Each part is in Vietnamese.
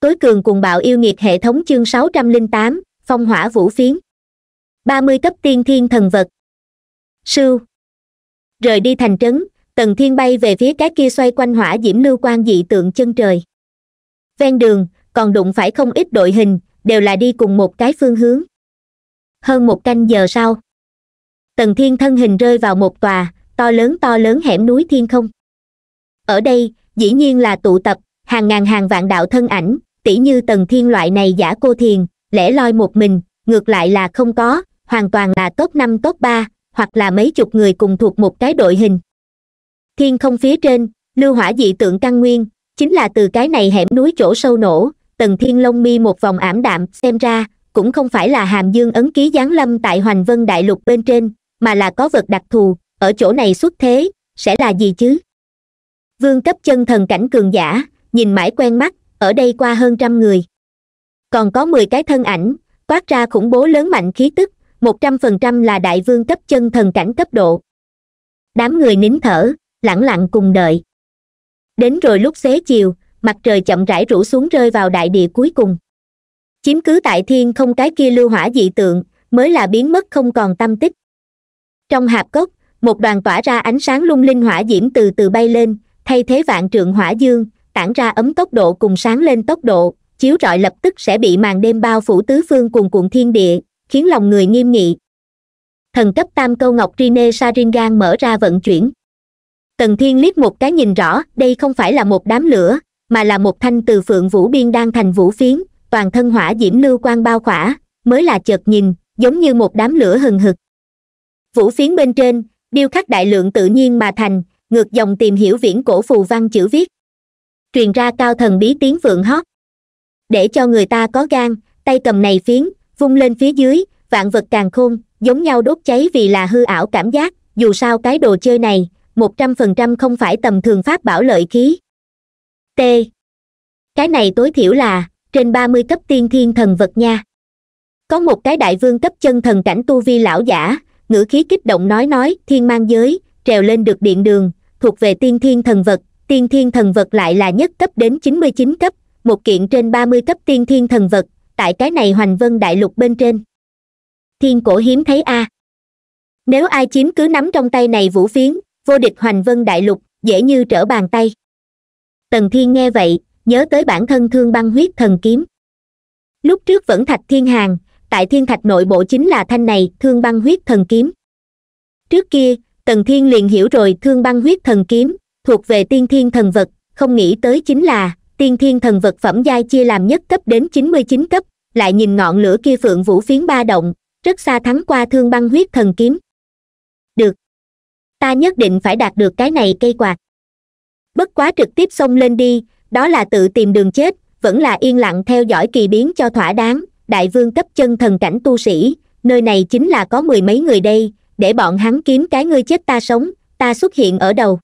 tối cường cùng bạo yêu nghiệt hệ thống chương 608, phong hỏa vũ phiến 30 cấp tiên thiên thần vật sưu rời đi thành trấn tần thiên bay về phía cái kia xoay quanh hỏa diễm lưu quan dị tượng chân trời ven đường còn đụng phải không ít đội hình đều là đi cùng một cái phương hướng hơn một canh giờ sau tần thiên thân hình rơi vào một tòa to lớn to lớn hẻm núi thiên không ở đây dĩ nhiên là tụ tập hàng ngàn hàng vạn đạo thân ảnh tỉ như tần thiên loại này giả cô thiền lẻ loi một mình ngược lại là không có hoàn toàn là top năm top ba hoặc là mấy chục người cùng thuộc một cái đội hình thiên không phía trên lưu hỏa dị tượng căn nguyên chính là từ cái này hẻm núi chỗ sâu nổ tần thiên long mi một vòng ảm đạm xem ra cũng không phải là hàm dương ấn ký giáng lâm tại hoành vân đại lục bên trên mà là có vật đặc thù ở chỗ này xuất thế sẽ là gì chứ vương cấp chân thần cảnh cường giả nhìn mãi quen mắt ở đây qua hơn trăm người còn có mười cái thân ảnh toát ra khủng bố lớn mạnh khí tức một trăm phần trăm là đại vương cấp chân thần cảnh cấp độ đám người nín thở lặng lặng cùng đợi đến rồi lúc xế chiều mặt trời chậm rãi rủ xuống rơi vào đại địa cuối cùng chiếm cứ tại thiên không cái kia lưu hỏa dị tượng mới là biến mất không còn tâm tích trong hạp cốc một đoàn tỏa ra ánh sáng lung linh hỏa diễm từ từ bay lên thay thế vạn trượng hỏa dương tản ra ấm tốc độ cùng sáng lên tốc độ chiếu rọi lập tức sẽ bị màn đêm bao phủ tứ phương cuồn cuộn thiên địa khiến lòng người nghiêm nghị thần cấp tam câu ngọc rine saringan mở ra vận chuyển tần thiên liếc một cái nhìn rõ đây không phải là một đám lửa mà là một thanh từ phượng vũ biên đang thành vũ phiến toàn thân hỏa diễm lưu quang bao khỏa mới là chợt nhìn giống như một đám lửa hừng hực vũ phiến bên trên điêu khắc đại lượng tự nhiên mà thành ngược dòng tìm hiểu viễn cổ phù văn chữ viết truyền ra cao thần bí tiếng vượng hót để cho người ta có gan tay cầm này phiến vung lên phía dưới vạn vật càng khôn giống nhau đốt cháy vì là hư ảo cảm giác dù sao cái đồ chơi này một trăm phần trăm không phải tầm thường pháp bảo lợi khí t cái này tối thiểu là trên ba mươi cấp tiên thiên thần vật nha có một cái đại vương cấp chân thần cảnh tu vi lão giả ngữ khí kích động nói nói thiên mang giới trèo lên được điện đường thuộc về tiên thiên thần vật tiên thiên thần vật lại là nhất cấp đến chín mươi chín cấp một kiện trên ba mươi cấp tiên thiên thần vật tại cái này hoành vân đại lục bên trên thiên cổ hiếm thấy a à. nếu ai chiếm cứ nắm trong tay này vũ phiến vô địch hoành vân đại lục dễ như trở bàn tay tần thiên nghe vậy nhớ tới bản thân thương băng huyết thần kiếm lúc trước vẫn thạch thiên hàng tại thiên thạch nội bộ chính là thanh này thương băng huyết thần kiếm trước kia tần thiên liền hiểu rồi thương băng huyết thần kiếm thuộc về tiên thiên thần vật không nghĩ tới chính là tiên thiên thần vật phẩm giai chia làm nhất cấp đến chín mươi chín cấp lại nhìn ngọn lửa kia phượng vũ phiến ba động rất xa thắng qua thương băng huyết thần kiếm được ta nhất định phải đạt được cái này cây quạt bất quá trực tiếp xông lên đi đó là tự tìm đường chết vẫn là yên lặng theo dõi kỳ biến cho thỏa đáng đại vương cấp chân thần cảnh tu sĩ nơi này chính là có mười mấy người đây để bọn hắn kiếm cái ngươi chết ta sống ta xuất hiện ở đầu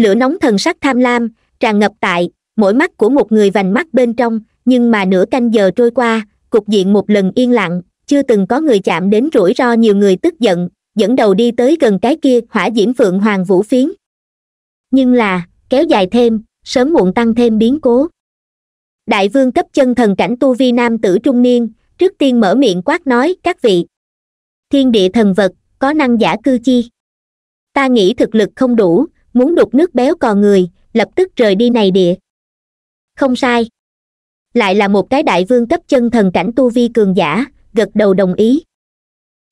lửa nóng thần sắc tham lam tràn ngập tại mỗi mắt của một người vành mắt bên trong nhưng mà nửa canh giờ trôi qua cục diện một lần yên lặng chưa từng có người chạm đến rủi ro nhiều người tức giận dẫn đầu đi tới gần cái kia hỏa diễm phượng hoàng vũ phiến nhưng là kéo dài thêm sớm muộn tăng thêm biến cố đại vương cấp chân thần cảnh tu vi nam tử trung niên trước tiên mở miệng quát nói các vị thiên địa thần vật có năng giả cư chi ta nghĩ thực lực không đủ muốn đục nước béo cò người lập tức rời đi này địa không sai lại là một cái đại vương cấp chân thần cảnh tu vi cường giả gật đầu đồng ý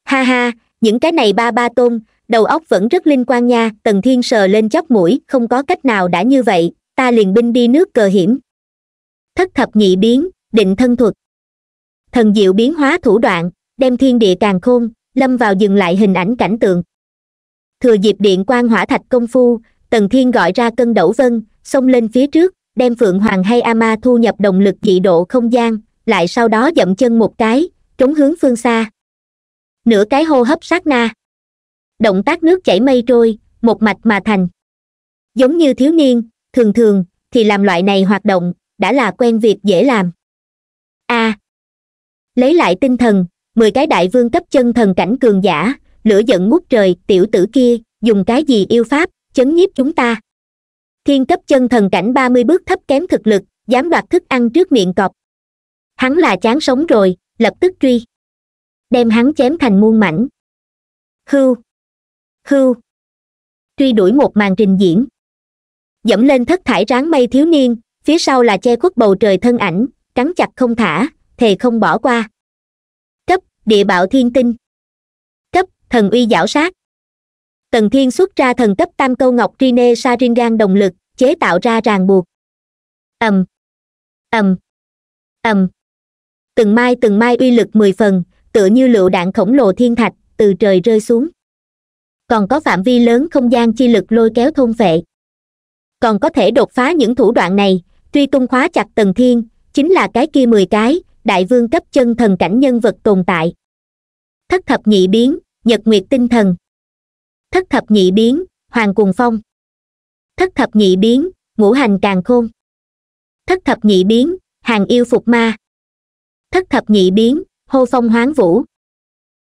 ha ha những cái này ba ba tôn đầu óc vẫn rất linh quan nha tần thiên sờ lên chóp mũi không có cách nào đã như vậy ta liền binh đi nước cờ hiểm thất thập nhị biến định thân thuật thần diệu biến hóa thủ đoạn đem thiên địa càng khôn lâm vào dừng lại hình ảnh cảnh tượng thừa dịp điện quan hỏa thạch công phu tần thiên gọi ra cân đẩu vân xông lên phía trước đem phượng hoàng hay ama thu nhập động lực dị độ không gian lại sau đó dậm chân một cái trốn hướng phương xa nửa cái hô hấp sát na động tác nước chảy mây trôi một mạch mà thành giống như thiếu niên thường thường thì làm loại này hoạt động đã là quen việc dễ làm a lấy lại tinh thần mười cái đại vương cấp chân thần cảnh cường giả lửa giận ngút trời tiểu tử kia dùng cái gì yêu pháp chấn nhiếp chúng ta thiên cấp chân thần cảnh ba mươi bước thấp kém thực lực dám đoạt thức ăn trước miệng cọp hắn là chán sống rồi lập tức truy đem hắn chém thành muôn mảnh hưu hưu truy đuổi một màn trình diễn dẫm lên thất thải ráng mây thiếu niên phía sau là che khuất bầu trời thân ảnh cắn chặt không thả thề không bỏ qua cấp địa bạo thiên tinh thần uy giảo sát tần thiên xuất ra thần cấp tam câu ngọc rine saringan đồng lực chế tạo ra ràng buộc ầm ầm ầm từng mai từng mai uy lực mười phần tựa như lựu đạn khổng lồ thiên thạch từ trời rơi xuống còn có phạm vi lớn không gian chi lực lôi kéo thôn vệ còn có thể đột phá những thủ đoạn này truy tung khóa chặt tần thiên chính là cái kia mười cái đại vương cấp chân thần cảnh nhân vật tồn tại thất thập nhị biến nhật nguyệt tinh thần thất thập nhị biến hoàng cuồng phong thất thập nhị biến ngũ hành càng khôn thất thập nhị biến hàng yêu phục ma thất thập nhị biến hô phong hoáng vũ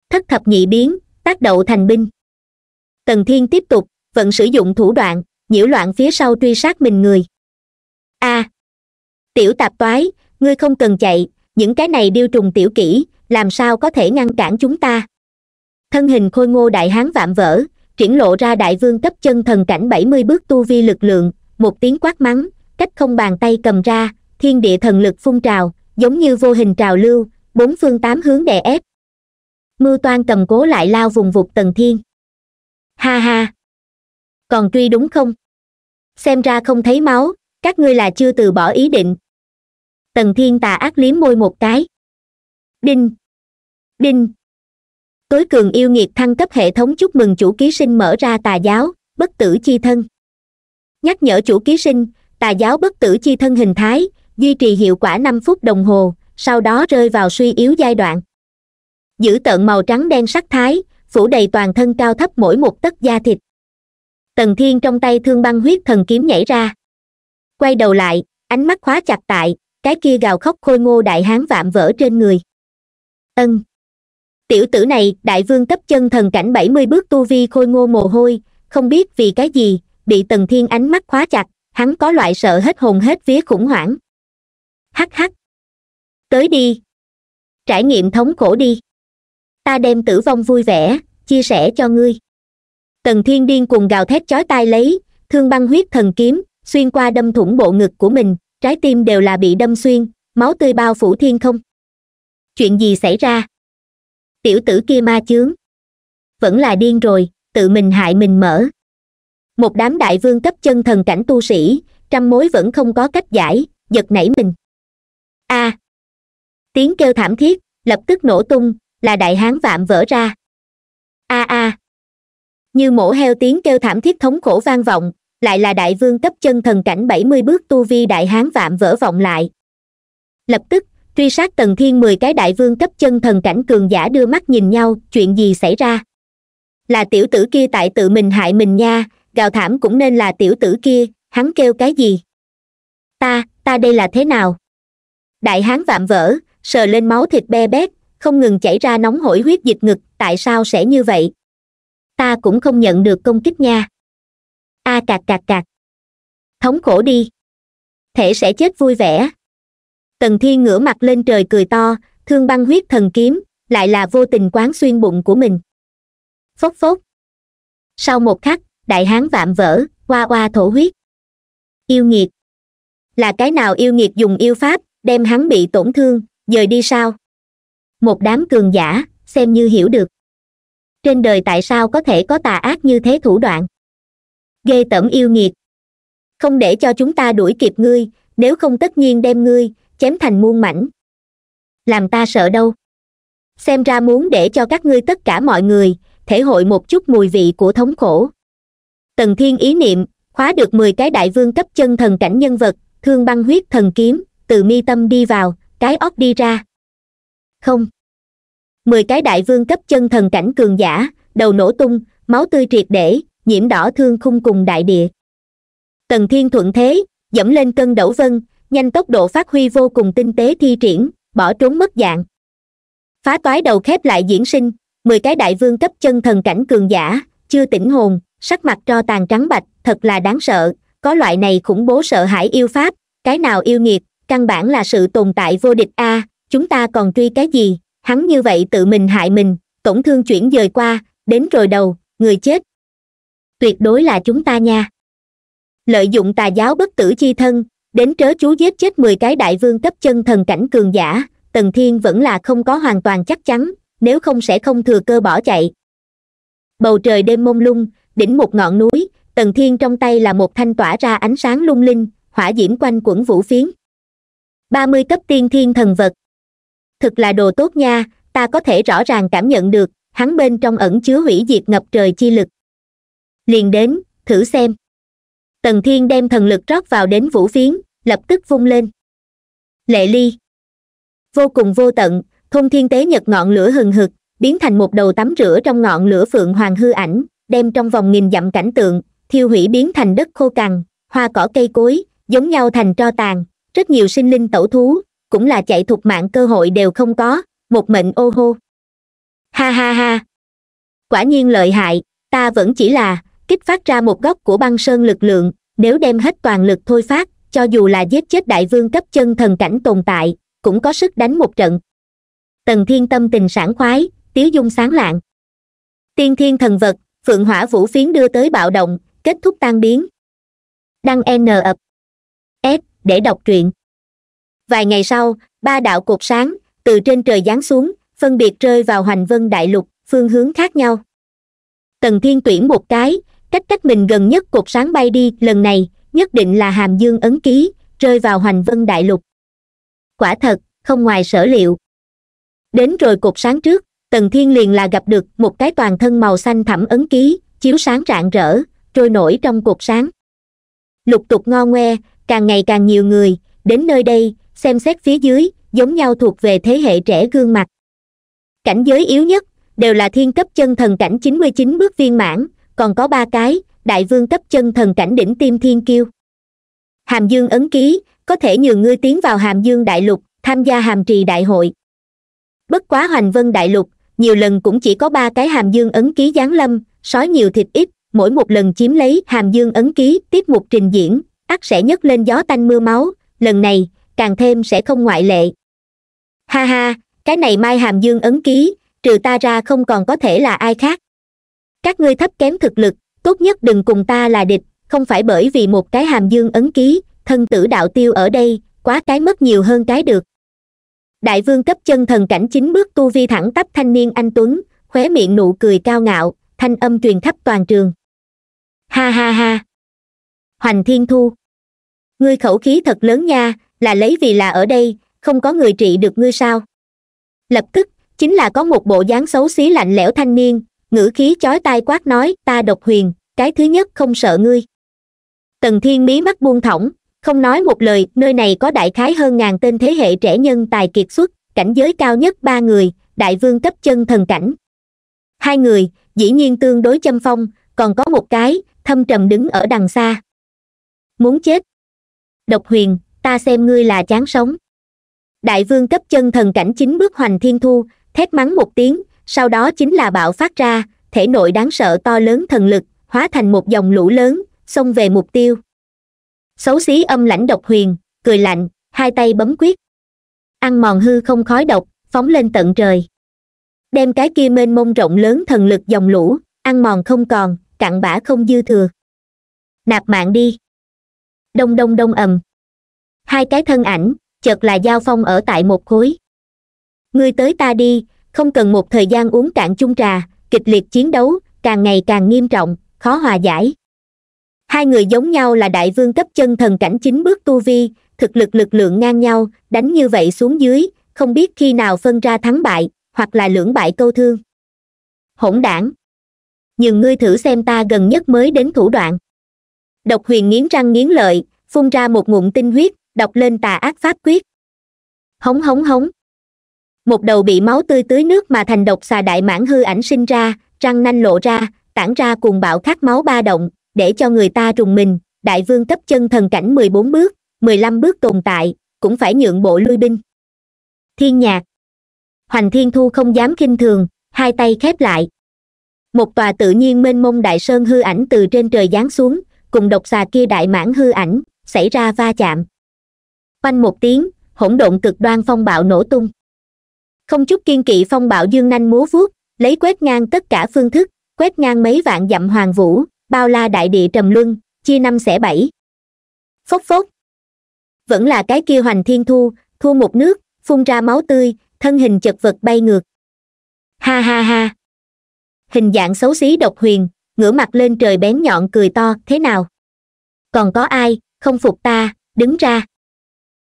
thất thập nhị biến tác đậu thành binh tần thiên tiếp tục vẫn sử dụng thủ đoạn nhiễu loạn phía sau truy sát mình người a à, tiểu tạp toái ngươi không cần chạy những cái này điêu trùng tiểu kỹ làm sao có thể ngăn cản chúng ta thân hình khôi ngô đại hán vạm vỡ triển lộ ra đại vương cấp chân thần cảnh bảy mươi bước tu vi lực lượng một tiếng quát mắng cách không bàn tay cầm ra thiên địa thần lực phun trào giống như vô hình trào lưu bốn phương tám hướng đè ép mưu toan cầm cố lại lao vùng vụt tầng thiên ha ha còn truy đúng không xem ra không thấy máu các ngươi là chưa từ bỏ ý định tầng thiên tà ác liếm môi một cái đinh đinh tối cường yêu nghiệt thăng cấp hệ thống chúc mừng chủ ký sinh mở ra tà giáo bất tử chi thân nhắc nhở chủ ký sinh tà giáo bất tử chi thân hình thái duy trì hiệu quả năm phút đồng hồ sau đó rơi vào suy yếu giai đoạn giữ tợn màu trắng đen sắc thái phủ đầy toàn thân cao thấp mỗi một tấc da thịt tần thiên trong tay thương băng huyết thần kiếm nhảy ra quay đầu lại ánh mắt khóa chặt tại cái kia gào khóc khôi ngô đại hán vạm vỡ trên người ân tiểu tử này đại vương cấp chân thần cảnh bảy mươi bước tu vi khôi ngô mồ hôi không biết vì cái gì bị tần thiên ánh mắt khóa chặt hắn có loại sợ hết hồn hết vía khủng hoảng hắc hắc tới đi trải nghiệm thống khổ đi ta đem tử vong vui vẻ chia sẻ cho ngươi tần thiên điên cùng gào thét chói tai lấy thương băng huyết thần kiếm xuyên qua đâm thủng bộ ngực của mình trái tim đều là bị đâm xuyên máu tươi bao phủ thiên không chuyện gì xảy ra tiểu tử kia ma chướng vẫn là điên rồi tự mình hại mình mở một đám đại vương cấp chân thần cảnh tu sĩ trăm mối vẫn không có cách giải giật nảy mình a à, tiếng kêu thảm thiết lập tức nổ tung là đại hán vạm vỡ ra a a như mổ heo tiếng kêu thảm thiết thống khổ vang vọng lại là đại vương cấp chân thần cảnh bảy mươi bước tu vi đại hán vạm vỡ vọng lại lập tức truy sát tần thiên mười cái đại vương cấp chân thần cảnh cường giả đưa mắt nhìn nhau chuyện gì xảy ra là tiểu tử kia tại tự mình hại mình nha gào thảm cũng nên là tiểu tử kia hắn kêu cái gì ta ta đây là thế nào đại hán vạm vỡ sờ lên máu thịt be bét không ngừng chảy ra nóng hổi huyết dịch ngực tại sao sẽ như vậy ta cũng không nhận được công kích nha a à, cạc cạc cạc thống khổ đi thể sẽ chết vui vẻ tần thiên ngửa mặt lên trời cười to thương băng huyết thần kiếm lại là vô tình quán xuyên bụng của mình phốc phốc sau một khắc đại hán vạm vỡ hoa hoa thổ huyết yêu nghiệt là cái nào yêu nghiệt dùng yêu pháp đem hắn bị tổn thương dời đi sao một đám cường giả xem như hiểu được trên đời tại sao có thể có tà ác như thế thủ đoạn ghê tẩm yêu nghiệt không để cho chúng ta đuổi kịp ngươi nếu không tất nhiên đem ngươi chém thành muôn mảnh làm ta sợ đâu xem ra muốn để cho các ngươi tất cả mọi người thể hội một chút mùi vị của thống khổ tần thiên ý niệm khóa được mười cái đại vương cấp chân thần cảnh nhân vật thương băng huyết thần kiếm từ mi tâm đi vào cái óc đi ra không mười cái đại vương cấp chân thần cảnh cường giả đầu nổ tung máu tươi triệt để nhiễm đỏ thương khung cùng đại địa tần thiên thuận thế dẫm lên cân đẩu vân nhanh tốc độ phát huy vô cùng tinh tế thi triển bỏ trốn mất dạng phá toái đầu khép lại diễn sinh mười cái đại vương cấp chân thần cảnh cường giả chưa tỉnh hồn sắc mặt tro tàn trắng bạch thật là đáng sợ có loại này khủng bố sợ hãi yêu pháp cái nào yêu nghiệt căn bản là sự tồn tại vô địch a à, chúng ta còn truy cái gì hắn như vậy tự mình hại mình tổn thương chuyển dời qua đến rồi đầu người chết tuyệt đối là chúng ta nha lợi dụng tà giáo bất tử chi thân đến trớ chú giết chết mười cái đại vương cấp chân thần cảnh cường giả tần thiên vẫn là không có hoàn toàn chắc chắn nếu không sẽ không thừa cơ bỏ chạy bầu trời đêm mông lung đỉnh một ngọn núi tần thiên trong tay là một thanh tỏa ra ánh sáng lung linh hỏa diễm quanh quẩn vũ phiến ba mươi cấp tiên thiên thần vật thực là đồ tốt nha ta có thể rõ ràng cảm nhận được hắn bên trong ẩn chứa hủy diệt ngập trời chi lực liền đến thử xem tần thiên đem thần lực rót vào đến vũ phiến lập tức vung lên lệ ly vô cùng vô tận thông thiên tế nhật ngọn lửa hừng hực biến thành một đầu tắm rửa trong ngọn lửa phượng hoàng hư ảnh đem trong vòng nghìn dặm cảnh tượng thiêu hủy biến thành đất khô cằn hoa cỏ cây cối giống nhau thành tro tàn rất nhiều sinh linh tẩu thú cũng là chạy thục mạng cơ hội đều không có một mệnh ô hô ha ha ha quả nhiên lợi hại ta vẫn chỉ là kích phát ra một góc của băng sơn lực lượng nếu đem hết toàn lực thôi phát cho dù là giết chết đại vương cấp chân thần cảnh tồn tại cũng có sức đánh một trận tần thiên tâm tình sảng khoái tiếu dung sáng lạng tiên thiên thần vật phượng hỏa vũ phiến đưa tới bạo động kết thúc tan biến đăng n ập s để đọc truyện vài ngày sau ba đạo cột sáng từ trên trời giáng xuống phân biệt rơi vào hoành vân đại lục phương hướng khác nhau tần thiên tuyển một cái cách cách mình gần nhất cột sáng bay đi lần này nhất định là hàm dương ấn ký rơi vào hoành vân đại lục quả thật không ngoài sở liệu đến rồi cột sáng trước tần thiên liền là gặp được một cái toàn thân màu xanh thẳm ấn ký chiếu sáng rạng rỡ trôi nổi trong cột sáng lục tục ngo ngoe càng ngày càng nhiều người đến nơi đây xem xét phía dưới giống nhau thuộc về thế hệ trẻ gương mặt cảnh giới yếu nhất đều là thiên cấp chân thần cảnh chín mươi chín bước viên mãn còn có ba cái đại vương tấp chân thần cảnh đỉnh tim thiên kiêu hàm dương ấn ký có thể nhường ngươi tiến vào hàm dương đại lục tham gia hàm trì đại hội bất quá hoành vân đại lục nhiều lần cũng chỉ có ba cái hàm dương ấn ký giáng lâm sói nhiều thịt ít mỗi một lần chiếm lấy hàm dương ấn ký tiếp mục trình diễn ắt sẽ nhấc lên gió tanh mưa máu lần này càng thêm sẽ không ngoại lệ ha ha cái này mai hàm dương ấn ký trừ ta ra không còn có thể là ai khác các ngươi thấp kém thực lực tốt nhất đừng cùng ta là địch không phải bởi vì một cái hàm dương ấn ký thân tử đạo tiêu ở đây quá cái mất nhiều hơn cái được đại vương cấp chân thần cảnh chính bước tu vi thẳng tắp thanh niên anh tuấn khóe miệng nụ cười cao ngạo thanh âm truyền khắp toàn trường ha ha ha hoành thiên thu ngươi khẩu khí thật lớn nha là lấy vì là ở đây không có người trị được ngươi sao lập tức chính là có một bộ dáng xấu xí lạnh lẽo thanh niên ngữ khí chói tai quát nói ta độc huyền cái thứ nhất không sợ ngươi tần thiên mí mắt buông thõng không nói một lời nơi này có đại khái hơn ngàn tên thế hệ trẻ nhân tài kiệt xuất cảnh giới cao nhất ba người đại vương cấp chân thần cảnh hai người dĩ nhiên tương đối châm phong còn có một cái thâm trầm đứng ở đằng xa muốn chết độc huyền ta xem ngươi là chán sống đại vương cấp chân thần cảnh chính bước hoành thiên thu thét mắng một tiếng sau đó chính là bạo phát ra thể nội đáng sợ to lớn thần lực hóa thành một dòng lũ lớn xông về mục tiêu xấu xí âm lãnh độc huyền cười lạnh hai tay bấm quyết ăn mòn hư không khói độc phóng lên tận trời đem cái kia mênh mông rộng lớn thần lực dòng lũ ăn mòn không còn cặn bã không dư thừa nạp mạng đi đông đông đông ầm hai cái thân ảnh chợt là giao phong ở tại một khối ngươi tới ta đi không cần một thời gian uống cạn chung trà kịch liệt chiến đấu càng ngày càng nghiêm trọng khó hòa giải hai người giống nhau là đại vương cấp chân thần cảnh chính bước tu vi thực lực lực lượng ngang nhau đánh như vậy xuống dưới không biết khi nào phân ra thắng bại hoặc là lưỡng bại câu thương hỗn đảng nhưng ngươi thử xem ta gần nhất mới đến thủ đoạn độc huyền nghiến răng nghiến lợi phun ra một ngụm tinh huyết đọc lên tà ác pháp quyết hống hống hống một đầu bị máu tươi tưới nước mà thành độc xà đại mãn hư ảnh sinh ra răng nanh lộ ra tản ra cùng bạo khát máu ba động để cho người ta rùng mình đại vương cấp chân thần cảnh mười bốn bước mười lăm bước tồn tại cũng phải nhượng bộ lui binh thiên nhạc hoành thiên thu không dám k thường hai tay khép lại một tòa tự nhiên mênh mông đại sơn hư ảnh từ trên trời giáng xuống cùng độc xà kia đại mãn hư ảnh xảy ra va chạm quanh một tiếng hỗn độn cực đoan phong bạo nổ tung không chút kiên kỵ phong bạo dương nanh múa vuốt lấy quét ngang tất cả phương thức quét ngang mấy vạn dặm hoàng vũ bao la đại địa trầm luân chia năm xẻ bảy phốc phốc vẫn là cái kia hoành thiên thu thu một nước phun ra máu tươi thân hình chật vật bay ngược ha ha ha hình dạng xấu xí độc huyền ngửa mặt lên trời bén nhọn cười to thế nào còn có ai không phục ta đứng ra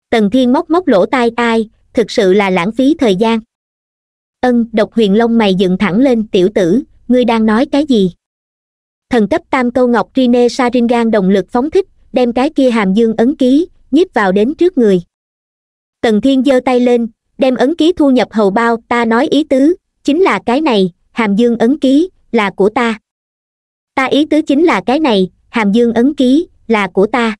tần thiên móc móc lỗ tai ai thực sự là lãng phí thời gian ân độc huyền lông mày dựng thẳng lên tiểu tử ngươi đang nói cái gì thần cấp tam câu ngọc rine saringan đồng lực phóng thích đem cái kia hàm dương ấn ký nhíp vào đến trước người tần thiên giơ tay lên đem ấn ký thu nhập hầu bao ta nói ý tứ chính là cái này hàm dương ấn ký là của ta ta ý tứ chính là cái này hàm dương ấn ký là của ta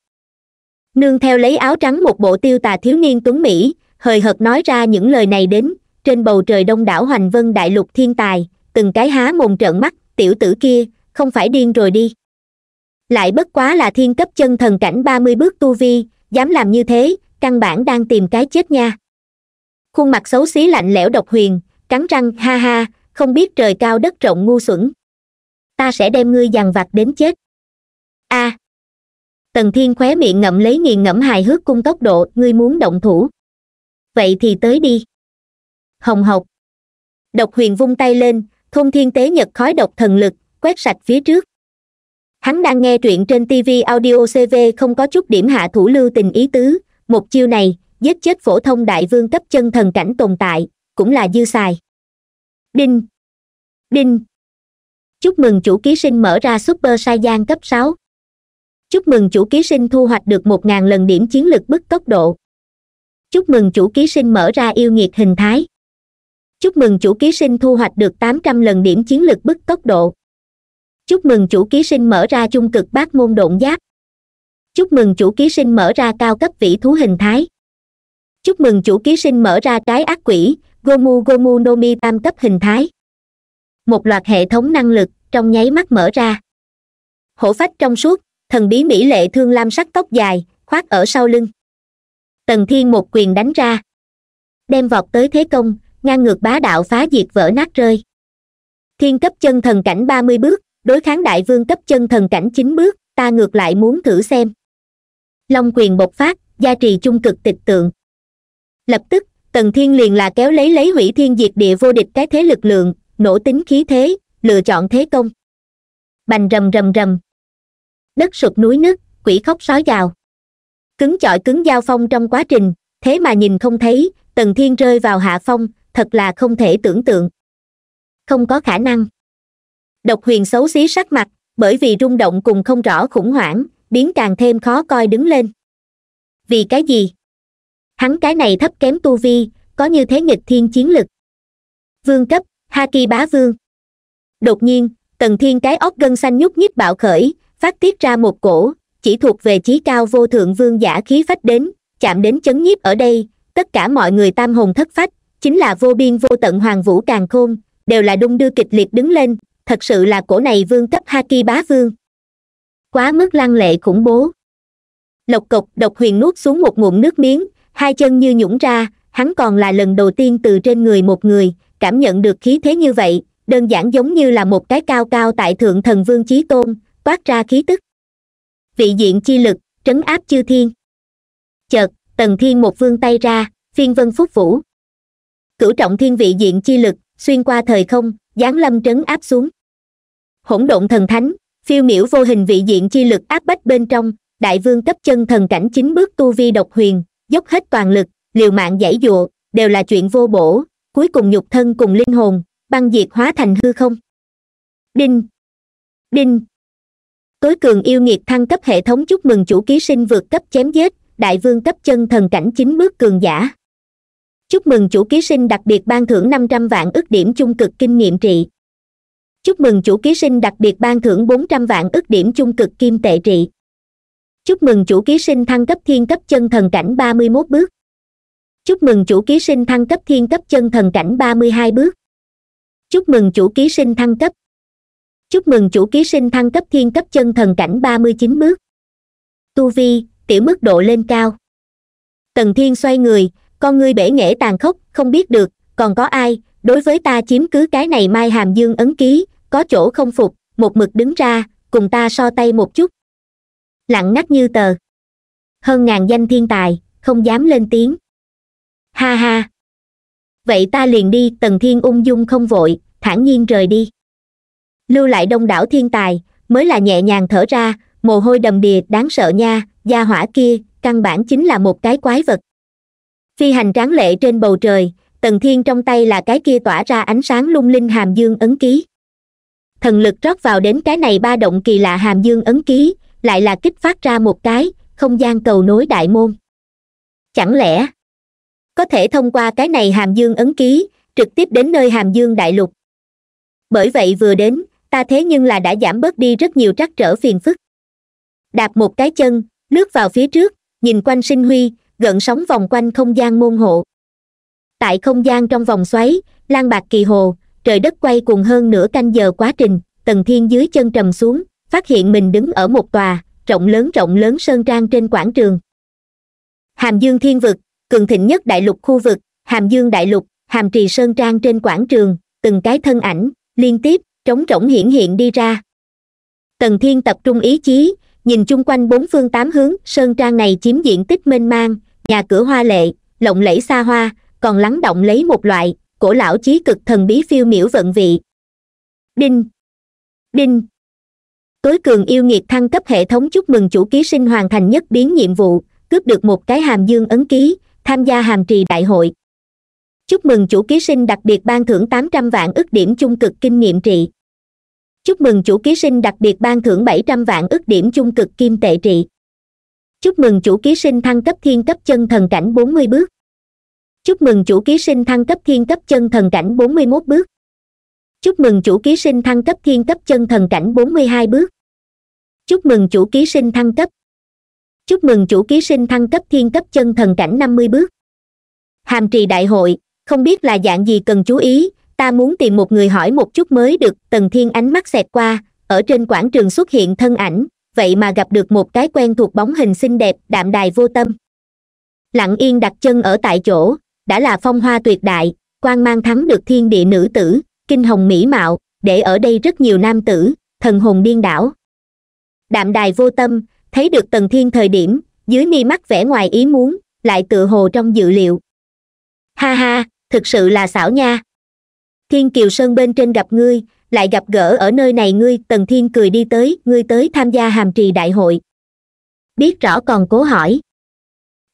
nương theo lấy áo trắng một bộ tiêu tà thiếu niên tuấn mỹ hời hợt nói ra những lời này đến trên bầu trời đông đảo hoành vân đại lục thiên tài từng cái há mồm trợn mắt tiểu tử kia không phải điên rồi đi lại bất quá là thiên cấp chân thần cảnh ba mươi bước tu vi dám làm như thế căn bản đang tìm cái chết nha khuôn mặt xấu xí lạnh lẽo độc huyền cắn răng ha ha không biết trời cao đất rộng ngu xuẩn ta sẽ đem ngươi dằn vặt đến chết a à, tần thiên khóe miệng ngậm lấy nghiền ngẫm hài hước cung tốc độ ngươi muốn động thủ vậy thì tới đi hồng học độc huyền vung tay lên thôn thiên tế nhật khói độc thần lực quét sạch phía trước hắn đang nghe truyện trên tv audio cv không có chút điểm hạ thủ lưu tình ý tứ một chiêu này giết chết phổ thông đại vương cấp chân thần cảnh tồn tại cũng là dư xài đinh đinh chúc mừng chủ ký sinh mở ra super saiyan cấp sáu chúc mừng chủ ký sinh thu hoạch được một ngàn lần điểm chiến lực bức tốc độ chúc mừng chủ ký sinh mở ra yêu nghiệt hình thái chúc mừng chủ ký sinh thu hoạch được tám trăm lần điểm chiến lực bức tốc độ chúc mừng chủ ký sinh mở ra chung cực bát môn độn giáp chúc mừng chủ ký sinh mở ra cao cấp vĩ thú hình thái chúc mừng chủ ký sinh mở ra trái ác quỷ gomu gomu nomi tam cấp hình thái một loạt hệ thống năng lực trong nháy mắt mở ra hổ phách trong suốt thần bí mỹ lệ thương lam sắc tóc dài khoác ở sau lưng tần thiên một quyền đánh ra đem vọt tới thế công ngang ngược bá đạo phá diệt vỡ nát rơi thiên cấp chân thần cảnh ba mươi bước đối kháng đại vương cấp chân thần cảnh chín bước ta ngược lại muốn thử xem long quyền bộc phát gia trì trung cực tịch tượng lập tức tần thiên liền là kéo lấy lấy hủy thiên diệt địa vô địch cái thế lực lượng nổ tính khí thế lựa chọn thế công bành rầm rầm rầm đất sụp núi nứt quỷ khóc sói gào cứng chọi cứng giao phong trong quá trình thế mà nhìn không thấy tần thiên rơi vào hạ phong thật là không thể tưởng tượng không có khả năng độc huyền xấu xí sắc mặt bởi vì rung động cùng không rõ khủng hoảng biến càng thêm khó coi đứng lên vì cái gì hắn cái này thấp kém tu vi có như thế nghịch thiên chiến lực vương cấp ha ki bá vương đột nhiên tần thiên cái óc gân xanh nhúc nhích bạo khởi phát tiết ra một cổ chỉ thuộc về chí cao vô thượng vương giả khí phách đến chạm đến chấn nhiếp ở đây tất cả mọi người tam hồn thất phách chính là vô biên vô tận hoàng vũ càng khôn đều là đung đưa kịch liệt đứng lên thật sự là cổ này vương cấp haki bá vương quá mức lăng lệ khủng bố lộc cộc độc huyền nuốt xuống một ngụm nước miếng hai chân như nhũng ra hắn còn là lần đầu tiên từ trên người một người cảm nhận được khí thế như vậy đơn giản giống như là một cái cao cao tại thượng thần vương chí tôn toát ra khí tức vị diện chi lực trấn áp chư thiên chợt tần thiên một vương tay ra phiên vân phúc vũ cửu trọng thiên vị diện chi lực xuyên qua thời không giáng lâm trấn áp xuống hỗn độn thần thánh phiêu miểu vô hình vị diện chi lực áp bách bên trong đại vương cấp chân thần cảnh chính bước tu vi độc huyền dốc hết toàn lực liều mạng giải dụa đều là chuyện vô bổ cuối cùng nhục thân cùng linh hồn băng diệt hóa thành hư không đinh đinh tối cường yêu nghiệt thăng cấp hệ thống chúc mừng chủ ký sinh vượt cấp chém giết đại vương cấp chân thần cảnh chính bước cường giả chúc mừng chủ ký sinh đặc biệt ban thưởng năm trăm vạn ước điểm trung cực kinh nghiệm trị chúc mừng chủ ký sinh đặc biệt ban thưởng bốn trăm vạn ước điểm trung cực kim tệ trị chúc mừng chủ ký sinh thăng cấp thiên cấp chân thần cảnh ba mươi mốt bước chúc mừng chủ ký sinh thăng cấp thiên cấp chân thần cảnh ba mươi hai bước chúc mừng chủ ký sinh thăng cấp chúc mừng chủ ký sinh thăng cấp thiên cấp chân thần cảnh ba mươi chín bước tu vi tiểu mức độ lên cao tần thiên xoay người con ngươi bể nghệ tàn khốc không biết được còn có ai đối với ta chiếm cứ cái này mai hàm dương ấn ký có chỗ không phục một mực đứng ra cùng ta so tay một chút lặng ngắt như tờ hơn ngàn danh thiên tài không dám lên tiếng ha ha vậy ta liền đi tần thiên ung dung không vội thản nhiên rời đi lưu lại đông đảo thiên tài mới là nhẹ nhàng thở ra mồ hôi đầm đìa đáng sợ nha gia hỏa kia căn bản chính là một cái quái vật phi hành tráng lệ trên bầu trời tần thiên trong tay là cái kia tỏa ra ánh sáng lung linh hàm dương ấn ký thần lực rót vào đến cái này ba động kỳ lạ hàm dương ấn ký lại là kích phát ra một cái không gian cầu nối đại môn chẳng lẽ có thể thông qua cái này hàm dương ấn ký trực tiếp đến nơi hàm dương đại lục bởi vậy vừa đến ta thế nhưng là đã giảm bớt đi rất nhiều trắc trở phiền phức đạp một cái chân lướt vào phía trước nhìn quanh sinh huy gợn sóng vòng quanh không gian môn hộ tại không gian trong vòng xoáy lan bạc kỳ hồ trời đất quay cùng hơn nửa canh giờ quá trình tầng thiên dưới chân trầm xuống phát hiện mình đứng ở một tòa rộng lớn rộng lớn sơn trang trên quảng trường hàm dương thiên vực cường thịnh nhất đại lục khu vực hàm dương đại lục hàm trì sơn trang trên quảng trường từng cái thân ảnh liên tiếp trống rỗng hiển hiện đi ra tần thiên tập trung ý chí nhìn chung quanh bốn phương tám hướng sơn trang này chiếm diện tích mênh mang nhà cửa hoa lệ lộng lẫy xa hoa còn lắng động lấy một loại cổ lão chí cực thần bí phiêu miểu vận vị đinh đinh tối cường yêu nghiệt thăng cấp hệ thống chúc mừng chủ ký sinh hoàn thành nhất biến nhiệm vụ cướp được một cái hàm dương ấn ký tham gia hàm trì đại hội chúc mừng chủ ký sinh đặc biệt ban thưởng tám trăm vạn ức điểm chung cực kinh nghiệm trị chúc mừng chủ ký sinh đặc biệt ban thưởng bảy trăm vạn ức điểm chung cực kim tệ trị chúc mừng chủ ký sinh thăng cấp thiên cấp chân thần cảnh bốn mươi bước chúc mừng chủ ký sinh thăng cấp thiên cấp chân thần cảnh bốn mươi mốt bước chúc mừng chủ ký sinh thăng cấp thiên cấp chân thần cảnh bốn mươi hai bước chúc mừng chủ ký sinh thăng cấp chúc mừng chủ ký sinh thăng cấp thiên cấp chân thần cảnh năm mươi bước hàm trì đại hội không biết là dạng gì cần chú ý ta muốn tìm một người hỏi một chút mới được tần thiên ánh mắt xẹt qua ở trên quảng trường xuất hiện thân ảnh vậy mà gặp được một cái quen thuộc bóng hình xinh đẹp đạm đài vô tâm lặng yên đặt chân ở tại chỗ đã là phong hoa tuyệt đại quan mang thắng được thiên địa nữ tử kinh hồng mỹ mạo để ở đây rất nhiều nam tử thần hồn điên đảo đạm đài vô tâm thấy được tần thiên thời điểm dưới mi mắt vẻ ngoài ý muốn lại tự hồ trong dự liệu ha ha thực sự là xảo nha thiên kiều sơn bên trên gặp ngươi lại gặp gỡ ở nơi này ngươi tần thiên cười đi tới ngươi tới tham gia hàm trì đại hội biết rõ còn cố hỏi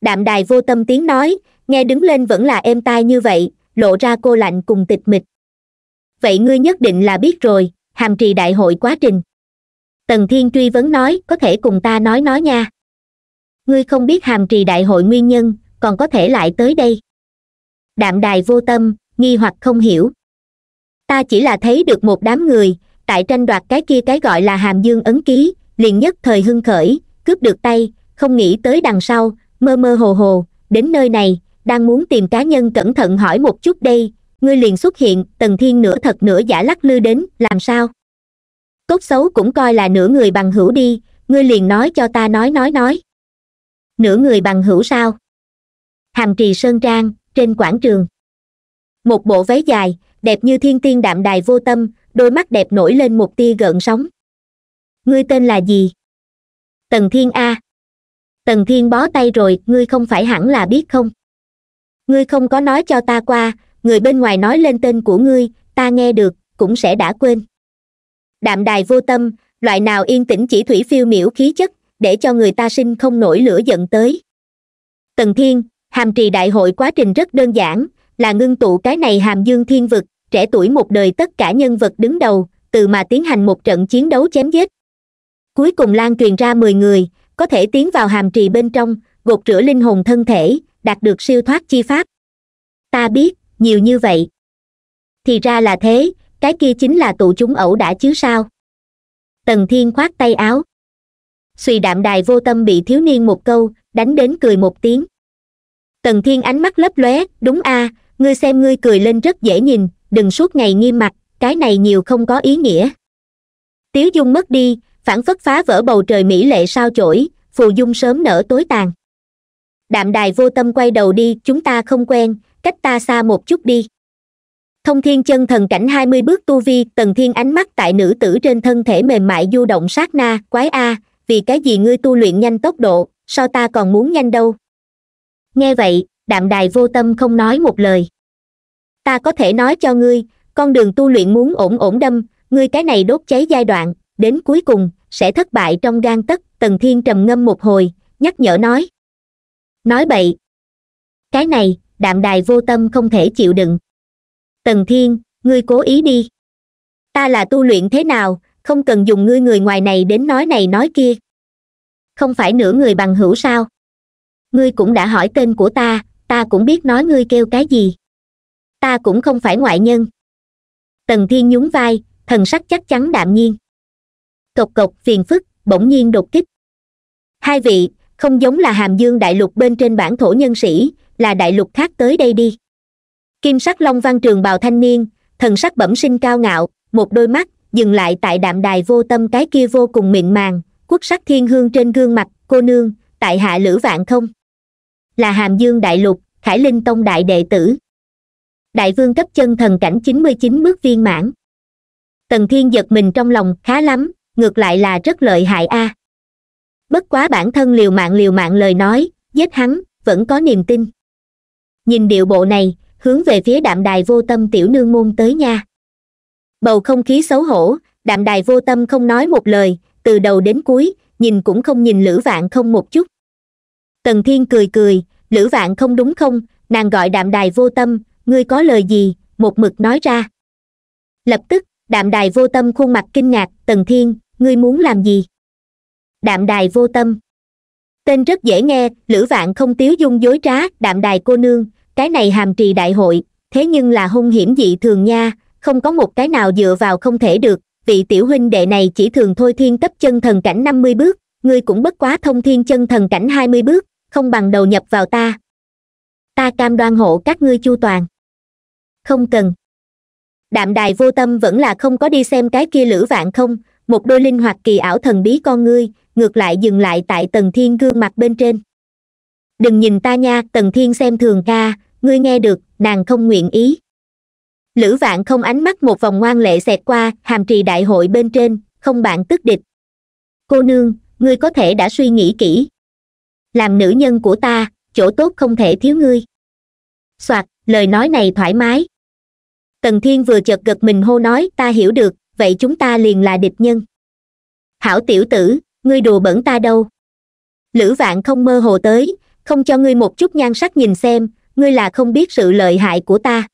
đạm đài vô tâm tiếng nói nghe đứng lên vẫn là êm tai như vậy lộ ra cô lạnh cùng tịch mịch vậy ngươi nhất định là biết rồi hàm trì đại hội quá trình tần thiên truy vấn nói có thể cùng ta nói nói nha ngươi không biết hàm trì đại hội nguyên nhân còn có thể lại tới đây đạm đài vô tâm nghi hoặc không hiểu ta chỉ là thấy được một đám người tại tranh đoạt cái kia cái gọi là hàm dương ấn ký liền nhất thời hưng khởi cướp được tay không nghĩ tới đằng sau mơ mơ hồ hồ đến nơi này đang muốn tìm cá nhân cẩn thận hỏi một chút đây ngươi liền xuất hiện tần thiên nửa thật nửa giả lắc lư đến làm sao tốt xấu cũng coi là nửa người bằng hữu đi ngươi liền nói cho ta nói nói nói nửa người bằng hữu sao hàm trì sơn trang trên quảng trường một bộ váy dài đẹp như thiên tiên đạm đài vô tâm đôi mắt đẹp nổi lên một tia gợn sóng ngươi tên là gì tần thiên a tần thiên bó tay rồi ngươi không phải hẳn là biết không ngươi không có nói cho ta qua người bên ngoài nói lên tên của ngươi ta nghe được cũng sẽ đã quên đạm đài vô tâm loại nào yên tĩnh chỉ thủy phiêu miễu khí chất để cho người ta sinh không nổi lửa giận tới tần thiên hàm trì đại hội quá trình rất đơn giản là ngưng tụ cái này hàm dương thiên vực trẻ tuổi một đời tất cả nhân vật đứng đầu từ mà tiến hành một trận chiến đấu chém giết cuối cùng lan truyền ra mười người có thể tiến vào hàm trì bên trong gột rửa linh hồn thân thể đạt được siêu thoát chi pháp ta biết nhiều như vậy thì ra là thế cái kia chính là tụ chúng ẩu đã chứ sao tần thiên khoát tay áo suy đạm đài vô tâm bị thiếu niên một câu đánh đến cười một tiếng tần thiên ánh mắt lấp lóe đúng a à, ngươi xem ngươi cười lên rất dễ nhìn đừng suốt ngày nghiêm mặt cái này nhiều không có ý nghĩa tiếu dung mất đi phản phất phá vỡ bầu trời mỹ lệ sao chổi phù dung sớm nở tối tàn đạm đài vô tâm quay đầu đi chúng ta không quen cách ta xa một chút đi thông thiên chân thần cảnh hai mươi bước tu vi tần thiên ánh mắt tại nữ tử trên thân thể mềm mại du động sát na quái a vì cái gì ngươi tu luyện nhanh tốc độ sao ta còn muốn nhanh đâu nghe vậy đạm đài vô tâm không nói một lời ta có thể nói cho ngươi con đường tu luyện muốn ổn ổn đâm ngươi cái này đốt cháy giai đoạn đến cuối cùng sẽ thất bại trong gan tất tần thiên trầm ngâm một hồi nhắc nhở nói nói bậy cái này đạm đài vô tâm không thể chịu đựng tần thiên ngươi cố ý đi ta là tu luyện thế nào không cần dùng ngươi người ngoài này đến nói này nói kia không phải nửa người bằng hữu sao ngươi cũng đã hỏi tên của ta ta cũng biết nói ngươi kêu cái gì ta cũng không phải ngoại nhân tần thiên nhún vai thần sắc chắc chắn đạm nhiên cộc cộc phiền phức bỗng nhiên đột kích hai vị không giống là hàm dương đại lục bên trên bản thổ nhân sĩ là đại lục khác tới đây đi kim sắc long văn trường bào thanh niên thần sắc bẩm sinh cao ngạo một đôi mắt dừng lại tại đạm đài vô tâm cái kia vô cùng mịn màng quốc sắc thiên hương trên gương mặt cô nương tại hạ lữ vạn không là hàm dương đại lục khải linh tông đại đệ tử đại vương cấp chân thần cảnh chín mươi chín bước viên mãn tần thiên giật mình trong lòng khá lắm ngược lại là rất lợi hại a à. bất quá bản thân liều mạng liều mạng lời nói giết hắn vẫn có niềm tin nhìn điệu bộ này hướng về phía đạm đài vô tâm tiểu nương môn tới nha bầu không khí xấu hổ đạm đài vô tâm không nói một lời từ đầu đến cuối nhìn cũng không nhìn lữ vạn không một chút tần thiên cười cười lữ vạn không đúng không nàng gọi đạm đài vô tâm ngươi có lời gì một mực nói ra lập tức đạm đài vô tâm khuôn mặt kinh ngạc tần thiên ngươi muốn làm gì đạm đài vô tâm tên rất dễ nghe lữ vạn không tiếu dung dối trá đạm đài cô nương cái này hàm trì đại hội thế nhưng là hung hiểm dị thường nha không có một cái nào dựa vào không thể được vị tiểu huynh đệ này chỉ thường thôi thiên cấp chân thần cảnh năm mươi bước ngươi cũng bất quá thông thiên chân thần cảnh hai mươi bước không bằng đầu nhập vào ta ta cam đoan hộ các ngươi chu toàn không cần đạm đài vô tâm vẫn là không có đi xem cái kia lữ vạn không một đôi linh hoạt kỳ ảo thần bí con ngươi ngược lại dừng lại tại tầng thiên gương mặt bên trên đừng nhìn ta nha tầng thiên xem thường ca ngươi nghe được nàng không nguyện ý lữ vạn không ánh mắt một vòng ngoan lệ xẹt qua hàm trì đại hội bên trên không bạn tức địch cô nương ngươi có thể đã suy nghĩ kỹ làm nữ nhân của ta chỗ tốt không thể thiếu ngươi soạt lời nói này thoải mái tần thiên vừa chợt gật mình hô nói ta hiểu được vậy chúng ta liền là địch nhân hảo tiểu tử ngươi đùa bẩn ta đâu lữ vạn không mơ hồ tới không cho ngươi một chút nhan sắc nhìn xem ngươi là không biết sự lợi hại của ta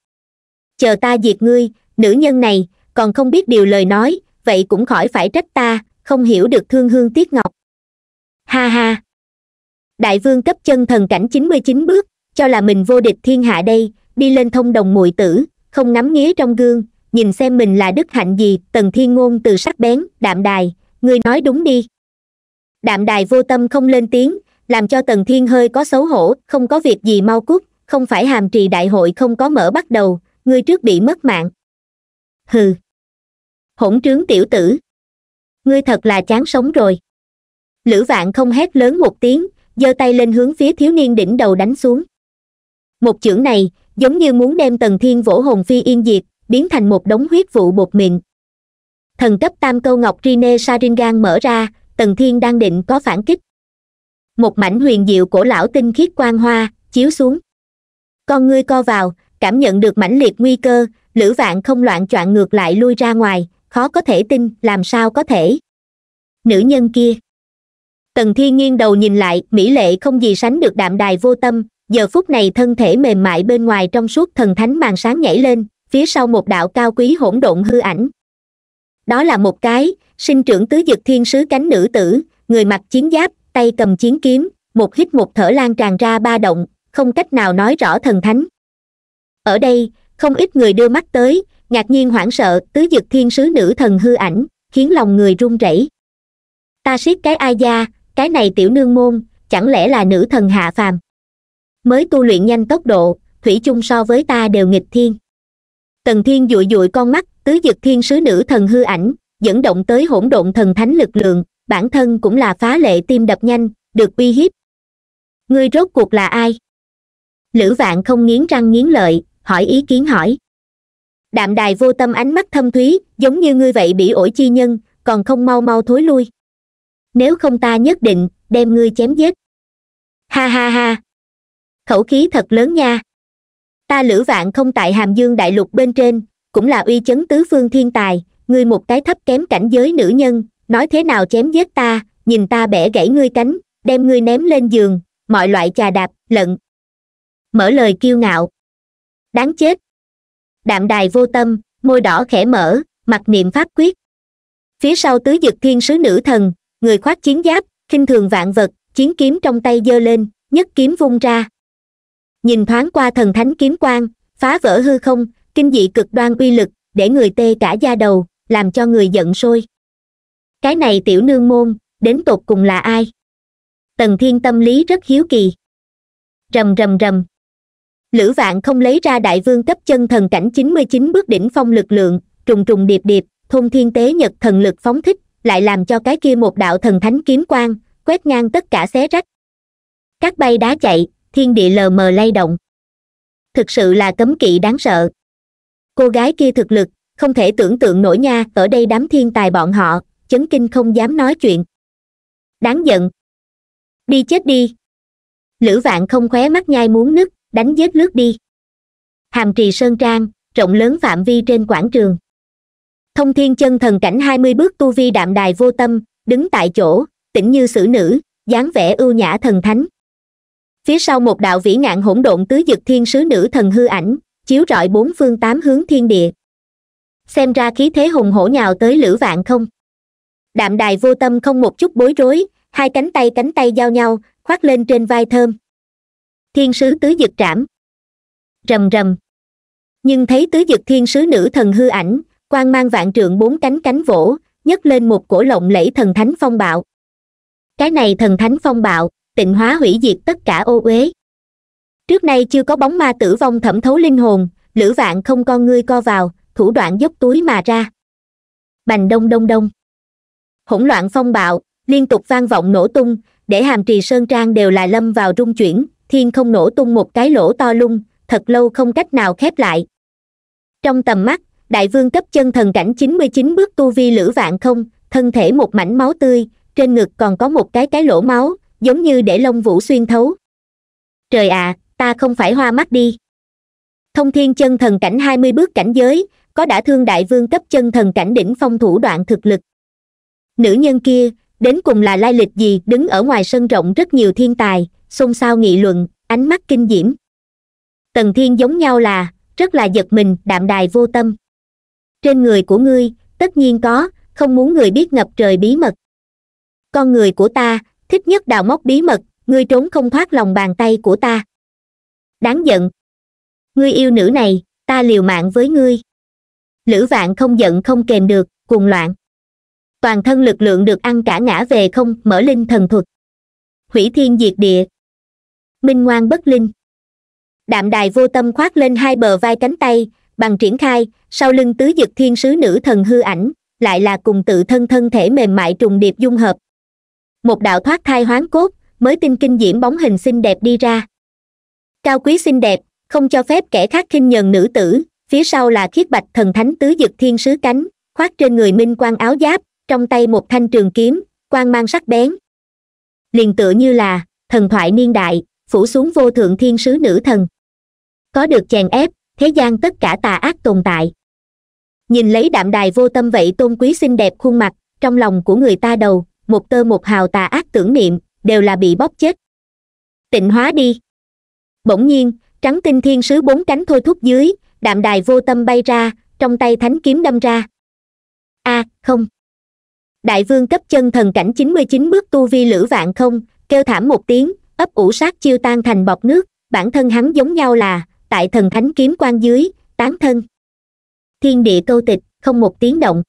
chờ ta diệt ngươi nữ nhân này còn không biết điều lời nói vậy cũng khỏi phải trách ta không hiểu được thương hương Tiết ngọc ha ha đại vương cấp chân thần cảnh chín mươi chín bước cho là mình vô địch thiên hạ đây đi lên thông đồng muội tử không ngắm nghía trong gương nhìn xem mình là đức hạnh gì tần thiên ngôn từ sắc bén đạm đài ngươi nói đúng đi đạm đài vô tâm không lên tiếng làm cho tần thiên hơi có xấu hổ không có việc gì mau cút không phải hàm trì đại hội không có mở bắt đầu ngươi trước bị mất mạng hừ hỗn trướng tiểu tử ngươi thật là chán sống rồi lữ vạn không hét lớn một tiếng giơ tay lên hướng phía thiếu niên đỉnh đầu đánh xuống một chưởng này giống như muốn đem tần thiên vỗ hồn phi yên diệt biến thành một đống huyết vụ bột mịn thần cấp tam câu ngọc rine saringan mở ra tần thiên đang định có phản kích một mảnh huyền diệu cổ lão tinh khiết quang hoa chiếu xuống con ngươi co vào cảm nhận được mãnh liệt nguy cơ lữ vạn không loạn choạng ngược lại lui ra ngoài khó có thể tin làm sao có thể nữ nhân kia tần thi nghiêng đầu nhìn lại mỹ lệ không gì sánh được đạm đài vô tâm giờ phút này thân thể mềm mại bên ngoài trong suốt thần thánh màn sáng nhảy lên phía sau một đạo cao quý hỗn độn hư ảnh đó là một cái sinh trưởng tứ dực thiên sứ cánh nữ tử người mặc chiến giáp tay cầm chiến kiếm một hít một thở lan tràn ra ba động không cách nào nói rõ thần thánh ở đây không ít người đưa mắt tới ngạc nhiên hoảng sợ tứ dực thiên sứ nữ thần hư ảnh khiến lòng người run rẩy ta siết cái ai da cái này tiểu nương môn chẳng lẽ là nữ thần hạ phàm mới tu luyện nhanh tốc độ thủy chung so với ta đều nghịch thiên tần thiên dụi dụi con mắt tứ dực thiên sứ nữ thần hư ảnh dẫn động tới hỗn độn thần thánh lực lượng bản thân cũng là phá lệ tim đập nhanh được uy hiếp ngươi rốt cuộc là ai lữ vạn không nghiến răng nghiến lợi hỏi ý kiến hỏi đạm đài vô tâm ánh mắt thâm thúy giống như ngươi vậy bị ổi chi nhân còn không mau mau thối lui nếu không ta nhất định đem ngươi chém giết ha ha ha khẩu khí thật lớn nha ta lữ vạn không tại hàm dương đại lục bên trên cũng là uy chấn tứ phương thiên tài ngươi một cái thấp kém cảnh giới nữ nhân nói thế nào chém giết ta nhìn ta bẻ gãy ngươi cánh đem ngươi ném lên giường mọi loại trà đạp lận mở lời kiêu ngạo đáng chết đạm đài vô tâm môi đỏ khẽ mở mặt niệm pháp quyết phía sau tứ dực thiên sứ nữ thần người khoác chiến giáp khinh thường vạn vật chiến kiếm trong tay giơ lên nhất kiếm vung ra nhìn thoáng qua thần thánh kiếm quang phá vỡ hư không kinh dị cực đoan uy lực để người tê cả da đầu làm cho người giận sôi cái này tiểu nương môn đến tột cùng là ai tần thiên tâm lý rất hiếu kỳ rầm rầm rầm lữ vạn không lấy ra đại vương cấp chân thần cảnh chín mươi chín bước đỉnh phong lực lượng trùng trùng điệp điệp thôn thiên tế nhật thần lực phóng thích lại làm cho cái kia một đạo thần thánh kiếm quang quét ngang tất cả xé rách các bay đá chạy thiên địa lờ mờ lay động thực sự là cấm kỵ đáng sợ cô gái kia thực lực không thể tưởng tượng nổi nha ở đây đám thiên tài bọn họ chấn kinh không dám nói chuyện đáng giận đi chết đi lữ vạn không khóe mắt nhai muốn nứt đánh vết lướt đi hàm trì sơn trang rộng lớn phạm vi trên quảng trường thông thiên chân thần cảnh hai mươi bước tu vi đạm đài vô tâm đứng tại chỗ tĩnh như xử nữ dáng vẻ ưu nhã thần thánh phía sau một đạo vĩ ngạn hỗn độn tứ dực thiên sứ nữ thần hư ảnh chiếu rọi bốn phương tám hướng thiên địa xem ra khí thế hùng hổ nhào tới lữ vạn không đạm đài vô tâm không một chút bối rối hai cánh tay cánh tay giao nhau khoác lên trên vai thơm thiên sứ tứ dực trảm rầm rầm nhưng thấy tứ dực thiên sứ nữ thần hư ảnh Quan mang vạn trượng bốn cánh cánh vỗ nhấc lên một cổ lộng lẫy thần thánh phong bạo cái này thần thánh phong bạo tịnh hóa hủy diệt tất cả ô uế trước nay chưa có bóng ma tử vong thẩm thấu linh hồn lữ vạn không con ngươi co vào thủ đoạn dốc túi mà ra bành đông đông đông hỗn loạn phong bạo liên tục vang vọng nổ tung để hàm trì sơn trang đều là lâm vào rung chuyển thiên không nổ tung một cái lỗ to lung thật lâu không cách nào khép lại trong tầm mắt đại vương cấp chân thần cảnh chín mươi chín bước tu vi lữ vạn không thân thể một mảnh máu tươi trên ngực còn có một cái cái lỗ máu giống như để lông vũ xuyên thấu trời ạ à, ta không phải hoa mắt đi thông thiên chân thần cảnh hai mươi bước cảnh giới có đã thương đại vương cấp chân thần cảnh đỉnh phong thủ đoạn thực lực nữ nhân kia đến cùng là lai lịch gì đứng ở ngoài sân rộng rất nhiều thiên tài xôn xao nghị luận ánh mắt kinh diễm tần thiên giống nhau là rất là giật mình đạm đài vô tâm trên người của ngươi tất nhiên có không muốn người biết ngập trời bí mật con người của ta thích nhất đào móc bí mật ngươi trốn không thoát lòng bàn tay của ta đáng giận ngươi yêu nữ này ta liều mạng với ngươi lữ vạn không giận không kềm được cuồng loạn toàn thân lực lượng được ăn cả ngã về không mở linh thần thuật hủy thiên diệt địa minh ngoan bất linh đạm đài vô tâm khoác lên hai bờ vai cánh tay bằng triển khai sau lưng tứ dực thiên sứ nữ thần hư ảnh lại là cùng tự thân thân thể mềm mại trùng điệp dung hợp một đạo thoát thai hoán cốt mới tinh kinh diễm bóng hình xinh đẹp đi ra cao quý xinh đẹp không cho phép kẻ khác khinh nhờn nữ tử phía sau là khiết bạch thần thánh tứ dực thiên sứ cánh khoác trên người minh quan áo giáp trong tay một thanh trường kiếm quan mang sắc bén liền tựa như là thần thoại niên đại phủ xuống vô thượng thiên sứ nữ thần có được chèn ép thế gian tất cả tà ác tồn tại nhìn lấy đạm đài vô tâm vậy tôn quý xinh đẹp khuôn mặt trong lòng của người ta đầu một tơ một hào tà ác tưởng niệm đều là bị bóp chết tịnh hóa đi bỗng nhiên trắng tinh thiên sứ bốn cánh thôi thúc dưới đạm đài vô tâm bay ra trong tay thánh kiếm đâm ra a à, không đại vương cấp chân thần cảnh chín mươi chín bước tu vi lữ vạn không kêu thảm một tiếng ấp ủ sát chiêu tan thành bọt nước bản thân hắn giống nhau là tại thần thánh kiếm quan dưới tán thân thiên địa câu tịch không một tiếng động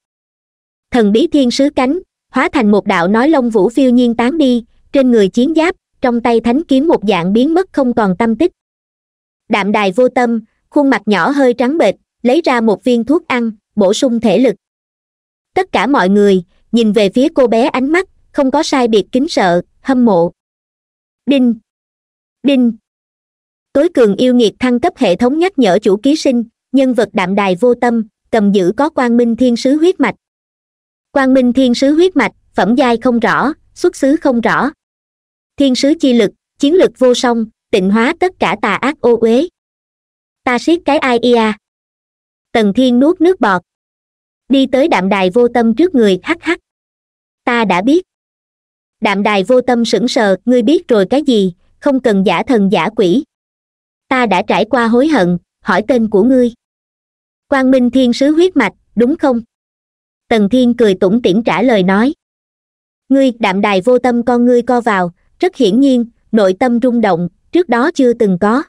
thần bí thiên sứ cánh hóa thành một đạo nói lông vũ phiêu nhiên tán đi trên người chiến giáp trong tay thánh kiếm một dạng biến mất không còn tâm tích đạm đài vô tâm khuôn mặt nhỏ hơi trắng bệch lấy ra một viên thuốc ăn bổ sung thể lực tất cả mọi người nhìn về phía cô bé ánh mắt không có sai biệt kính sợ hâm mộ đinh đinh tối cường yêu nghiệt thăng cấp hệ thống nhắc nhở chủ ký sinh nhân vật đạm đài vô tâm cầm giữ có quang minh thiên sứ huyết mạch quang minh thiên sứ huyết mạch phẩm giai không rõ xuất xứ không rõ thiên sứ chi lực chiến lực vô song tịnh hóa tất cả tà ác ô uế ta siết cái ai ia tần thiên nuốt nước bọt đi tới đạm đài vô tâm trước người hắc hắc ta đã biết đạm đài vô tâm sững sờ ngươi biết rồi cái gì không cần giả thần giả quỷ ta đã trải qua hối hận hỏi tên của ngươi quang minh thiên sứ huyết mạch đúng không tần thiên cười tủm tỉm trả lời nói ngươi đạm đài vô tâm con ngươi co vào rất hiển nhiên nội tâm rung động trước đó chưa từng có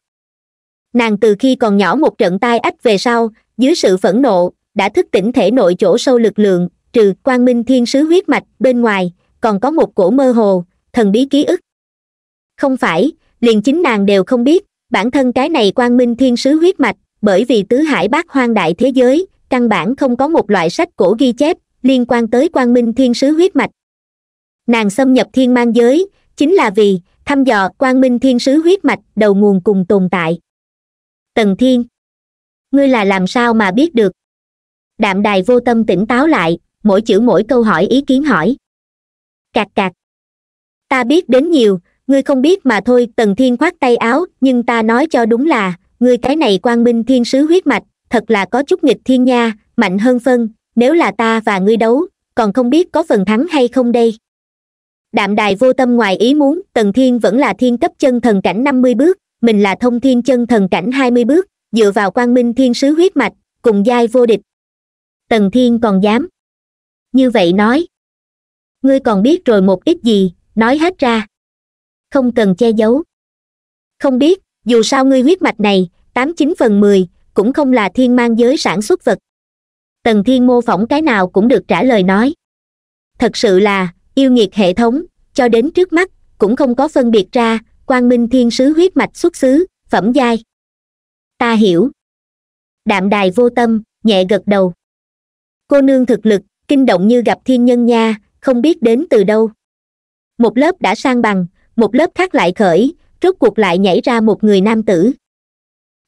nàng từ khi còn nhỏ một trận tai ách về sau dưới sự phẫn nộ đã thức tỉnh thể nội chỗ sâu lực lượng trừ quang minh thiên sứ huyết mạch bên ngoài còn có một cổ mơ hồ thần bí ký ức không phải liền chính nàng đều không biết bản thân cái này quang minh thiên sứ huyết mạch bởi vì tứ hải bát hoang đại thế giới căn bản không có một loại sách cổ ghi chép liên quan tới quang minh thiên sứ huyết mạch nàng xâm nhập thiên mang giới chính là vì thăm dò quang minh thiên sứ huyết mạch đầu nguồn cùng tồn tại tần thiên ngươi là làm sao mà biết được đạm đài vô tâm tỉnh táo lại mỗi chữ mỗi câu hỏi ý kiến hỏi cạc cạc ta biết đến nhiều ngươi không biết mà thôi tần thiên khoát tay áo nhưng ta nói cho đúng là ngươi cái này quang minh thiên sứ huyết mạch thật là có chút nghịch thiên nha mạnh hơn phân nếu là ta và ngươi đấu còn không biết có phần thắng hay không đây đạm đài vô tâm ngoài ý muốn tần thiên vẫn là thiên cấp chân thần cảnh năm mươi bước mình là thông thiên chân thần cảnh hai mươi bước dựa vào quang minh thiên sứ huyết mạch cùng giai vô địch tần thiên còn dám như vậy nói ngươi còn biết rồi một ít gì nói hết ra không cần che giấu không biết dù sao ngươi huyết mạch này tám chín phần mười cũng không là thiên mang giới sản xuất vật tần thiên mô phỏng cái nào cũng được trả lời nói thật sự là yêu nghiệt hệ thống cho đến trước mắt cũng không có phân biệt ra quang minh thiên sứ huyết mạch xuất xứ phẩm giai ta hiểu đạm đài vô tâm nhẹ gật đầu cô nương thực lực kinh động như gặp thiên nhân nha không biết đến từ đâu một lớp đã sang bằng một lớp khác lại khởi rốt cuộc lại nhảy ra một người nam tử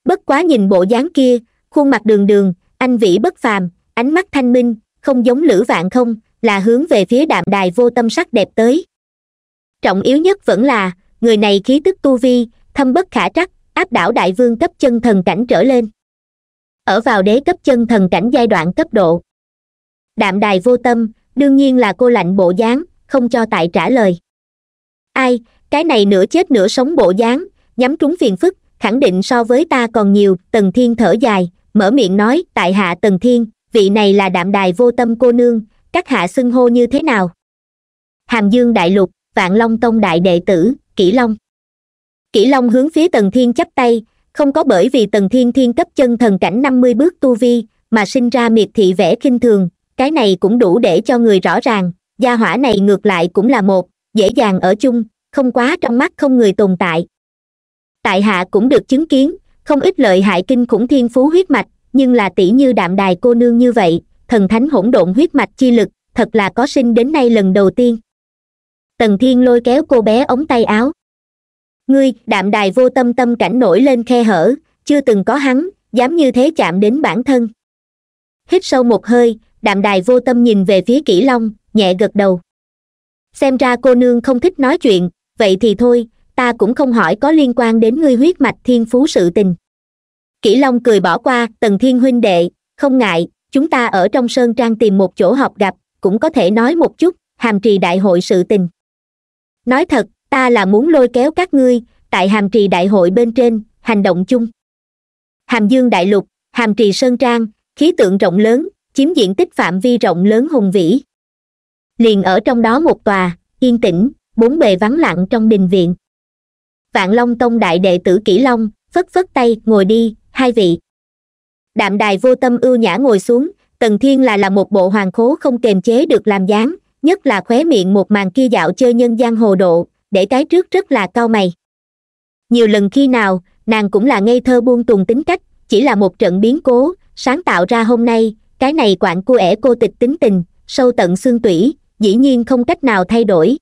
bất quá nhìn bộ dáng kia khuôn mặt đường đường anh vĩ bất phàm ánh mắt thanh minh không giống lữ vạn không là hướng về phía đạm đài vô tâm sắc đẹp tới trọng yếu nhất vẫn là người này khí tức tu vi thâm bất khả trắc áp đảo đại vương cấp chân thần cảnh trở lên ở vào đế cấp chân thần cảnh giai đoạn cấp độ đạm đài vô tâm đương nhiên là cô lạnh bộ dáng không cho tại trả lời ai cái này nửa chết nửa sống bộ dáng nhắm trúng phiền phức khẳng định so với ta còn nhiều tần thiên thở dài mở miệng nói tại hạ tần thiên vị này là đạm đài vô tâm cô nương các hạ xưng hô như thế nào hàm dương đại lục vạn long tông đại đệ tử kỷ long kỷ long hướng phía tần thiên chắp tay không có bởi vì tần thiên thiên cấp chân thần cảnh năm mươi bước tu vi mà sinh ra miệt thị vẻ kinh thường cái này cũng đủ để cho người rõ ràng gia hỏa này ngược lại cũng là một dễ dàng ở chung không quá trong mắt không người tồn tại tại hạ cũng được chứng kiến không ít lợi hại kinh khủng thiên phú huyết mạch nhưng là tỷ như đạm đài cô nương như vậy thần thánh hỗn độn huyết mạch chi lực thật là có sinh đến nay lần đầu tiên tần thiên lôi kéo cô bé ống tay áo ngươi đạm đài vô tâm tâm cảnh nổi lên khe hở chưa từng có hắn dám như thế chạm đến bản thân hít sâu một hơi đạm đài vô tâm nhìn về phía kỹ long nhẹ gật đầu xem ra cô nương không thích nói chuyện vậy thì thôi ta cũng không hỏi có liên quan đến ngươi huyết mạch thiên phú sự tình kỷ long cười bỏ qua tần thiên huynh đệ không ngại chúng ta ở trong sơn trang tìm một chỗ họp gặp cũng có thể nói một chút hàm trì đại hội sự tình nói thật ta là muốn lôi kéo các ngươi tại hàm trì đại hội bên trên hành động chung hàm dương đại lục hàm trì sơn trang khí tượng rộng lớn chiếm diện tích phạm vi rộng lớn hùng vĩ liền ở trong đó một tòa yên tĩnh bốn bề vắng lặng trong đình viện vạn long tông đại đệ tử kỷ long phất phất tay ngồi đi hai vị đạm đài vô tâm ưu nhã ngồi xuống tần thiên là là một bộ hoàng khố không kềm chế được làm dáng nhất là khóe miệng một màn kia dạo chơi nhân gian hồ độ để cái trước rất là cao mày nhiều lần khi nào nàng cũng là ngây thơ buông tuồng tính cách chỉ là một trận biến cố sáng tạo ra hôm nay cái này quạng cô ẻ cô tịch tính tình sâu tận xương tủy dĩ nhiên không cách nào thay đổi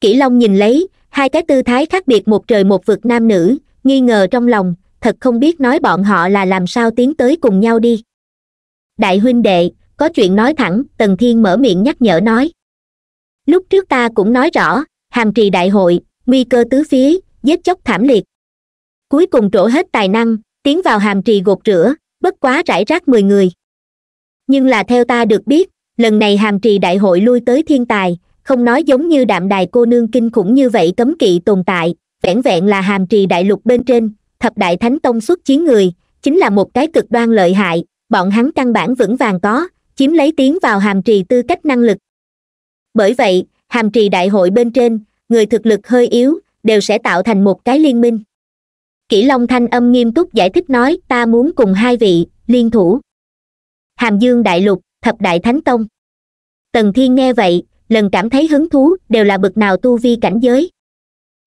kỷ long nhìn lấy hai cái tư thái khác biệt một trời một vực nam nữ nghi ngờ trong lòng thật không biết nói bọn họ là làm sao tiến tới cùng nhau đi đại huynh đệ có chuyện nói thẳng tần thiên mở miệng nhắc nhở nói lúc trước ta cũng nói rõ hàm trì đại hội nguy cơ tứ phía giết chóc thảm liệt cuối cùng trổ hết tài năng tiến vào hàm trì gột rửa bất quá rải rác mười người nhưng là theo ta được biết lần này hàm trì đại hội lui tới thiên tài không nói giống như đạm đài cô nương kinh khủng như vậy cấm kỵ tồn tại vẻn vẹn là hàm trì đại lục bên trên thập đại thánh tông xuất chiến người chính là một cái cực đoan lợi hại bọn hắn căn bản vững vàng có chiếm lấy tiến vào hàm trì tư cách năng lực bởi vậy hàm trì đại hội bên trên người thực lực hơi yếu đều sẽ tạo thành một cái liên minh kỷ long thanh âm nghiêm túc giải thích nói ta muốn cùng hai vị liên thủ hàm dương đại lục thập đại thánh tông tần thiên nghe vậy lần cảm thấy hứng thú đều là bực nào tu vi cảnh giới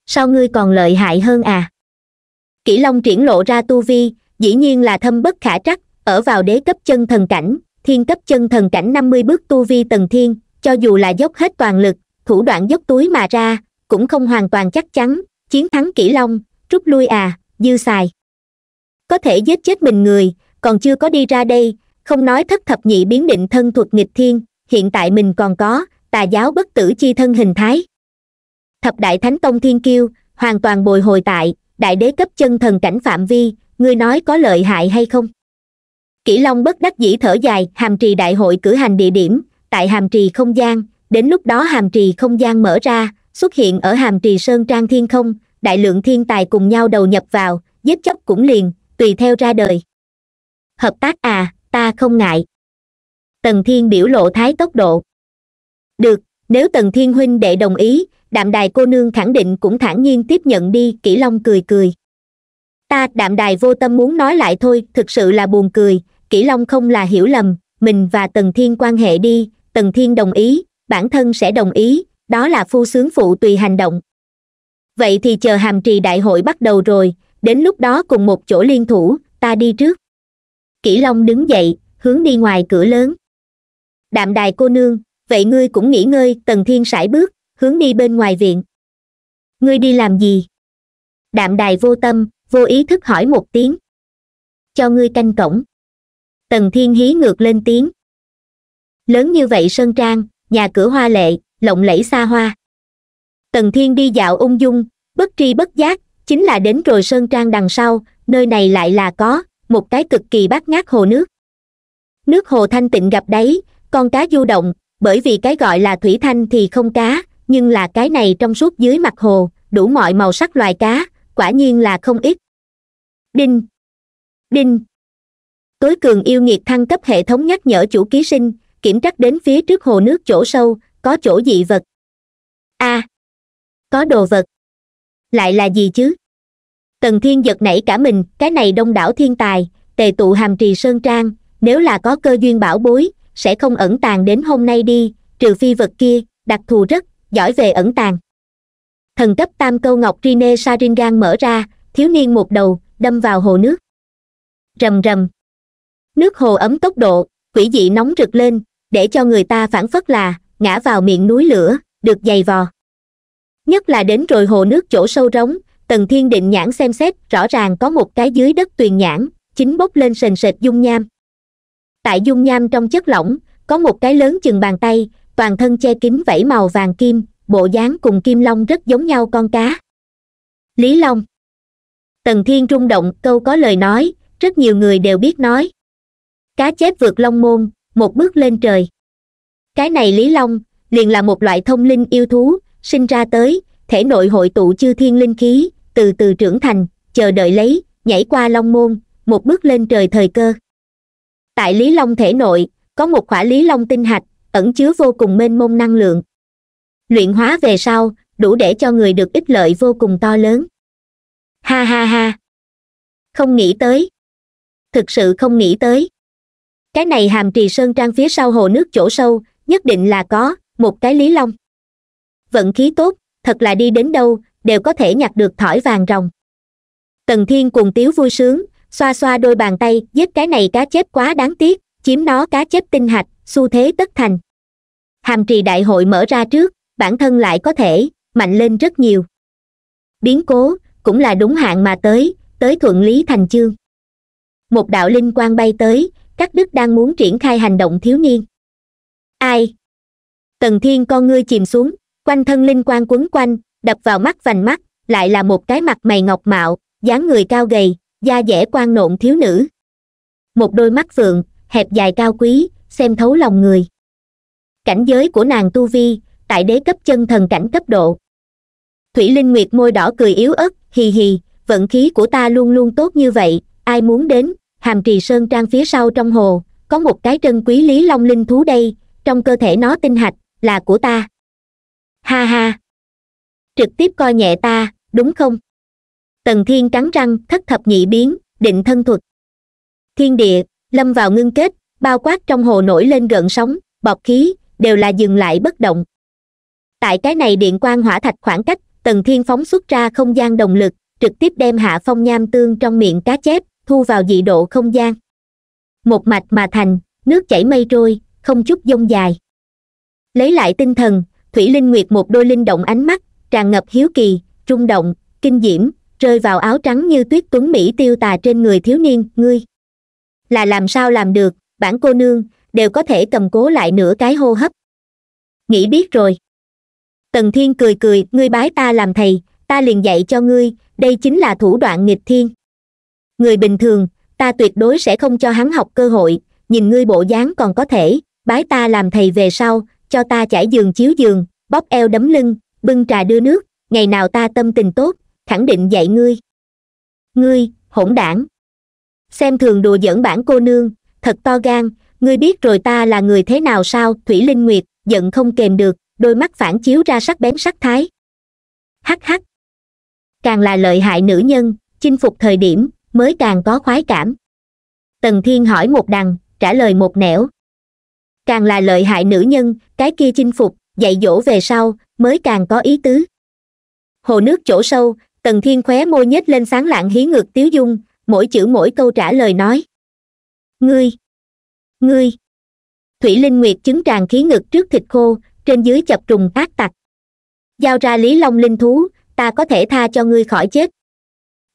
sao ngươi còn lợi hại hơn à kỷ long triển lộ ra tu vi dĩ nhiên là thâm bất khả trắc ở vào đế cấp chân thần cảnh thiên cấp chân thần cảnh năm mươi bước tu vi tầng thiên cho dù là dốc hết toàn lực thủ đoạn dốc túi mà ra cũng không hoàn toàn chắc chắn chiến thắng kỷ long rút lui à dư xài có thể giết chết mình người còn chưa có đi ra đây không nói thất thập nhị biến định thân thuật nghịch thiên hiện tại mình còn có tà giáo bất tử chi thân hình thái thập đại thánh tông thiên kiêu hoàn toàn bồi hồi tại đại đế cấp chân thần cảnh phạm vi ngươi nói có lợi hại hay không kỷ long bất đắc dĩ thở dài hàm trì đại hội cử hành địa điểm tại hàm trì không gian đến lúc đó hàm trì không gian mở ra xuất hiện ở hàm trì sơn trang thiên không đại lượng thiên tài cùng nhau đầu nhập vào giết chóc cũng liền tùy theo ra đời hợp tác à ta không ngại tần thiên biểu lộ thái tốc độ được nếu tần thiên huynh đệ đồng ý đạm đài cô nương khẳng định cũng thản nhiên tiếp nhận đi Kỷ long cười cười ta đạm đài vô tâm muốn nói lại thôi thực sự là buồn cười Kỷ long không là hiểu lầm mình và tần thiên quan hệ đi tần thiên đồng ý bản thân sẽ đồng ý đó là phu sướng phụ tùy hành động vậy thì chờ hàm trì đại hội bắt đầu rồi đến lúc đó cùng một chỗ liên thủ ta đi trước Kỷ long đứng dậy hướng đi ngoài cửa lớn đạm đài cô nương vậy ngươi cũng nghỉ ngơi tần thiên sải bước hướng đi bên ngoài viện ngươi đi làm gì đạm đài vô tâm vô ý thức hỏi một tiếng cho ngươi canh cổng tần thiên hí ngược lên tiếng lớn như vậy sơn trang nhà cửa hoa lệ lộng lẫy xa hoa tần thiên đi dạo ung dung bất tri bất giác chính là đến rồi sơn trang đằng sau nơi này lại là có một cái cực kỳ bát ngát hồ nước nước hồ thanh tịnh gặp đáy con cá du động bởi vì cái gọi là thủy thanh thì không cá nhưng là cái này trong suốt dưới mặt hồ đủ mọi màu sắc loài cá quả nhiên là không ít đinh đinh tối cường yêu nghiệt thăng cấp hệ thống nhắc nhở chủ ký sinh kiểm trắc đến phía trước hồ nước chỗ sâu có chỗ dị vật a à, có đồ vật lại là gì chứ tần thiên giật nảy cả mình cái này đông đảo thiên tài tề tụ hàm trì sơn trang nếu là có cơ duyên bảo bối sẽ không ẩn tàng đến hôm nay đi trừ phi vật kia đặc thù rất giỏi về ẩn tàng thần cấp tam câu ngọc rine saringan mở ra thiếu niên một đầu đâm vào hồ nước rầm rầm nước hồ ấm tốc độ quỷ dị nóng rực lên để cho người ta phản phất là ngã vào miệng núi lửa được dày vò nhất là đến rồi hồ nước chỗ sâu rống tần thiên định nhãn xem xét rõ ràng có một cái dưới đất tuyền nhãn chính bốc lên sền sệt dung nham tại dung nham trong chất lỏng có một cái lớn chừng bàn tay toàn thân che kín vảy màu vàng kim bộ dáng cùng kim long rất giống nhau con cá lý long tần thiên rung động câu có lời nói rất nhiều người đều biết nói cá chép vượt long môn một bước lên trời cái này lý long liền là một loại thông linh yêu thú sinh ra tới thể nội hội tụ chư thiên linh khí từ từ trưởng thành chờ đợi lấy nhảy qua long môn một bước lên trời thời cơ tại lý long thể nội có một khỏa lý long tinh hạch ẩn chứa vô cùng mênh mông năng lượng luyện hóa về sau đủ để cho người được ích lợi vô cùng to lớn ha ha ha không nghĩ tới thực sự không nghĩ tới cái này hàm trì sơn trang phía sau hồ nước chỗ sâu nhất định là có một cái lý long vận khí tốt thật là đi đến đâu đều có thể nhặt được thỏi vàng rồng. tần thiên cùng tiếu vui sướng xoa xoa đôi bàn tay giết cái này cá chết quá đáng tiếc chiếm nó cá chết tinh hạch xu thế tất thành hàm trì đại hội mở ra trước bản thân lại có thể mạnh lên rất nhiều biến cố cũng là đúng hạn mà tới tới thuận lý thành chương một đạo linh quang bay tới các đức đang muốn triển khai hành động thiếu niên ai tần thiên con ngươi chìm xuống quanh thân linh quang quấn quanh đập vào mắt vành mắt lại là một cái mặt mày ngọc mạo dáng người cao gầy da dẻ quan nộn thiếu nữ một đôi mắt phượng hẹp dài cao quý xem thấu lòng người cảnh giới của nàng tu vi tại đế cấp chân thần cảnh cấp độ thủy linh nguyệt môi đỏ cười yếu ớt hì hì vận khí của ta luôn luôn tốt như vậy ai muốn đến hàm trì sơn trang phía sau trong hồ có một cái trân quý lý long linh thú đây trong cơ thể nó tinh hạch là của ta ha ha trực tiếp coi nhẹ ta đúng không tần thiên cắn răng thất thập nhị biến định thân thuật thiên địa lâm vào ngưng kết bao quát trong hồ nổi lên gợn sóng bọt khí đều là dừng lại bất động tại cái này điện quang hỏa thạch khoảng cách tần thiên phóng xuất ra không gian đồng lực trực tiếp đem hạ phong nham tương trong miệng cá chép thu vào dị độ không gian một mạch mà thành nước chảy mây trôi không chút dông dài lấy lại tinh thần thủy linh nguyệt một đôi linh động ánh mắt tràn ngập hiếu kỳ trung động kinh diễm rơi vào áo trắng như tuyết tuấn mỹ tiêu tà trên người thiếu niên ngươi là làm sao làm được bản cô nương đều có thể cầm cố lại nửa cái hô hấp nghĩ biết rồi tần thiên cười cười ngươi bái ta làm thầy ta liền dạy cho ngươi đây chính là thủ đoạn nghịch thiên người bình thường ta tuyệt đối sẽ không cho hắn học cơ hội nhìn ngươi bộ dáng còn có thể bái ta làm thầy về sau cho ta chải giường chiếu giường bóp eo đấm lưng bưng trà đưa nước ngày nào ta tâm tình tốt khẳng định dạy ngươi ngươi hỗn đảng xem thường đùa giỡn bản cô nương thật to gan ngươi biết rồi ta là người thế nào sao thủy linh nguyệt giận không kềm được đôi mắt phản chiếu ra sắc bén sắc thái hắc hắc càng là lợi hại nữ nhân chinh phục thời điểm mới càng có khoái cảm tần thiên hỏi một đằng trả lời một nẻo càng là lợi hại nữ nhân cái kia chinh phục dạy dỗ về sau mới càng có ý tứ hồ nước chỗ sâu tần thiên khóe môi nhếch lên sáng lạng hí ngược tiếu dung mỗi chữ mỗi câu trả lời nói ngươi ngươi thủy linh nguyệt chứng tràn khí ngực trước thịt khô trên dưới chập trùng ác tặc giao ra lý long linh thú ta có thể tha cho ngươi khỏi chết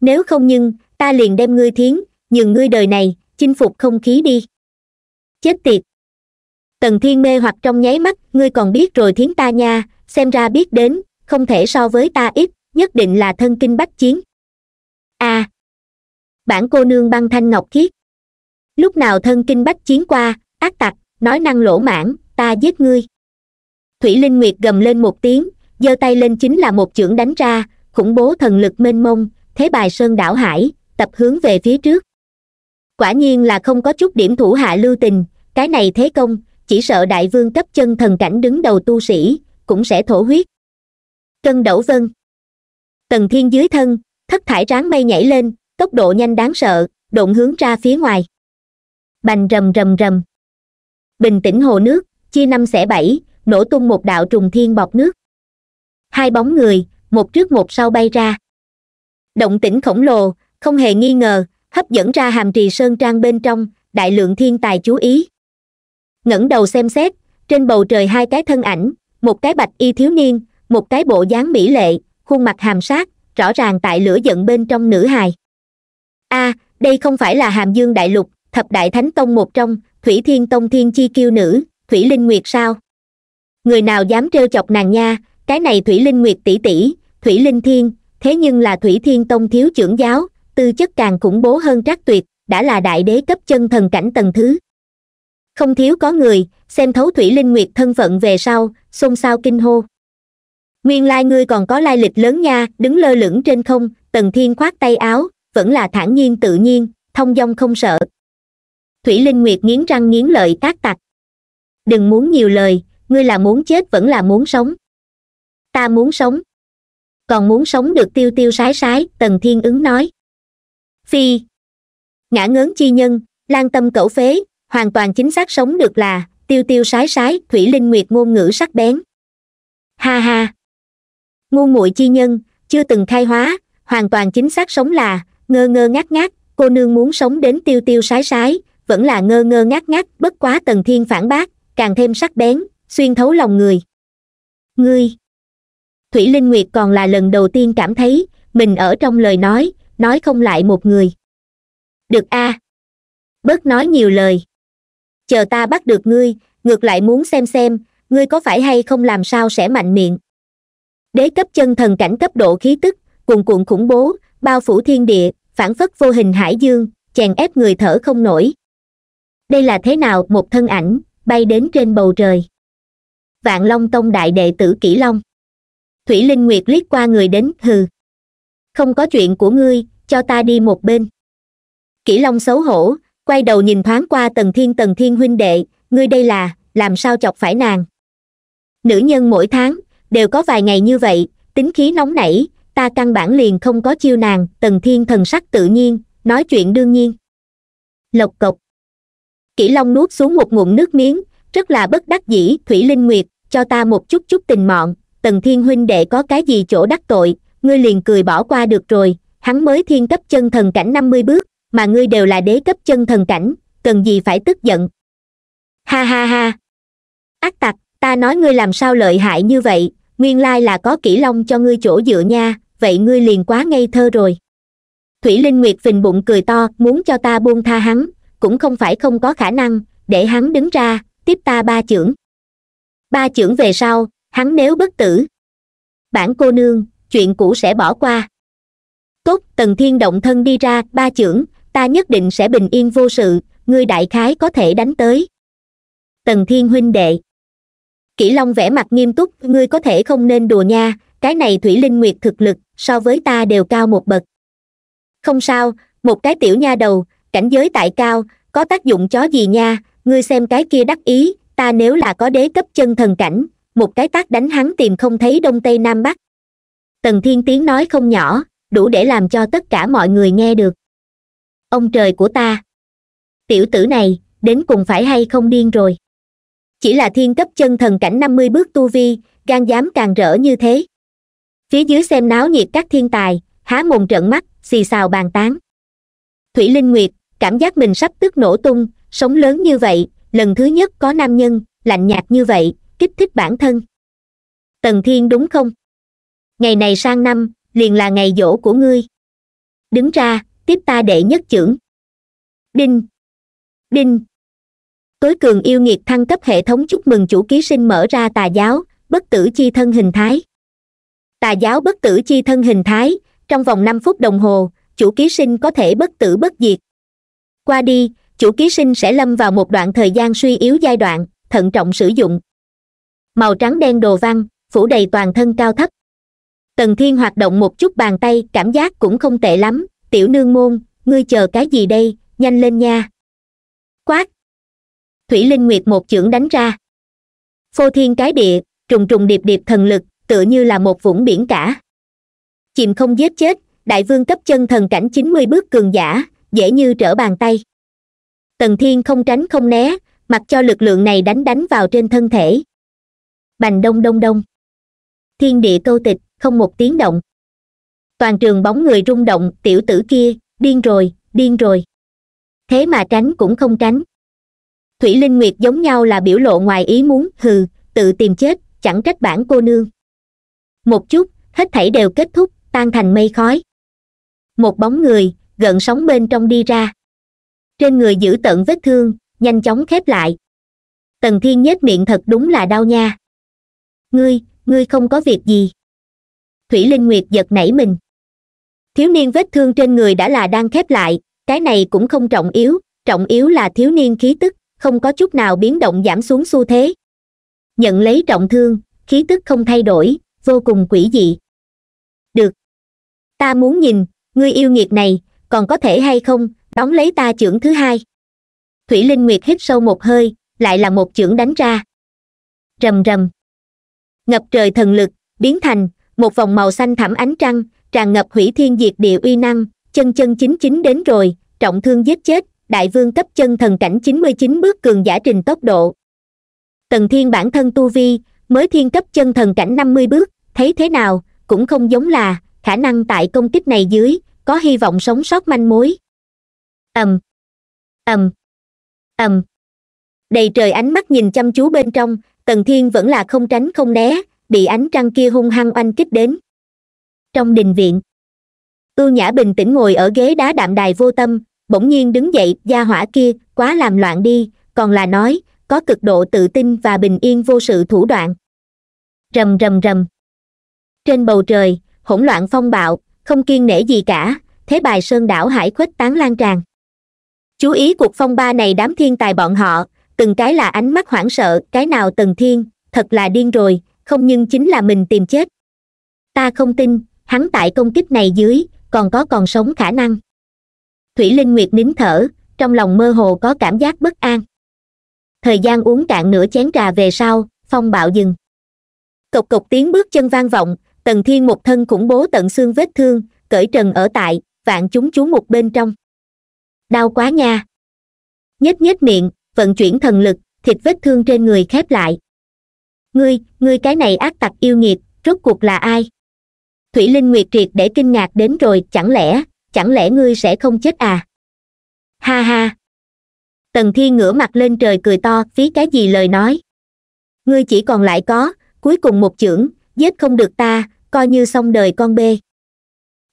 nếu không nhưng ta liền đem ngươi thiến nhường ngươi đời này chinh phục không khí đi chết tiệt tần thiên mê hoặc trong nháy mắt ngươi còn biết rồi thiến ta nha xem ra biết đến không thể so với ta ít nhất định là thân kinh bách chiến a à, bản cô nương băng thanh ngọc khiết lúc nào thân kinh bách chiến qua ác tặc nói năng lỗ mãn ta giết ngươi thủy linh nguyệt gầm lên một tiếng giơ tay lên chính là một chưởng đánh ra khủng bố thần lực mênh mông thế bài sơn đảo hải tập hướng về phía trước quả nhiên là không có chút điểm thủ hạ lưu tình cái này thế công chỉ sợ đại vương cấp chân thần cảnh đứng đầu tu sĩ cũng sẽ thổ huyết cân đẩu vân tầng thiên dưới thân thất thải ráng mây nhảy lên tốc độ nhanh đáng sợ độn hướng ra phía ngoài bành rầm rầm rầm bình tĩnh hồ nước chia năm xẻ bảy nổ tung một đạo trùng thiên bọc nước hai bóng người một trước một sau bay ra động tĩnh khổng lồ không hề nghi ngờ hấp dẫn ra hàm trì sơn trang bên trong đại lượng thiên tài chú ý ngẩng đầu xem xét trên bầu trời hai cái thân ảnh một cái bạch y thiếu niên một cái bộ dáng mỹ lệ khuôn mặt hàm sát rõ ràng tại lửa giận bên trong nữ hài a à, đây không phải là hàm dương đại lục thập đại thánh tông một trong thủy thiên tông thiên chi kiêu nữ thủy linh nguyệt sao người nào dám trêu chọc nàng nha cái này thủy linh nguyệt tỷ tỷ thủy linh thiên thế nhưng là thủy thiên tông thiếu trưởng giáo tư chất càng khủng bố hơn trác tuyệt đã là đại đế cấp chân thần cảnh tầng thứ không thiếu có người xem thấu thủy linh nguyệt thân phận về sau xôn xao kinh hô nguyên lai ngươi còn có lai lịch lớn nha đứng lơ lửng trên không tần thiên khoát tay áo vẫn là thản nhiên tự nhiên thông dong không sợ thủy linh nguyệt nghiến răng nghiến lợi tác tặc đừng muốn nhiều lời ngươi là muốn chết vẫn là muốn sống ta muốn sống còn muốn sống được tiêu tiêu sái sái tần thiên ứng nói phi ngã ngớn chi nhân lan tâm cẩu phế hoàn toàn chính xác sống được là tiêu tiêu sái sái thủy linh nguyệt ngôn ngữ sắc bén ha ha ngu muội chi nhân chưa từng khai hóa hoàn toàn chính xác sống là ngơ ngơ ngác ngác cô nương muốn sống đến tiêu tiêu sái sái vẫn là ngơ ngơ ngác ngác bất quá tần thiên phản bác càng thêm sắc bén xuyên thấu lòng người ngươi thủy linh nguyệt còn là lần đầu tiên cảm thấy mình ở trong lời nói nói không lại một người được a à. bớt nói nhiều lời chờ ta bắt được ngươi ngược lại muốn xem xem ngươi có phải hay không làm sao sẽ mạnh miệng đế cấp chân thần cảnh cấp độ khí tức cuồn cuộn khủng bố bao phủ thiên địa phản phất vô hình hải dương chèn ép người thở không nổi đây là thế nào một thân ảnh bay đến trên bầu trời vạn long tông đại đệ tử kỷ long thủy linh nguyệt liếc qua người đến hừ không có chuyện của ngươi cho ta đi một bên kỷ long xấu hổ quay đầu nhìn thoáng qua tần thiên tần thiên huynh đệ ngươi đây là làm sao chọc phải nàng nữ nhân mỗi tháng đều có vài ngày như vậy tính khí nóng nảy ta căn bản liền không có chiêu nàng tần thiên thần sắc tự nhiên nói chuyện đương nhiên lộc cộc kỷ long nuốt xuống một ngụm nước miếng rất là bất đắc dĩ thủy linh nguyệt cho ta một chút chút tình mọn tần thiên huynh đệ có cái gì chỗ đắc tội ngươi liền cười bỏ qua được rồi hắn mới thiên cấp chân thần cảnh năm mươi bước mà ngươi đều là đế cấp chân thần cảnh cần gì phải tức giận ha ha ha ác tặc ta nói ngươi làm sao lợi hại như vậy nguyên lai là có kỹ long cho ngươi chỗ dựa nha vậy ngươi liền quá ngây thơ rồi thủy linh nguyệt phình bụng cười to muốn cho ta buông tha hắn cũng không phải không có khả năng để hắn đứng ra tiếp ta ba chưởng ba chưởng về sau hắn nếu bất tử bản cô nương chuyện cũ sẽ bỏ qua tốt tần thiên động thân đi ra ba chưởng ta nhất định sẽ bình yên vô sự ngươi đại khái có thể đánh tới tần thiên huynh đệ kỷ long vẻ mặt nghiêm túc ngươi có thể không nên đùa nha cái này thủy linh nguyệt thực lực so với ta đều cao một bậc không sao một cái tiểu nha đầu cảnh giới tại cao có tác dụng chó gì nha ngươi xem cái kia đắc ý ta nếu là có đế cấp chân thần cảnh một cái tác đánh hắn tìm không thấy đông tây nam bắc tần thiên tiến nói không nhỏ đủ để làm cho tất cả mọi người nghe được ông trời của ta tiểu tử này đến cùng phải hay không điên rồi chỉ là thiên cấp chân thần cảnh năm mươi bước tu vi gan dám càng rỡ như thế phía dưới xem náo nhiệt các thiên tài há mồm trợn mắt xì xào bàn tán thủy linh nguyệt cảm giác mình sắp tức nổ tung sống lớn như vậy lần thứ nhất có nam nhân lạnh nhạt như vậy kích thích bản thân tần thiên đúng không ngày này sang năm liền là ngày dỗ của ngươi đứng ra tiếp ta đệ nhất chưởng đinh đinh tối cường yêu nghiệt thăng cấp hệ thống chúc mừng chủ ký sinh mở ra tà giáo bất tử chi thân hình thái tà giáo bất tử chi thân hình thái trong vòng năm phút đồng hồ chủ ký sinh có thể bất tử bất diệt qua đi chủ ký sinh sẽ lâm vào một đoạn thời gian suy yếu giai đoạn thận trọng sử dụng màu trắng đen đồ văn phủ đầy toàn thân cao thấp tần thiên hoạt động một chút bàn tay cảm giác cũng không tệ lắm tiểu nương môn ngươi chờ cái gì đây nhanh lên nha quát thủy linh nguyệt một chưởng đánh ra phô thiên cái địa trùng trùng điệp điệp thần lực tựa như là một vũng biển cả chìm không giết chết đại vương cấp chân thần cảnh chín mươi bước cường giả dễ như trở bàn tay tần thiên không tránh không né mặc cho lực lượng này đánh đánh vào trên thân thể bành đông đông đông thiên địa câu tịch không một tiếng động toàn trường bóng người rung động tiểu tử kia điên rồi điên rồi thế mà tránh cũng không tránh thủy linh nguyệt giống nhau là biểu lộ ngoài ý muốn hừ tự tìm chết chẳng trách bản cô nương một chút hết thảy đều kết thúc tan thành mây khói một bóng người gần sóng bên trong đi ra trên người giữ tận vết thương nhanh chóng khép lại tần thiên nhếch miệng thật đúng là đau nha ngươi ngươi không có việc gì thủy linh nguyệt giật nảy mình thiếu niên vết thương trên người đã là đang khép lại cái này cũng không trọng yếu trọng yếu là thiếu niên khí tức không có chút nào biến động giảm xuống xu thế nhận lấy trọng thương khí tức không thay đổi vô cùng quỷ dị được ta muốn nhìn ngươi yêu nghiệt này còn có thể hay không đón lấy ta trưởng thứ hai thủy linh nguyệt hít sâu một hơi lại là một chưởng đánh ra rầm rầm ngập trời thần lực biến thành một vòng màu xanh thẳm ánh trăng tràn ngập hủy thiên diệt địa uy năng chân chân chính chính đến rồi trọng thương giết chết đại vương cấp chân thần cảnh chín mươi chín bước cường giả trình tốc độ tần thiên bản thân tu vi mới thiên cấp chân thần cảnh năm mươi bước thấy thế nào cũng không giống là khả năng tại công kích này dưới có hy vọng sống sót manh mối ầm ầm ầm đầy trời ánh mắt nhìn chăm chú bên trong tần thiên vẫn là không tránh không né bị ánh trăng kia hung hăng oanh kích đến trong đình viện ưu nhã bình tĩnh ngồi ở ghế đá đạm đài vô tâm bỗng nhiên đứng dậy gia hỏa kia quá làm loạn đi còn là nói có cực độ tự tin và bình yên vô sự thủ đoạn rầm rầm rầm trên bầu trời hỗn loạn phong bạo không kiên nể gì cả thế bài sơn đảo hải khuếch tán lan tràn chú ý cuộc phong ba này đám thiên tài bọn họ từng cái là ánh mắt hoảng sợ cái nào tần thiên thật là điên rồi không nhưng chính là mình tìm chết ta không tin hắn tại công kích này dưới còn có còn sống khả năng thủy linh nguyệt nín thở trong lòng mơ hồ có cảm giác bất an thời gian uống cạn nửa chén trà về sau phong bạo dừng cộc cộc tiếng bước chân vang vọng tần thiên một thân khủng bố tận xương vết thương cởi trần ở tại vạn chúng chú một bên trong đau quá nha nhếch nhếch miệng vận chuyển thần lực thịt vết thương trên người khép lại ngươi ngươi cái này ác tặc yêu nghiệt rốt cuộc là ai thủy linh nguyệt triệt để kinh ngạc đến rồi chẳng lẽ chẳng lẽ ngươi sẽ không chết à ha ha tần thiên ngửa mặt lên trời cười to phí cái gì lời nói ngươi chỉ còn lại có cuối cùng một chưởng giết không được ta coi như xong đời con bê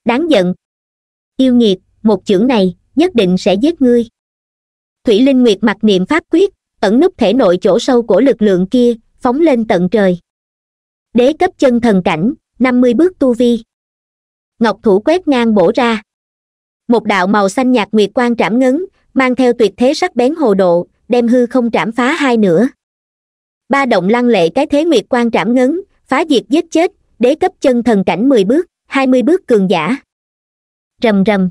đáng giận yêu nghiệt một chưởng này nhất định sẽ giết ngươi thủy linh nguyệt mặc niệm pháp quyết ẩn nút thể nội chỗ sâu của lực lượng kia phóng lên tận trời đế cấp chân thần cảnh năm mươi bước tu vi ngọc thủ quét ngang bổ ra một đạo màu xanh nhạt nguyệt quang trảm ngấn mang theo tuyệt thế sắc bén hồ độ đem hư không trảm phá hai nữa ba động lăng lệ cái thế nguyệt quang trảm ngấn phá diệt giết chết đế cấp chân thần cảnh mười bước hai mươi bước cường giả rầm rầm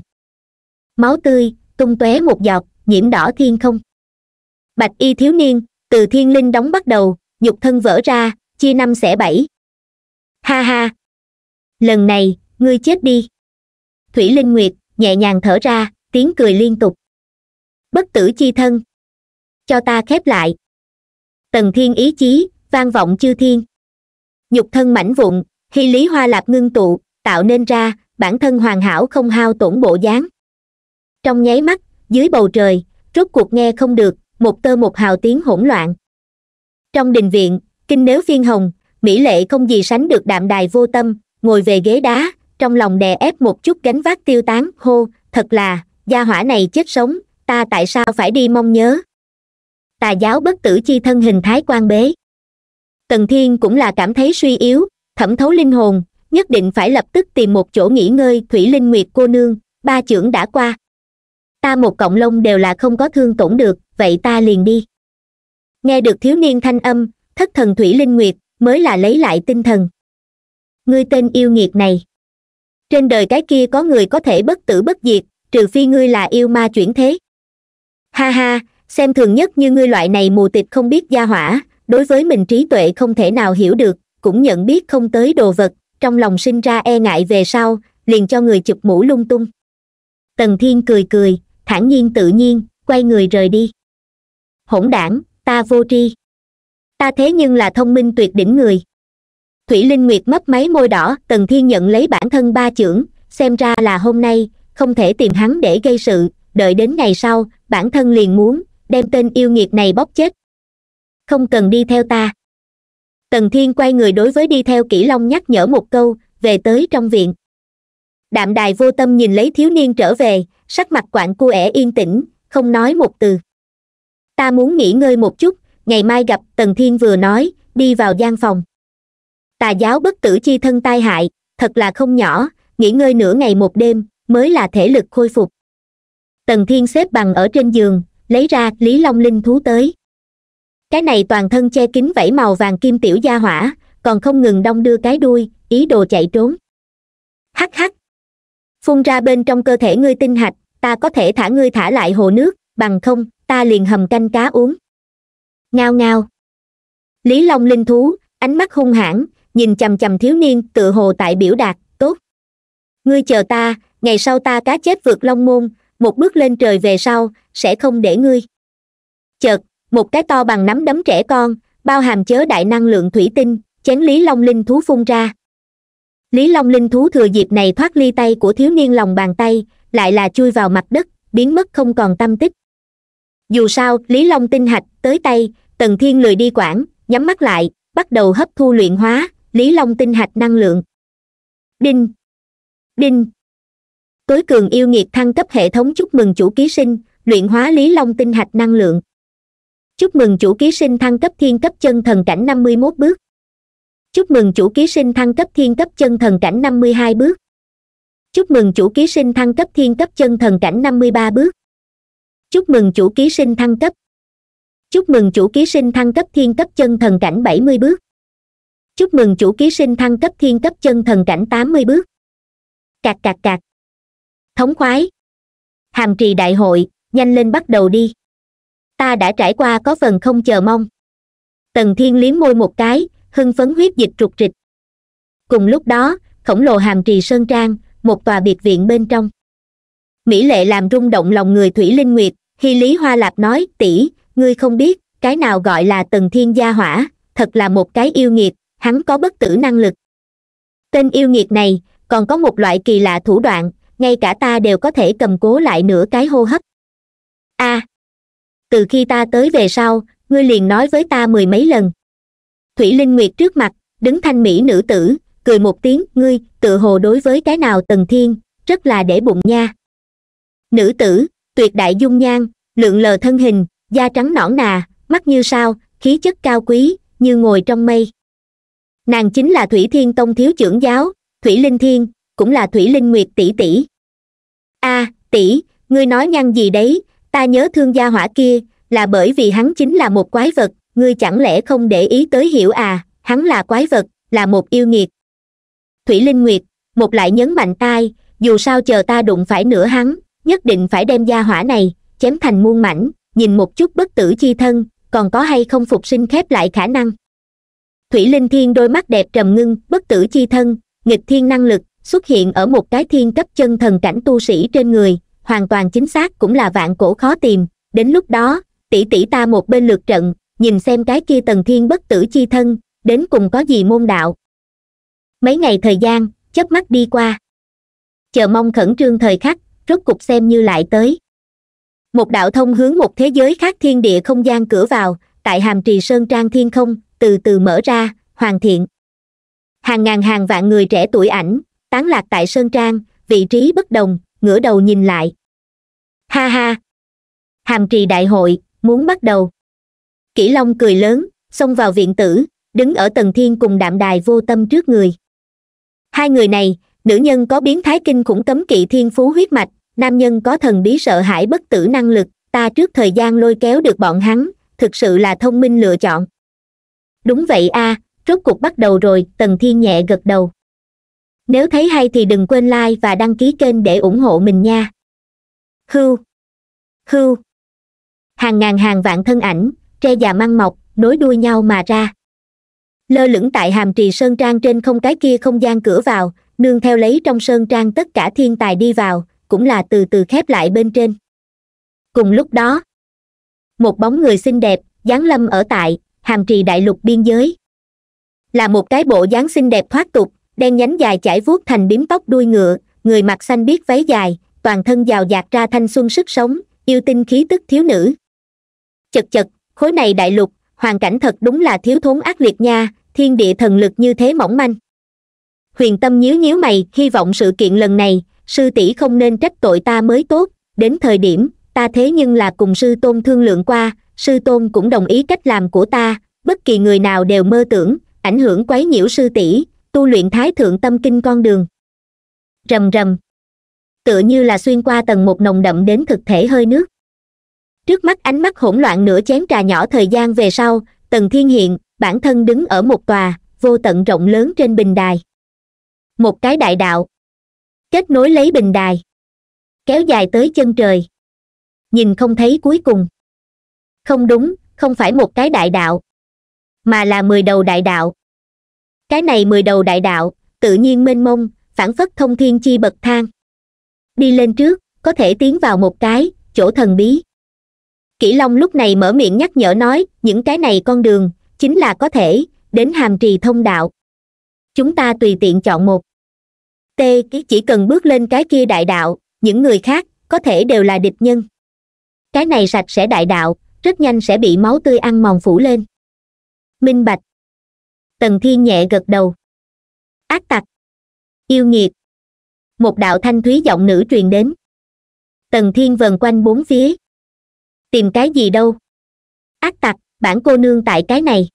máu tươi tung tóe một giọt nhiễm đỏ thiên không bạch y thiếu niên từ thiên linh đóng bắt đầu nhục thân vỡ ra chia năm xẻ bảy ha ha lần này ngươi chết đi thủy linh nguyệt nhẹ nhàng thở ra tiếng cười liên tục bất tử chi thân cho ta khép lại tần thiên ý chí vang vọng chư thiên nhục thân mảnh vụn hy lý hoa lạp ngưng tụ tạo nên ra bản thân hoàn hảo không hao tổn bộ dáng trong nháy mắt dưới bầu trời rốt cuộc nghe không được một tơ một hào tiếng hỗn loạn trong đình viện kinh nếu phiên hồng mỹ lệ không gì sánh được đạm đài vô tâm ngồi về ghế đá trong lòng đè ép một chút gánh vác tiêu tán hô thật là gia hỏa này chết sống ta tại sao phải đi mong nhớ tà giáo bất tử chi thân hình thái quan bế tần thiên cũng là cảm thấy suy yếu thẩm thấu linh hồn nhất định phải lập tức tìm một chỗ nghỉ ngơi thủy linh nguyệt cô nương ba trưởng đã qua ta một cộng lông đều là không có thương tổn được vậy ta liền đi nghe được thiếu niên thanh âm thất thần thủy linh nguyệt mới là lấy lại tinh thần ngươi tên yêu nghiệt này trên đời cái kia có người có thể bất tử bất diệt trừ phi ngươi là yêu ma chuyển thế ha ha xem thường nhất như ngươi loại này mù tịt không biết gia hỏa đối với mình trí tuệ không thể nào hiểu được cũng nhận biết không tới đồ vật trong lòng sinh ra e ngại về sau liền cho người chụp mũ lung tung tần thiên cười cười thản nhiên tự nhiên quay người rời đi hỗn đảng ta vô tri ta thế nhưng là thông minh tuyệt đỉnh người thủy linh nguyệt mấp máy môi đỏ tần thiên nhận lấy bản thân ba chưởng xem ra là hôm nay không thể tìm hắn để gây sự đợi đến ngày sau bản thân liền muốn đem tên yêu nghiệt này bóp chết không cần đi theo ta tần thiên quay người đối với đi theo Kỷ long nhắc nhở một câu về tới trong viện đạm đài vô tâm nhìn lấy thiếu niên trở về sắc mặt quặn cu ẻ yên tĩnh không nói một từ ta muốn nghỉ ngơi một chút ngày mai gặp tần thiên vừa nói đi vào gian phòng tà giáo bất tử chi thân tai hại thật là không nhỏ nghỉ ngơi nửa ngày một đêm mới là thể lực khôi phục tần thiên xếp bằng ở trên giường lấy ra lý long linh thú tới cái này toàn thân che kín vảy màu vàng kim tiểu gia hỏa còn không ngừng đong đưa cái đuôi ý đồ chạy trốn hắc hắc phun ra bên trong cơ thể ngươi tinh hạch ta có thể thả ngươi thả lại hồ nước bằng không ta liền hầm canh cá uống ngao ngao lý long linh thú ánh mắt hung hãn nhìn chằm chằm thiếu niên tự hồ tại biểu đạt tốt ngươi chờ ta ngày sau ta cá chết vượt long môn một bước lên trời về sau sẽ không để ngươi chợt một cái to bằng nắm đấm trẻ con bao hàm chớ đại năng lượng thủy tinh chén lý long linh thú phun ra lý long linh thú thừa dịp này thoát ly tay của thiếu niên lòng bàn tay lại là chui vào mặt đất biến mất không còn tâm tích dù sao lý long tinh hạch tới tay tần thiên lười đi quản nhắm mắt lại bắt đầu hấp thu luyện hóa lý long tinh hạch năng lượng đinh đinh tối cường yêu nghiệt thăng cấp hệ thống chúc mừng chủ ký sinh luyện hóa lý long tinh hạch năng lượng chúc mừng chủ ký sinh thăng cấp thiên cấp chân thần cảnh năm mươi mốt bước chúc mừng chủ ký sinh thăng cấp thiên cấp chân thần cảnh năm mươi hai bước chúc mừng chủ ký sinh thăng cấp thiên cấp chân thần cảnh năm mươi ba bước chúc mừng chủ ký sinh thăng cấp chúc mừng chủ ký sinh thăng cấp thiên cấp chân thần cảnh bảy mươi bước chúc mừng chủ ký sinh thăng cấp thiên cấp chân thần cảnh tám mươi bước cạc cạc cạc thống khoái hàm trì đại hội nhanh lên bắt đầu đi ta đã trải qua có phần không chờ mong tần thiên liếm môi một cái hưng phấn huyết dịch trục trịch cùng lúc đó khổng lồ hàm trì sơn trang một tòa biệt viện bên trong mỹ lệ làm rung động lòng người thủy linh nguyệt hy lý hoa lạp nói tỷ ngươi không biết cái nào gọi là tần thiên gia hỏa thật là một cái yêu nghiệt hắn có bất tử năng lực tên yêu nghiệt này còn có một loại kỳ lạ thủ đoạn ngay cả ta đều có thể cầm cố lại nửa cái hô hấp a à, từ khi ta tới về sau ngươi liền nói với ta mười mấy lần thủy linh nguyệt trước mặt đứng thanh mỹ nữ tử cười một tiếng ngươi tự hồ đối với cái nào tần thiên rất là để bụng nha nữ tử tuyệt đại dung nhan lượng lờ thân hình da trắng nõn nà mắt như sao khí chất cao quý như ngồi trong mây nàng chính là thủy thiên tông thiếu trưởng giáo thủy linh thiên cũng là thủy linh nguyệt tỷ tỷ a à, tỷ ngươi nói nhăn gì đấy ta nhớ thương gia hỏa kia là bởi vì hắn chính là một quái vật ngươi chẳng lẽ không để ý tới hiểu à hắn là quái vật là một yêu nghiệt thủy linh nguyệt một lại nhấn mạnh tai dù sao chờ ta đụng phải nửa hắn nhất định phải đem gia hỏa này chém thành muôn mảnh nhìn một chút bất tử chi thân còn có hay không phục sinh khép lại khả năng thủy linh thiên đôi mắt đẹp trầm ngưng bất tử chi thân nghịch thiên năng lực xuất hiện ở một cái thiên cấp chân thần cảnh tu sĩ trên người hoàn toàn chính xác cũng là vạn cổ khó tìm đến lúc đó tỷ tỷ ta một bên lượt trận nhìn xem cái kia tầng thiên bất tử chi thân đến cùng có gì môn đạo mấy ngày thời gian chớp mắt đi qua chờ mong khẩn trương thời khắc rốt cục xem như lại tới một đạo thông hướng một thế giới khác thiên địa không gian cửa vào tại hàm trì sơn trang thiên không từ từ mở ra hoàn thiện hàng ngàn hàng vạn người trẻ tuổi ảnh tán lạc tại sơn trang vị trí bất đồng ngửa đầu nhìn lại ha ha hàm trì đại hội muốn bắt đầu kỷ long cười lớn xông vào viện tử đứng ở tần thiên cùng đạm đài vô tâm trước người hai người này nữ nhân có biến thái kinh khủng cấm kỵ thiên phú huyết mạch nam nhân có thần bí sợ hãi bất tử năng lực ta trước thời gian lôi kéo được bọn hắn thực sự là thông minh lựa chọn đúng vậy a à, rốt cuộc bắt đầu rồi tần thiên nhẹ gật đầu nếu thấy hay thì đừng quên like và đăng ký kênh để ủng hộ mình nha hưu hưu hàng ngàn hàng vạn thân ảnh tre già măng mọc nối đuôi nhau mà ra lơ lửng tại hàm trì sơn trang trên không cái kia không gian cửa vào nương theo lấy trong sơn trang tất cả thiên tài đi vào cũng là từ từ khép lại bên trên cùng lúc đó một bóng người xinh đẹp dáng lâm ở tại hàm trì đại lục biên giới là một cái bộ dáng xinh đẹp thoát tục đen nhánh dài chải vuốt thành bím tóc đuôi ngựa người mặc xanh biết váy dài toàn thân giàu dạt ra thanh xuân sức sống yêu tinh khí tức thiếu nữ chật chật khối này đại lục hoàn cảnh thật đúng là thiếu thốn ác liệt nha thiên địa thần lực như thế mỏng manh huyền tâm nhíu nhíu mày hy vọng sự kiện lần này sư tỷ không nên trách tội ta mới tốt đến thời điểm ta thế nhưng là cùng sư tôn thương lượng qua sư tôn cũng đồng ý cách làm của ta bất kỳ người nào đều mơ tưởng ảnh hưởng quấy nhiễu sư tỷ tu luyện thái thượng tâm kinh con đường rầm rầm tựa như là xuyên qua tầng một nồng đậm đến thực thể hơi nước trước mắt ánh mắt hỗn loạn nửa chén trà nhỏ thời gian về sau tầng thiên hiện bản thân đứng ở một tòa vô tận rộng lớn trên bình đài một cái đại đạo kết nối lấy bình đài kéo dài tới chân trời nhìn không thấy cuối cùng không đúng không phải một cái đại đạo mà là mười đầu đại đạo cái này mười đầu đại đạo tự nhiên mênh mông phản phất thông thiên chi bậc thang đi lên trước có thể tiến vào một cái chỗ thần bí kỷ long lúc này mở miệng nhắc nhở nói những cái này con đường chính là có thể đến hàm trì thông đạo chúng ta tùy tiện chọn một t chỉ cần bước lên cái kia đại đạo những người khác có thể đều là địch nhân cái này sạch sẽ đại đạo rất nhanh sẽ bị máu tươi ăn mòn phủ lên minh bạch tần thiên nhẹ gật đầu ác tặc yêu nghiệt một đạo thanh thúy giọng nữ truyền đến tần thiên vần quanh bốn phía tìm cái gì đâu ác tặc bản cô nương tại cái này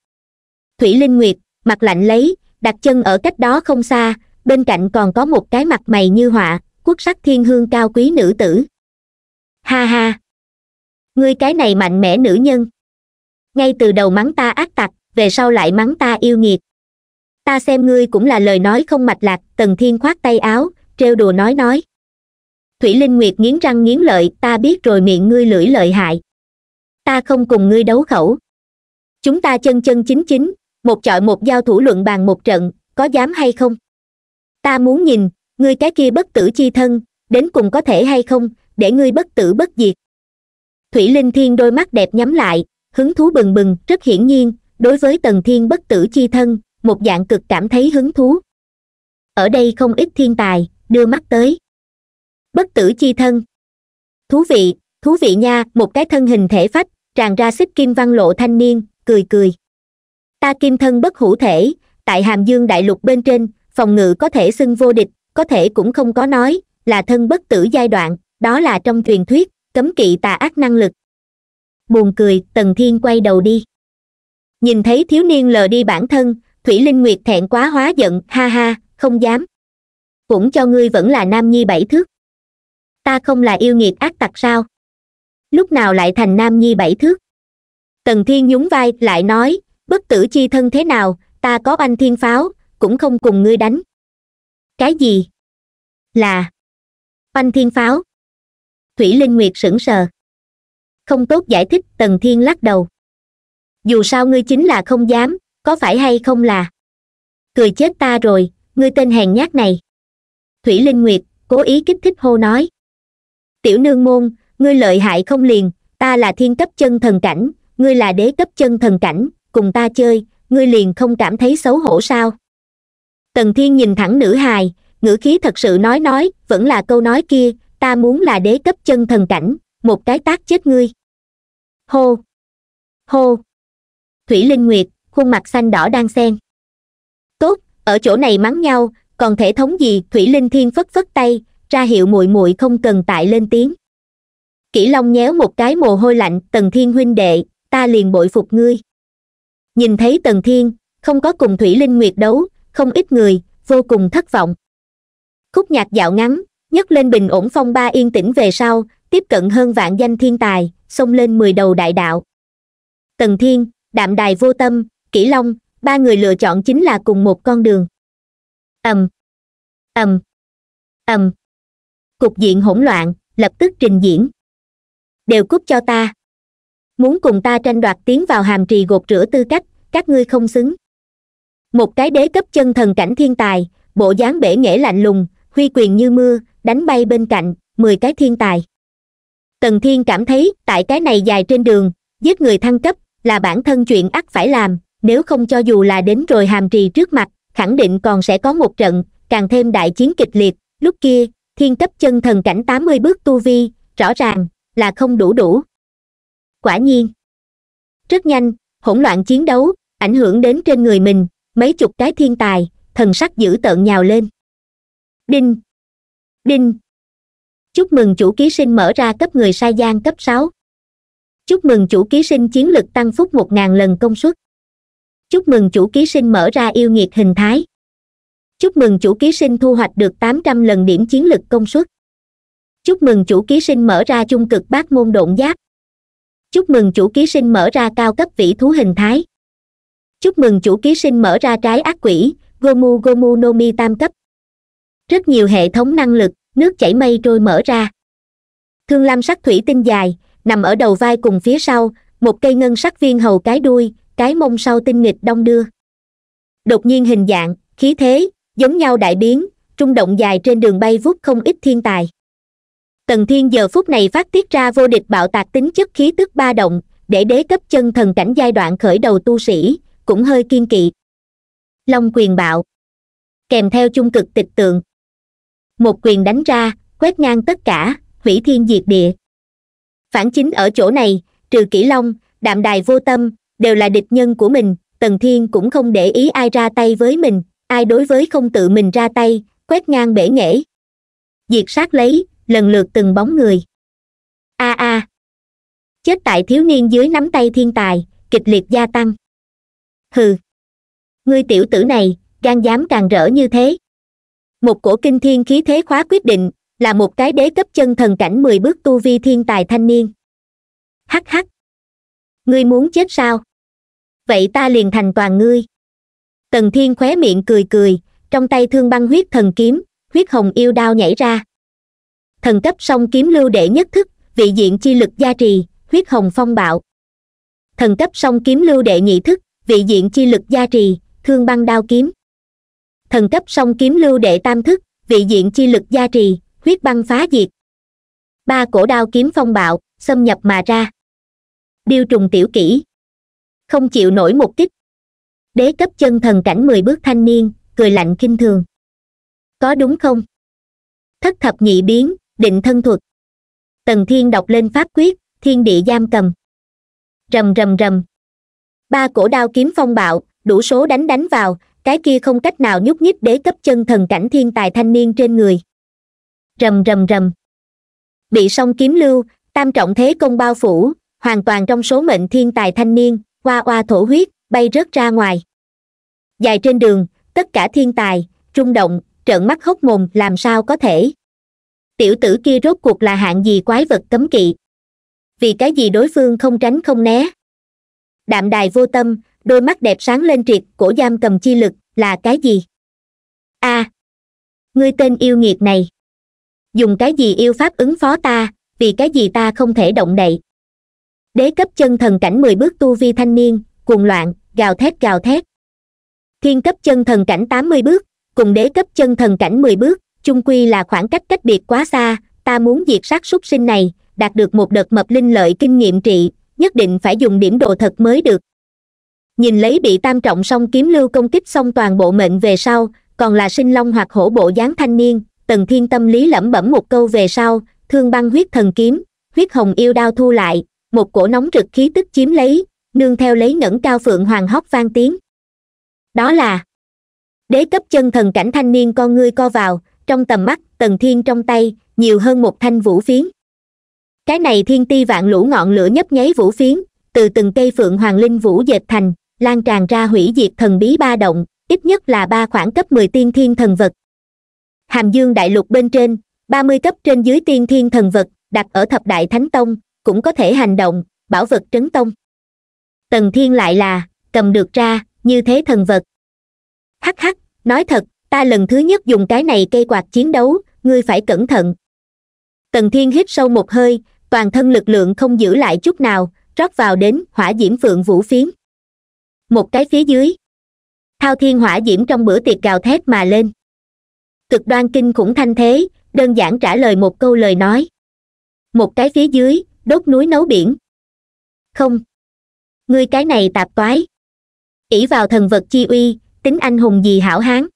thủy linh nguyệt mặt lạnh lấy đặt chân ở cách đó không xa bên cạnh còn có một cái mặt mày như họa quốc sắc thiên hương cao quý nữ tử ha ha ngươi cái này mạnh mẽ nữ nhân ngay từ đầu mắng ta ác tặc về sau lại mắng ta yêu nghiệt ta xem ngươi cũng là lời nói không mạch lạc tần thiên khoát tay áo trêu đùa nói nói thủy linh nguyệt nghiến răng nghiến lợi ta biết rồi miệng ngươi lưỡi lợi hại ta không cùng ngươi đấu khẩu chúng ta chân chân chính chính một chọi một giao thủ luận bàn một trận có dám hay không ta muốn nhìn ngươi cái kia bất tử chi thân đến cùng có thể hay không để ngươi bất tử bất diệt thủy linh thiên đôi mắt đẹp nhắm lại hứng thú bừng bừng rất hiển nhiên đối với tần thiên bất tử chi thân một dạng cực cảm thấy hứng thú ở đây không ít thiên tài đưa mắt tới bất tử chi thân thú vị thú vị nha một cái thân hình thể phách tràn ra xích kim văn lộ thanh niên cười cười ta kim thân bất hữu thể tại hàm dương đại lục bên trên phòng ngự có thể xưng vô địch có thể cũng không có nói là thân bất tử giai đoạn đó là trong truyền thuyết cấm kỵ tà ác năng lực buồn cười tần thiên quay đầu đi nhìn thấy thiếu niên lờ đi bản thân thủy linh nguyệt thẹn quá hóa giận ha ha không dám cũng cho ngươi vẫn là nam nhi bảy thước ta không là yêu nghiệt ác tặc sao lúc nào lại thành nam nhi bảy thước tần thiên nhún vai lại nói bất tử chi thân thế nào ta có banh thiên pháo cũng không cùng ngươi đánh cái gì là banh thiên pháo thủy linh nguyệt sững sờ không tốt giải thích tần thiên lắc đầu dù sao ngươi chính là không dám có phải hay không là cười chết ta rồi ngươi tên hèn nhát này thủy linh nguyệt cố ý kích thích hô nói tiểu nương môn ngươi lợi hại không liền ta là thiên cấp chân thần cảnh ngươi là đế cấp chân thần cảnh cùng ta chơi ngươi liền không cảm thấy xấu hổ sao tần thiên nhìn thẳng nữ hài ngữ khí thật sự nói nói vẫn là câu nói kia ta muốn là đế cấp chân thần cảnh một cái tác chết ngươi hô hô thủy linh nguyệt khuôn mặt xanh đỏ đang xen tốt ở chỗ này mắng nhau còn thể thống gì thủy linh thiên phất phất tay ra hiệu muội muội không cần tại lên tiếng kỷ long nhéo một cái mồ hôi lạnh tần thiên huynh đệ ta liền bội phục ngươi nhìn thấy tần thiên không có cùng thủy linh nguyệt đấu không ít người vô cùng thất vọng khúc nhạc dạo ngắn nhấc lên bình ổn phong ba yên tĩnh về sau tiếp cận hơn vạn danh thiên tài xông lên mười đầu đại đạo tần thiên đạm đài vô tâm kỷ long ba người lựa chọn chính là cùng một con đường ầm ầm ầm cục diện hỗn loạn lập tức trình diễn đều cút cho ta muốn cùng ta tranh đoạt tiến vào hàm trì gột rửa tư cách các ngươi không xứng một cái đế cấp chân thần cảnh thiên tài bộ dáng bể nghệ lạnh lùng huy quyền như mưa đánh bay bên cạnh mười cái thiên tài tần thiên cảm thấy tại cái này dài trên đường giết người thăng cấp là bản thân chuyện ắt phải làm nếu không cho dù là đến rồi hàm trì trước mặt khẳng định còn sẽ có một trận càng thêm đại chiến kịch liệt lúc kia thiên cấp chân thần cảnh tám mươi bước tu vi rõ ràng là không đủ đủ quả nhiên rất nhanh hỗn loạn chiến đấu ảnh hưởng đến trên người mình mấy chục cái thiên tài thần sắc dữ tợn nhào lên đinh đinh chúc mừng chủ ký sinh mở ra cấp người sai gian cấp sáu chúc mừng chủ ký sinh chiến lực tăng phúc một ngàn lần công suất chúc mừng chủ ký sinh mở ra yêu nghiệt hình thái chúc mừng chủ ký sinh thu hoạch được tám trăm lần điểm chiến lực công suất chúc mừng chủ ký sinh mở ra trung cực bát môn độn giáp chúc mừng chủ ký sinh mở ra cao cấp vĩ thú hình thái chúc mừng chủ ký sinh mở ra trái ác quỷ gomu gomu no mi tam cấp rất nhiều hệ thống năng lực nước chảy mây trôi mở ra thương lam sắc thủy tinh dài nằm ở đầu vai cùng phía sau một cây ngân sắc viên hầu cái đuôi cái mông sau tinh nghịch đong đưa đột nhiên hình dạng khí thế giống nhau đại biến trung động dài trên đường bay vút không ít thiên tài tần thiên giờ phút này phát tiết ra vô địch bạo tạc tính chất khí tức ba động để đế cấp chân thần cảnh giai đoạn khởi đầu tu sĩ cũng hơi kiên kỵ long quyền bạo kèm theo chung cực tịch tượng một quyền đánh ra quét ngang tất cả hủy thiên diệt địa phản chính ở chỗ này trừ kỷ long đạm đài vô tâm đều là địch nhân của mình tần thiên cũng không để ý ai ra tay với mình ai đối với không tự mình ra tay quét ngang bể nghễ diệt sát lấy lần lượt từng bóng người a a chết tại thiếu niên dưới nắm tay thiên tài kịch liệt gia tăng hừ ngươi tiểu tử này gan dám càng rỡ như thế một cổ kinh thiên khí thế khóa quyết định là một cái đế cấp chân thần cảnh mười bước tu vi thiên tài thanh niên hắc hắc ngươi muốn chết sao vậy ta liền thành toàn ngươi tần thiên khóe miệng cười cười trong tay thương băng huyết thần kiếm huyết hồng yêu đao nhảy ra thần cấp song kiếm lưu đệ nhất thức vị diện chi lực gia trì huyết hồng phong bạo thần cấp song kiếm lưu đệ nhị thức vị diện chi lực gia trì thương băng đao kiếm thần cấp song kiếm lưu đệ tam thức vị diện chi lực gia trì huyết băng phá diệt ba cổ đao kiếm phong bạo xâm nhập mà ra điêu trùng tiểu kỹ không chịu nổi một kích đế cấp chân thần cảnh mười bước thanh niên cười lạnh kinh thường có đúng không thất thập nhị biến định thân thuật tần thiên đọc lên pháp quyết thiên địa giam cầm rầm rầm rầm ba cổ đao kiếm phong bạo đủ số đánh đánh vào cái kia không cách nào nhúc nhích đế cấp chân thần cảnh thiên tài thanh niên trên người rầm rầm rầm bị song kiếm lưu tam trọng thế công bao phủ hoàn toàn trong số mệnh thiên tài thanh niên hoa oa thổ huyết bay rớt ra ngoài dài trên đường tất cả thiên tài trung động trợn mắt hốc mồm làm sao có thể tiểu tử kia rốt cuộc là hạng gì quái vật cấm kỵ vì cái gì đối phương không tránh không né đạm đài vô tâm đôi mắt đẹp sáng lên triệt cổ giam cầm chi lực là cái gì a à, ngươi tên yêu nghiệt này dùng cái gì yêu pháp ứng phó ta vì cái gì ta không thể động đậy đế cấp chân thần cảnh mười bước tu vi thanh niên cuồng loạn gào thét gào thét thiên cấp chân thần cảnh tám mươi bước cùng đế cấp chân thần cảnh mười bước chung quy là khoảng cách cách biệt quá xa ta muốn diệt sát súc sinh này đạt được một đợt mập linh lợi kinh nghiệm trị nhất định phải dùng điểm đồ thật mới được nhìn lấy bị tam trọng song kiếm lưu công kích xong toàn bộ mệnh về sau còn là sinh long hoặc hổ bộ dáng thanh niên tần thiên tâm lý lẩm bẩm một câu về sau thương băng huyết thần kiếm huyết hồng yêu đao thu lại một cổ nóng rực khí tức chiếm lấy nương theo lấy ngẩng cao phượng hoàng hóc vang tiếng đó là đế cấp chân thần cảnh thanh niên con ngươi co vào trong tầm mắt tần thiên trong tay nhiều hơn một thanh vũ phiến cái này thiên ti vạn lũ ngọn lửa nhấp nháy vũ phiến từ từng cây phượng hoàng linh vũ dệt thành lan tràn ra hủy diệt thần bí ba động ít nhất là ba khoảng cấp mười tiên thiên thần vật hàm dương đại lục bên trên ba mươi cấp trên dưới tiên thiên thần vật đặt ở thập đại thánh tông cũng có thể hành động bảo vật trấn tông tần thiên lại là cầm được ra như thế thần vật hắc hắc nói thật ta lần thứ nhất dùng cái này cây quạt chiến đấu ngươi phải cẩn thận tần thiên hít sâu một hơi toàn thân lực lượng không giữ lại chút nào rót vào đến hỏa diễm phượng vũ phiến một cái phía dưới thao thiên hỏa diễm trong bữa tiệc gào thét mà lên cực đoan kinh khủng thanh thế đơn giản trả lời một câu lời nói một cái phía dưới đốt núi nấu biển không ngươi cái này tạp toái ỷ vào thần vật chi uy tính anh hùng gì hảo hán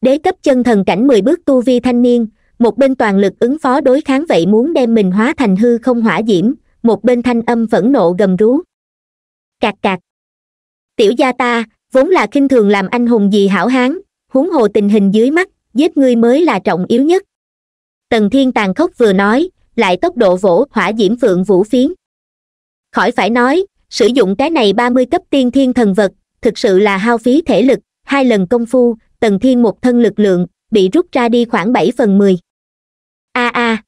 đế cấp chân thần cảnh mười bước tu vi thanh niên một bên toàn lực ứng phó đối kháng vậy muốn đem mình hóa thành hư không hỏa diễm một bên thanh âm phẫn nộ gầm rú cạc cạc tiểu gia ta vốn là khinh thường làm anh hùng gì hảo hán huống hồ tình hình dưới mắt giết ngươi mới là trọng yếu nhất tần thiên tàn khốc vừa nói lại tốc độ vỗ hỏa diễm phượng vũ phiến khỏi phải nói sử dụng cái này ba mươi cấp tiên thiên thần vật thực sự là hao phí thể lực hai lần công phu tần thiên một thân lực lượng bị rút ra đi khoảng bảy phần mười a a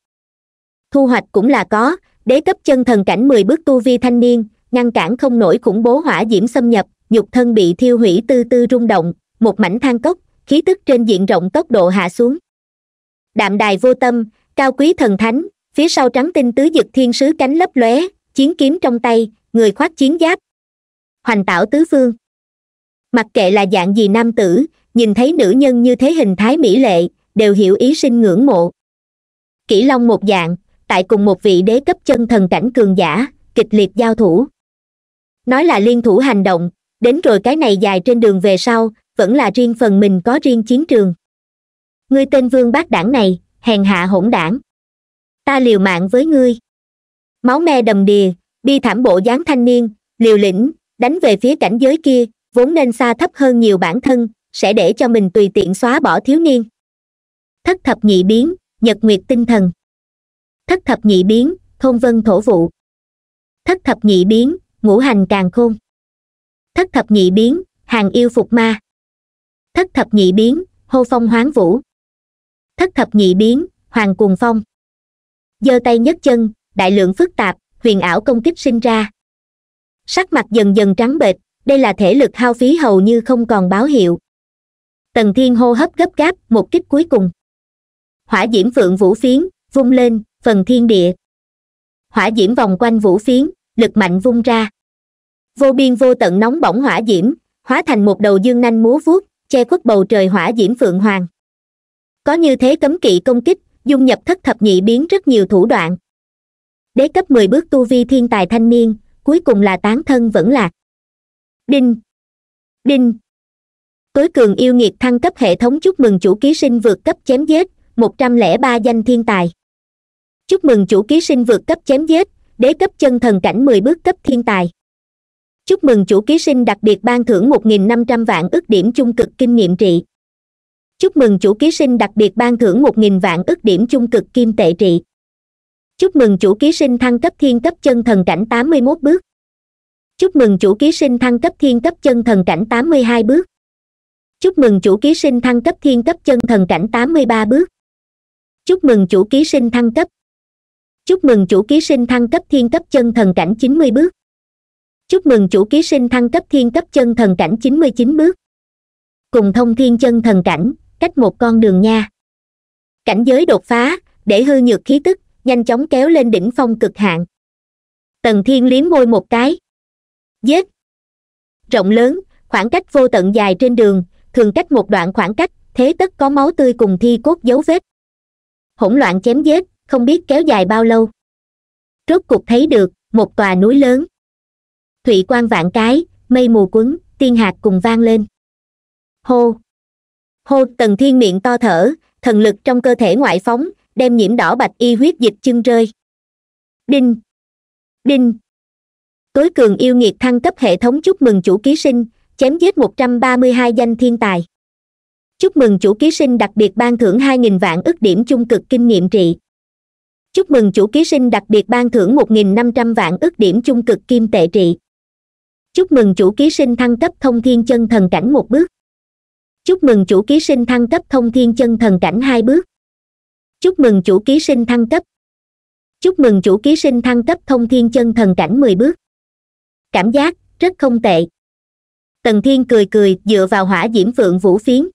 thu hoạch cũng là có đế cấp chân thần cảnh mười bước tu vi thanh niên ngăn cản không nổi khủng bố hỏa diễm xâm nhập nhục thân bị thiêu hủy tư tư rung động một mảnh than cốc khí tức trên diện rộng tốc độ hạ xuống đạm đài vô tâm cao quý thần thánh phía sau trắng tinh tứ dực thiên sứ cánh lấp lóe chiến kiếm trong tay người khoác chiến giáp hoành tảo tứ phương mặc kệ là dạng gì nam tử nhìn thấy nữ nhân như thế hình thái mỹ lệ đều hiểu ý sinh ngưỡng mộ Kỷ long một dạng tại cùng một vị đế cấp chân thần cảnh cường giả kịch liệt giao thủ nói là liên thủ hành động đến rồi cái này dài trên đường về sau vẫn là riêng phần mình có riêng chiến trường ngươi tên vương bác đảng này hèn hạ hỗn đảng ta liều mạng với ngươi máu me đầm đìa bi thảm bộ dáng thanh niên liều lĩnh đánh về phía cảnh giới kia vốn nên xa thấp hơn nhiều bản thân sẽ để cho mình tùy tiện xóa bỏ thiếu niên thất thập nhị biến nhật nguyệt tinh thần thất thập nhị biến thôn vân thổ vụ thất thập nhị biến ngũ hành càng khôn thất thập nhị biến hàng yêu phục ma thất thập nhị biến hô phong hoáng vũ thất thập nhị biến hoàng cuồng phong giơ tay nhấc chân đại lượng phức tạp huyền ảo công kích sinh ra sắc mặt dần dần trắng bệch đây là thể lực hao phí hầu như không còn báo hiệu tần thiên hô hấp gấp gáp một kích cuối cùng hỏa diễm phượng vũ phiến vung lên phần thiên địa hỏa diễm vòng quanh vũ phiến lực mạnh vung ra vô biên vô tận nóng bỏng hỏa diễm hóa thành một đầu dương nanh múa vuốt che khuất bầu trời hỏa diễm phượng hoàng có như thế cấm kỵ công kích dung nhập thất thập nhị biến rất nhiều thủ đoạn đế cấp mười bước tu vi thiên tài thanh niên cuối cùng là tán thân vẫn lạc đinh đinh tối cường yêu nghiệt thăng cấp hệ thống chúc mừng chủ ký sinh vượt cấp chém giết một trăm lẻ ba danh thiên tài chúc mừng chủ ký sinh vượt cấp chém giết đế cấp chân thần cảnh mười bước cấp thiên tài chúc mừng chủ ký sinh đặc biệt ban thưởng một nghìn năm trăm vạn ức điểm chung cực kinh nghiệm trị chúc mừng chủ ký sinh đặc biệt ban thưởng một nghìn vạn ức điểm chung cực kim tệ trị chúc mừng chủ ký sinh thăng cấp thiên cấp chân thần cảnh tám mươi mốt bước chúc mừng chủ ký sinh thăng cấp thiên cấp chân thần cảnh tám mươi hai bước chúc mừng chủ ký sinh thăng cấp thiên cấp chân thần cảnh tám mươi ba bước chúc mừng chủ ký sinh thăng cấp chúc mừng chủ ký sinh thăng cấp thiên cấp chân thần cảnh chín mươi bước chúc mừng chủ ký sinh thăng cấp thiên cấp chân thần cảnh chín mươi chín bước cùng thông thiên chân thần cảnh cách một con đường nha cảnh giới đột phá để hư nhược khí tức nhanh chóng kéo lên đỉnh phong cực hạn tần thiên liếm môi một cái dết rộng lớn khoảng cách vô tận dài trên đường thường cách một đoạn khoảng cách thế tất có máu tươi cùng thi cốt dấu vết hỗn loạn chém giết không biết kéo dài bao lâu rốt cục thấy được một tòa núi lớn thụy quan vạn cái mây mù quấn tiên hạt cùng vang lên hô hô tần thiên miệng to thở thần lực trong cơ thể ngoại phóng đem nhiễm đỏ bạch y huyết dịch chưng rơi đinh đinh tối cường yêu nghiệt thăng cấp hệ thống chúc mừng chủ ký sinh chém giết một trăm ba mươi hai danh thiên tài chúc mừng chủ ký sinh đặc biệt ban thưởng hai nghìn vạn ức điểm chung cực kinh nghiệm trị chúc mừng chủ ký sinh đặc biệt ban thưởng một nghìn năm trăm vạn ức điểm chung cực kim tệ trị chúc mừng chủ ký sinh thăng cấp thông thiên chân thần cảnh một bước chúc mừng chủ ký sinh thăng cấp thông thiên chân thần cảnh hai bước chúc mừng chủ ký sinh thăng cấp chúc mừng chủ ký sinh thăng cấp thông thiên chân thần cảnh mười bước cảm giác rất không tệ tần thiên cười cười dựa vào hỏa diễm phượng vũ phiến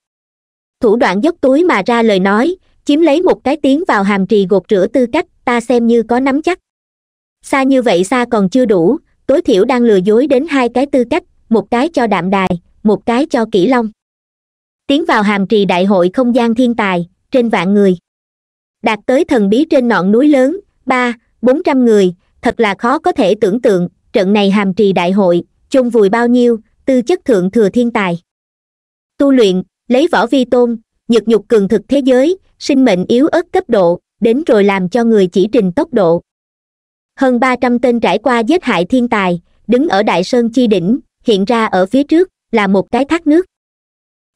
thủ đoạn dốc túi mà ra lời nói chiếm lấy một cái tiếng vào hàm trì gột rửa tư cách ta xem như có nắm chắc xa như vậy xa còn chưa đủ tối thiểu đang lừa dối đến hai cái tư cách một cái cho đạm đài một cái cho kỷ long tiến vào hàm trì đại hội không gian thiên tài trên vạn người đạt tới thần bí trên ngọn núi lớn ba bốn trăm người thật là khó có thể tưởng tượng trận này hàm trì đại hội chung vùi bao nhiêu tư chất thượng thừa thiên tài tu luyện lấy võ vi tôn nhược nhục cường thực thế giới sinh mệnh yếu ớt cấp độ đến rồi làm cho người chỉ trình tốc độ hơn ba trăm tên trải qua giết hại thiên tài đứng ở đại sơn chi đỉnh hiện ra ở phía trước là một cái thác nước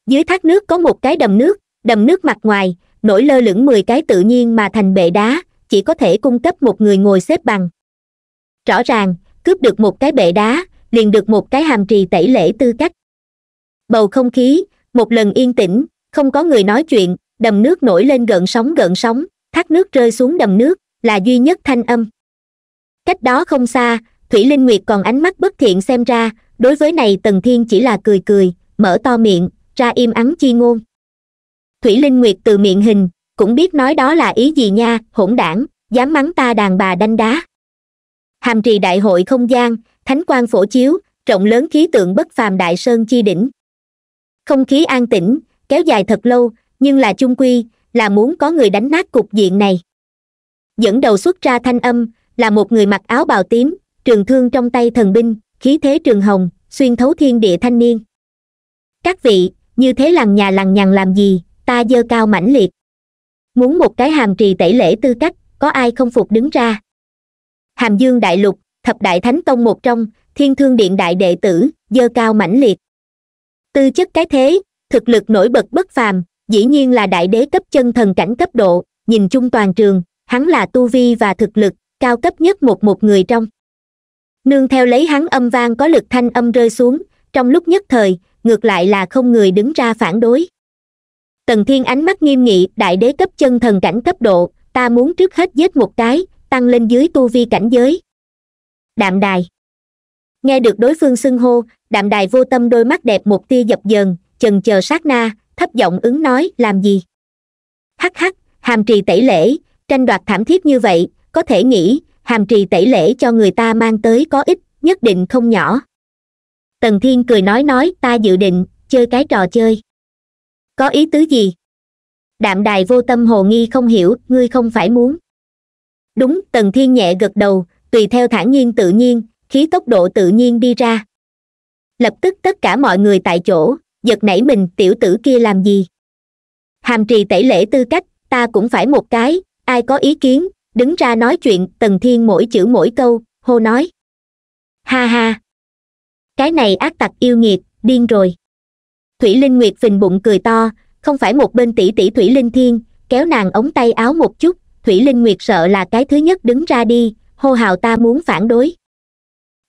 dưới thác nước có một cái đầm nước đầm nước mặt ngoài nổi lơ lửng mười cái tự nhiên mà thành bệ đá chỉ có thể cung cấp một người ngồi xếp bằng rõ ràng cướp được một cái bệ đá liền được một cái hàm trì tẩy lễ tư cách bầu không khí một lần yên tĩnh không có người nói chuyện đầm nước nổi lên gợn sóng gợn sóng thác nước rơi xuống đầm nước là duy nhất thanh âm cách đó không xa thủy linh nguyệt còn ánh mắt bất thiện xem ra đối với này tần thiên chỉ là cười cười mở to miệng ra im ắng chi ngôn thủy linh nguyệt từ miệng hình cũng biết nói đó là ý gì nha hỗn đảng dám mắng ta đàn bà đanh đá hàm trì đại hội không gian thánh quan phổ chiếu rộng lớn khí tượng bất phàm đại sơn chi đỉnh không khí an tĩnh kéo dài thật lâu nhưng là chung quy là muốn có người đánh nát cục diện này dẫn đầu xuất ra thanh âm là một người mặc áo bào tím trường thương trong tay thần binh khí thế trường hồng xuyên thấu thiên địa thanh niên các vị như thế làng nhà làng nhằng làm gì ta dơ cao mãnh liệt muốn một cái hàm trì tẩy lễ tư cách có ai không phục đứng ra hàm dương đại lục thập đại thánh tông một trong thiên thương điện đại đệ tử dơ cao mãnh liệt tư chất cái thế thực lực nổi bật bất phàm dĩ nhiên là đại đế cấp chân thần cảnh cấp độ nhìn chung toàn trường hắn là tu vi và thực lực cao cấp nhất một một người trong nương theo lấy hắn âm vang có lực thanh âm rơi xuống trong lúc nhất thời ngược lại là không người đứng ra phản đối tần thiên ánh mắt nghiêm nghị đại đế cấp chân thần cảnh cấp độ ta muốn trước hết giết một cái tăng lên dưới tu vi cảnh giới đạm đài nghe được đối phương xưng hô đạm đài vô tâm đôi mắt đẹp một tia dập dờn chần chờ sát na thấp giọng ứng nói làm gì hắc hắc hàm trì tẩy lễ tranh đoạt thảm thiết như vậy có thể nghĩ hàm trì tẩy lễ cho người ta mang tới có ích nhất định không nhỏ tần thiên cười nói nói ta dự định chơi cái trò chơi có ý tứ gì đạm đài vô tâm hồ nghi không hiểu ngươi không phải muốn đúng tần thiên nhẹ gật đầu tùy theo thản nhiên tự nhiên khí tốc độ tự nhiên đi ra lập tức tất cả mọi người tại chỗ giật nảy mình tiểu tử kia làm gì hàm trì tẩy lễ tư cách ta cũng phải một cái ai có ý kiến đứng ra nói chuyện tần thiên mỗi chữ mỗi câu hô nói ha ha cái này ác tặc yêu nghiệt điên rồi thủy linh nguyệt phình bụng cười to không phải một bên tỷ tỷ thủy linh thiên kéo nàng ống tay áo một chút thủy linh nguyệt sợ là cái thứ nhất đứng ra đi hô hào ta muốn phản đối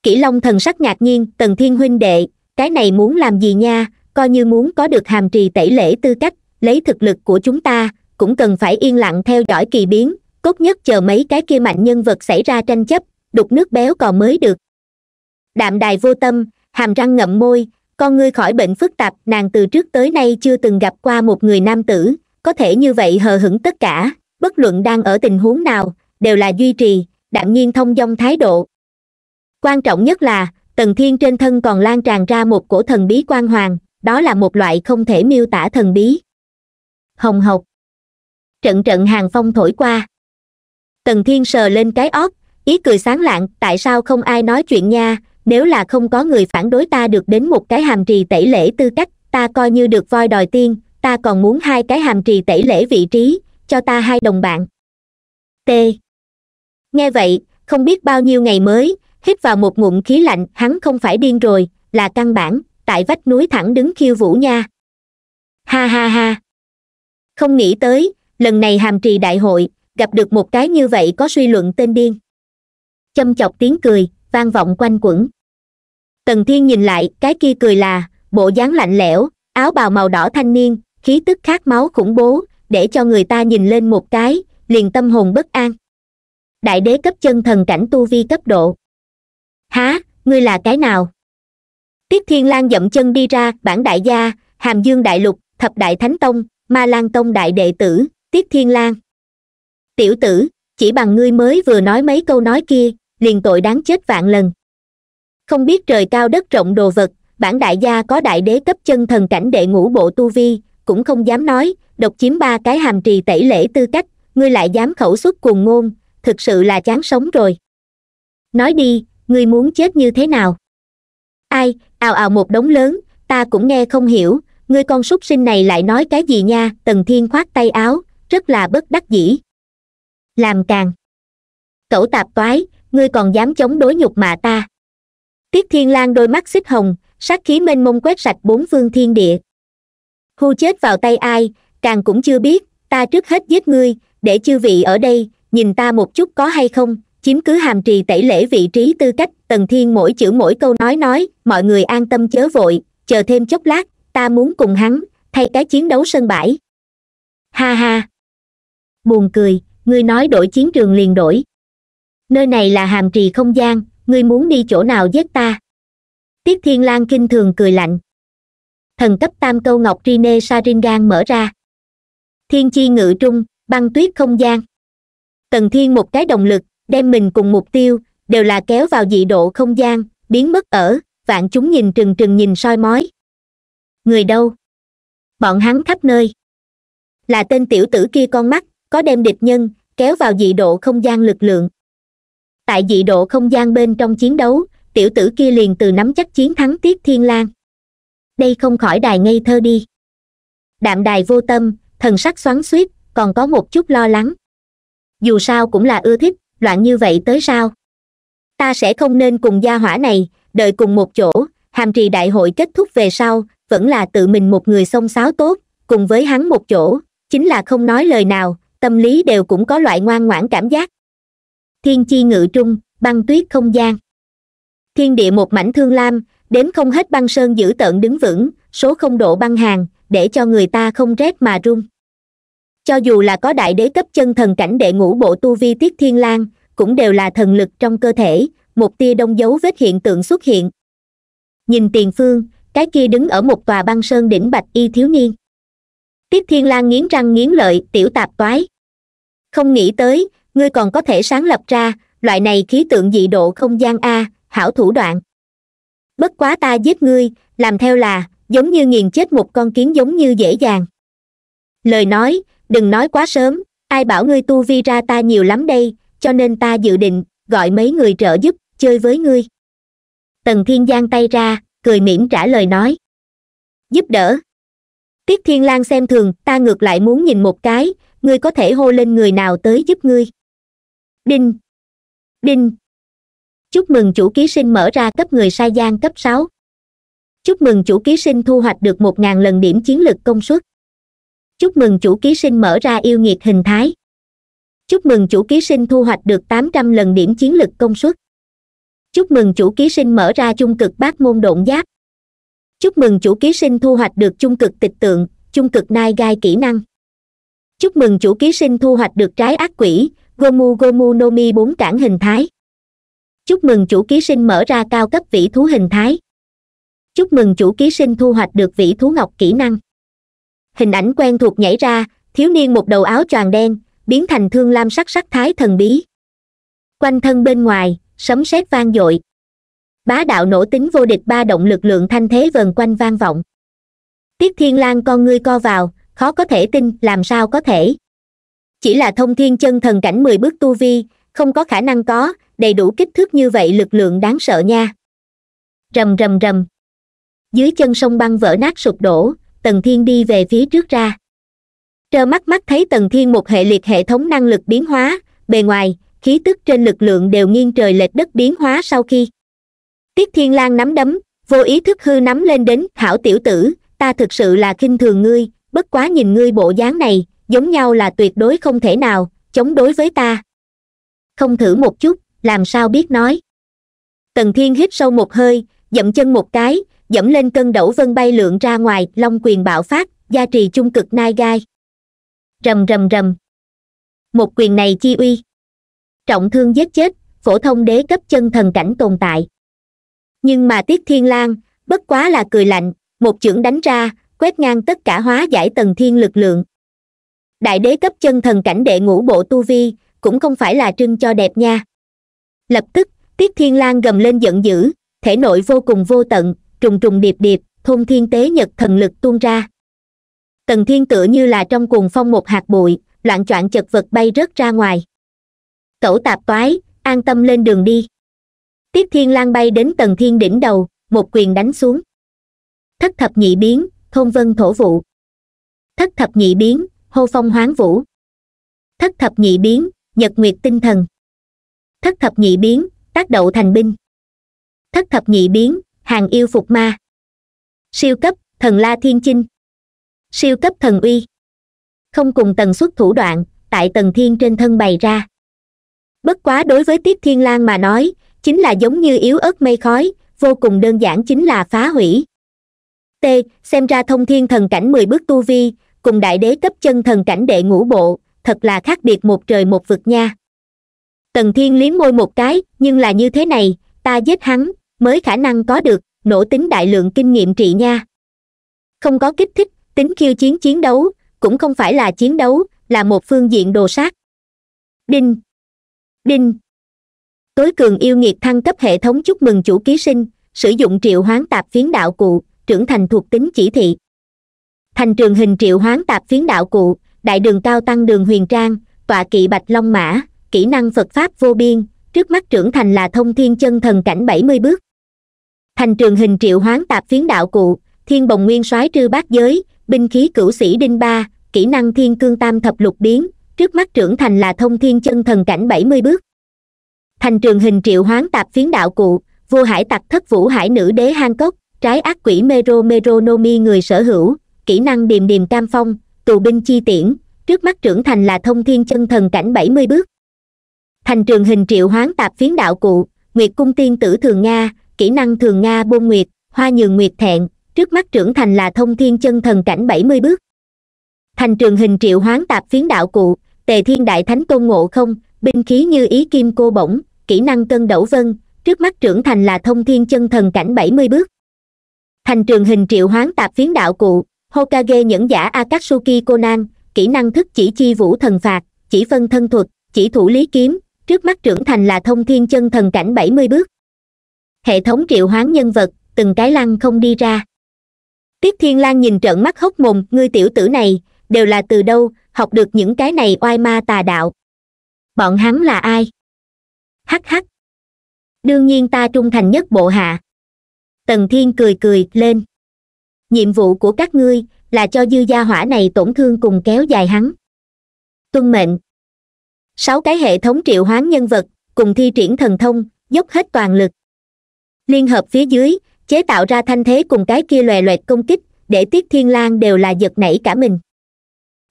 kỷ long thần sắc ngạc nhiên tần thiên huynh đệ cái này muốn làm gì nha coi như muốn có được hàm trì tẩy lễ tư cách lấy thực lực của chúng ta cũng cần phải yên lặng theo dõi kỳ biến tốt nhất chờ mấy cái kia mạnh nhân vật xảy ra tranh chấp đục nước béo còn mới được đạm đài vô tâm hàm răng ngậm môi con ngươi khỏi bệnh phức tạp nàng từ trước tới nay chưa từng gặp qua một người nam tử có thể như vậy hờ hững tất cả bất luận đang ở tình huống nào đều là duy trì đạm nhiên thông dong thái độ quan trọng nhất là tần thiên trên thân còn lan tràn ra một cổ thần bí quan hoàng đó là một loại không thể miêu tả thần bí hồng hộc trận trận hàng phong thổi qua tần thiên sờ lên cái ót ý cười sáng lạng tại sao không ai nói chuyện nha nếu là không có người phản đối ta được đến một cái hàm trì tẩy lễ tư cách ta coi như được voi đòi tiên ta còn muốn hai cái hàm trì tẩy lễ vị trí cho ta hai đồng bạn t nghe vậy không biết bao nhiêu ngày mới hít vào một ngụm khí lạnh hắn không phải điên rồi là căn bản tại vách núi thẳng đứng khiêu vũ nha ha ha ha không nghĩ tới lần này hàm trì đại hội gặp được một cái như vậy có suy luận tên điên châm chọc tiếng cười vang vọng quanh quẩn tần thiên nhìn lại cái kia cười là bộ dáng lạnh lẽo áo bào màu đỏ thanh niên khí tức khát máu khủng bố để cho người ta nhìn lên một cái liền tâm hồn bất an đại đế cấp chân thần cảnh tu vi cấp độ há ngươi là cái nào tiết thiên lan dậm chân đi ra bản đại gia hàm dương đại lục thập đại thánh tông ma lan tông đại đệ tử tiết thiên lan tiểu tử chỉ bằng ngươi mới vừa nói mấy câu nói kia liền tội đáng chết vạn lần không biết trời cao đất rộng đồ vật bản đại gia có đại đế cấp chân thần cảnh đệ ngũ bộ tu vi cũng không dám nói độc chiếm ba cái hàm trì tẩy lễ tư cách ngươi lại dám khẩu xuất cuồng ngôn thực sự là chán sống rồi nói đi ngươi muốn chết như thế nào ai ào ào một đống lớn ta cũng nghe không hiểu ngươi con súc sinh này lại nói cái gì nha tần thiên khoát tay áo rất là bất đắc dĩ làm càng cẩu tạp toái ngươi còn dám chống đối nhục mạ ta tiết thiên lang đôi mắt xích hồng sát khí mênh mông quét sạch bốn phương thiên địa Hu chết vào tay ai càng cũng chưa biết ta trước hết giết ngươi để chư vị ở đây nhìn ta một chút có hay không chiếm cứ hàm trì tẩy lễ vị trí tư cách tần thiên mỗi chữ mỗi câu nói nói mọi người an tâm chớ vội chờ thêm chốc lát ta muốn cùng hắn thay cái chiến đấu sân bãi ha ha buồn cười ngươi nói đổi chiến trường liền đổi nơi này là hàm trì không gian ngươi muốn đi chỗ nào giết ta tiết thiên lan kinh thường cười lạnh thần cấp tam câu ngọc rine saringan mở ra thiên chi ngự trung băng tuyết không gian tần thiên một cái động lực đem mình cùng mục tiêu đều là kéo vào dị độ không gian biến mất ở vạn chúng nhìn trừng trừng nhìn soi mói người đâu bọn hắn khắp nơi là tên tiểu tử kia con mắt có đem địch nhân kéo vào dị độ không gian lực lượng tại dị độ không gian bên trong chiến đấu tiểu tử kia liền từ nắm chắc chiến thắng tiết thiên lang đây không khỏi đài ngây thơ đi đạm đài vô tâm thần sắc xoắn suýt còn có một chút lo lắng dù sao cũng là ưa thích loạn như vậy tới sao ta sẽ không nên cùng gia hỏa này đợi cùng một chỗ hàm trì đại hội kết thúc về sau vẫn là tự mình một người xông xáo tốt cùng với hắn một chỗ chính là không nói lời nào tâm lý đều cũng có loại ngoan ngoãn cảm giác thiên chi ngự trung băng tuyết không gian thiên địa một mảnh thương lam đến không hết băng sơn giữ tợn đứng vững số không độ băng hàng để cho người ta không rét mà run cho dù là có đại đế cấp chân thần cảnh đệ ngũ bộ tu vi tiết thiên lang cũng đều là thần lực trong cơ thể một tia đông dấu vết hiện tượng xuất hiện nhìn tiền phương cái kia đứng ở một tòa băng sơn đỉnh bạch y thiếu niên tiếp thiên lan nghiến răng nghiến lợi tiểu tạp toái không nghĩ tới ngươi còn có thể sáng lập ra loại này khí tượng dị độ không gian a hảo thủ đoạn bất quá ta giết ngươi làm theo là giống như nghiền chết một con kiến giống như dễ dàng lời nói đừng nói quá sớm ai bảo ngươi tu vi ra ta nhiều lắm đây cho nên ta dự định gọi mấy người trợ giúp chơi với ngươi tần thiên giang tay ra cười mỉm trả lời nói giúp đỡ tiết thiên lan xem thường ta ngược lại muốn nhìn một cái ngươi có thể hô lên người nào tới giúp ngươi đinh đinh chúc mừng chủ ký sinh mở ra cấp người sai gian cấp sáu chúc mừng chủ ký sinh thu hoạch được một ngàn lần điểm chiến lực công suất chúc mừng chủ ký sinh mở ra yêu nghiệt hình thái chúc mừng chủ ký sinh thu hoạch được tám trăm lần điểm chiến lực công suất chúc mừng chủ ký sinh mở ra chung cực bát môn độn giáp chúc mừng chủ ký sinh thu hoạch được chung cực tịch tượng chung cực nai gai kỹ năng chúc mừng chủ ký sinh thu hoạch được trái ác quỷ gomu gomu nomi bốn cản hình thái chúc mừng chủ ký sinh mở ra cao cấp vĩ thú hình thái chúc mừng chủ ký sinh thu hoạch được vĩ thú ngọc kỹ năng hình ảnh quen thuộc nhảy ra thiếu niên một đầu áo choàng đen biến thành thương lam sắc sắc thái thần bí quanh thân bên ngoài sấm sét vang dội bá đạo nổ tính vô địch ba động lực lượng thanh thế vần quanh vang vọng tiết thiên lan con ngươi co vào khó có thể tin làm sao có thể chỉ là thông thiên chân thần cảnh mười bước tu vi không có khả năng có đầy đủ kích thước như vậy lực lượng đáng sợ nha rầm rầm rầm dưới chân sông băng vỡ nát sụp đổ tần thiên đi về phía trước ra trơ mắt mắt thấy tần thiên một hệ liệt hệ thống năng lực biến hóa bề ngoài khí tức trên lực lượng đều nghiêng trời lệch đất biến hóa sau khi tiết thiên Lang nắm đấm vô ý thức hư nắm lên đến hảo tiểu tử ta thực sự là khinh thường ngươi bất quá nhìn ngươi bộ dáng này giống nhau là tuyệt đối không thể nào chống đối với ta không thử một chút làm sao biết nói tần thiên hít sâu một hơi dậm chân một cái dẫm lên cân đẩu vân bay lượn ra ngoài long quyền bạo phát gia trì chung cực nai gai rầm rầm rầm một quyền này chi uy trọng thương giết chết phổ thông đế cấp chân thần cảnh tồn tại nhưng mà tiết thiên lang bất quá là cười lạnh một chưởng đánh ra quét ngang tất cả hóa giải tầng thiên lực lượng đại đế cấp chân thần cảnh đệ ngũ bộ tu vi cũng không phải là trưng cho đẹp nha lập tức tiết thiên lang gầm lên giận dữ thể nội vô cùng vô tận trùng trùng điệp điệp thôn thiên tế nhật thần lực tuôn ra Tầng thiên tựa như là trong cuồng phong một hạt bụi loạn choạng chật vật bay rớt ra ngoài cẩu tạp toái an tâm lên đường đi tiếp thiên lang bay đến tầng thiên đỉnh đầu một quyền đánh xuống thất thập nhị biến thôn vân thổ vụ thất thập nhị biến hô phong hoáng vũ thất thập nhị biến nhật nguyệt tinh thần thất thập nhị biến tác đậu thành binh thất thập nhị biến hàng yêu phục ma siêu cấp thần la thiên chinh siêu cấp thần uy không cùng tần suất thủ đoạn tại tầng thiên trên thân bày ra bất quá đối với tiết thiên lang mà nói chính là giống như yếu ớt mây khói vô cùng đơn giản chính là phá hủy t xem ra thông thiên thần cảnh mười bước tu vi cùng đại đế cấp chân thần cảnh đệ ngũ bộ thật là khác biệt một trời một vực nha tần thiên liếm môi một cái nhưng là như thế này ta giết hắn mới khả năng có được nổ tính đại lượng kinh nghiệm trị nha không có kích thích tính khiêu chiến chiến đấu cũng không phải là chiến đấu là một phương diện đồ sát đinh đinh tối cường yêu nghiệt thăng cấp hệ thống chúc mừng chủ ký sinh sử dụng triệu hoán tạp phiến đạo cụ trưởng thành thuộc tính chỉ thị thành trường hình triệu hoán tạp phiến đạo cụ đại đường cao tăng đường huyền trang tọa kỵ bạch long mã kỹ năng phật pháp vô biên trước mắt trưởng thành là thông thiên chân thần cảnh bảy mươi bước thành trường hình triệu hoán tạp phiến đạo cụ thiên bồng nguyên soái trư bát giới binh khí cửu sĩ đinh ba kỹ năng thiên cương tam thập lục biến trước mắt trưởng thành là thông thiên chân thần cảnh bảy mươi bước thành trường hình triệu hoán tạp phiến đạo cụ vua hải tặc thất vũ hải nữ đế hang cốc trái ác quỷ mero mero nomi người sở hữu kỹ năng điềm điềm cam phong tù binh chi tiễn trước mắt trưởng thành là thông thiên chân thần cảnh bảy mươi bước thành trường hình triệu hoán tạp phiến đạo cụ nguyệt cung tiên tử thường nga kỹ năng thường nga bôn nguyệt hoa nhường nguyệt thẹn trước mắt trưởng thành là thông thiên chân thần cảnh bảy mươi bước thành trường hình triệu hoán tạp phiến đạo cụ tề thiên đại thánh tôn ngộ không binh khí như ý kim cô bổng kỹ năng cân đẩu vân trước mắt trưởng thành là thông thiên chân thần cảnh bảy mươi bước thành trường hình triệu hoán tạp phiến đạo cụ hokage nhẫn giả akatsuki konan, kỹ năng thức chỉ chi vũ thần phạt chỉ phân thân thuật chỉ thủ lý kiếm trước mắt trưởng thành là thông thiên chân thần cảnh bảy mươi bước hệ thống triệu hoán nhân vật từng cái lăng không đi ra tiết thiên lan nhìn trợn mắt hốc mồm ngươi tiểu tử này đều là từ đâu học được những cái này oai ma tà đạo bọn hắn là ai hắc hắc đương nhiên ta trung thành nhất bộ hạ tần thiên cười cười lên nhiệm vụ của các ngươi là cho dư gia hỏa này tổn thương cùng kéo dài hắn tuân mệnh sáu cái hệ thống triệu hoán nhân vật cùng thi triển thần thông dốc hết toàn lực liên hợp phía dưới chế tạo ra thanh thế cùng cái kia lòe loẹt công kích để tiết thiên lang đều là giật nảy cả mình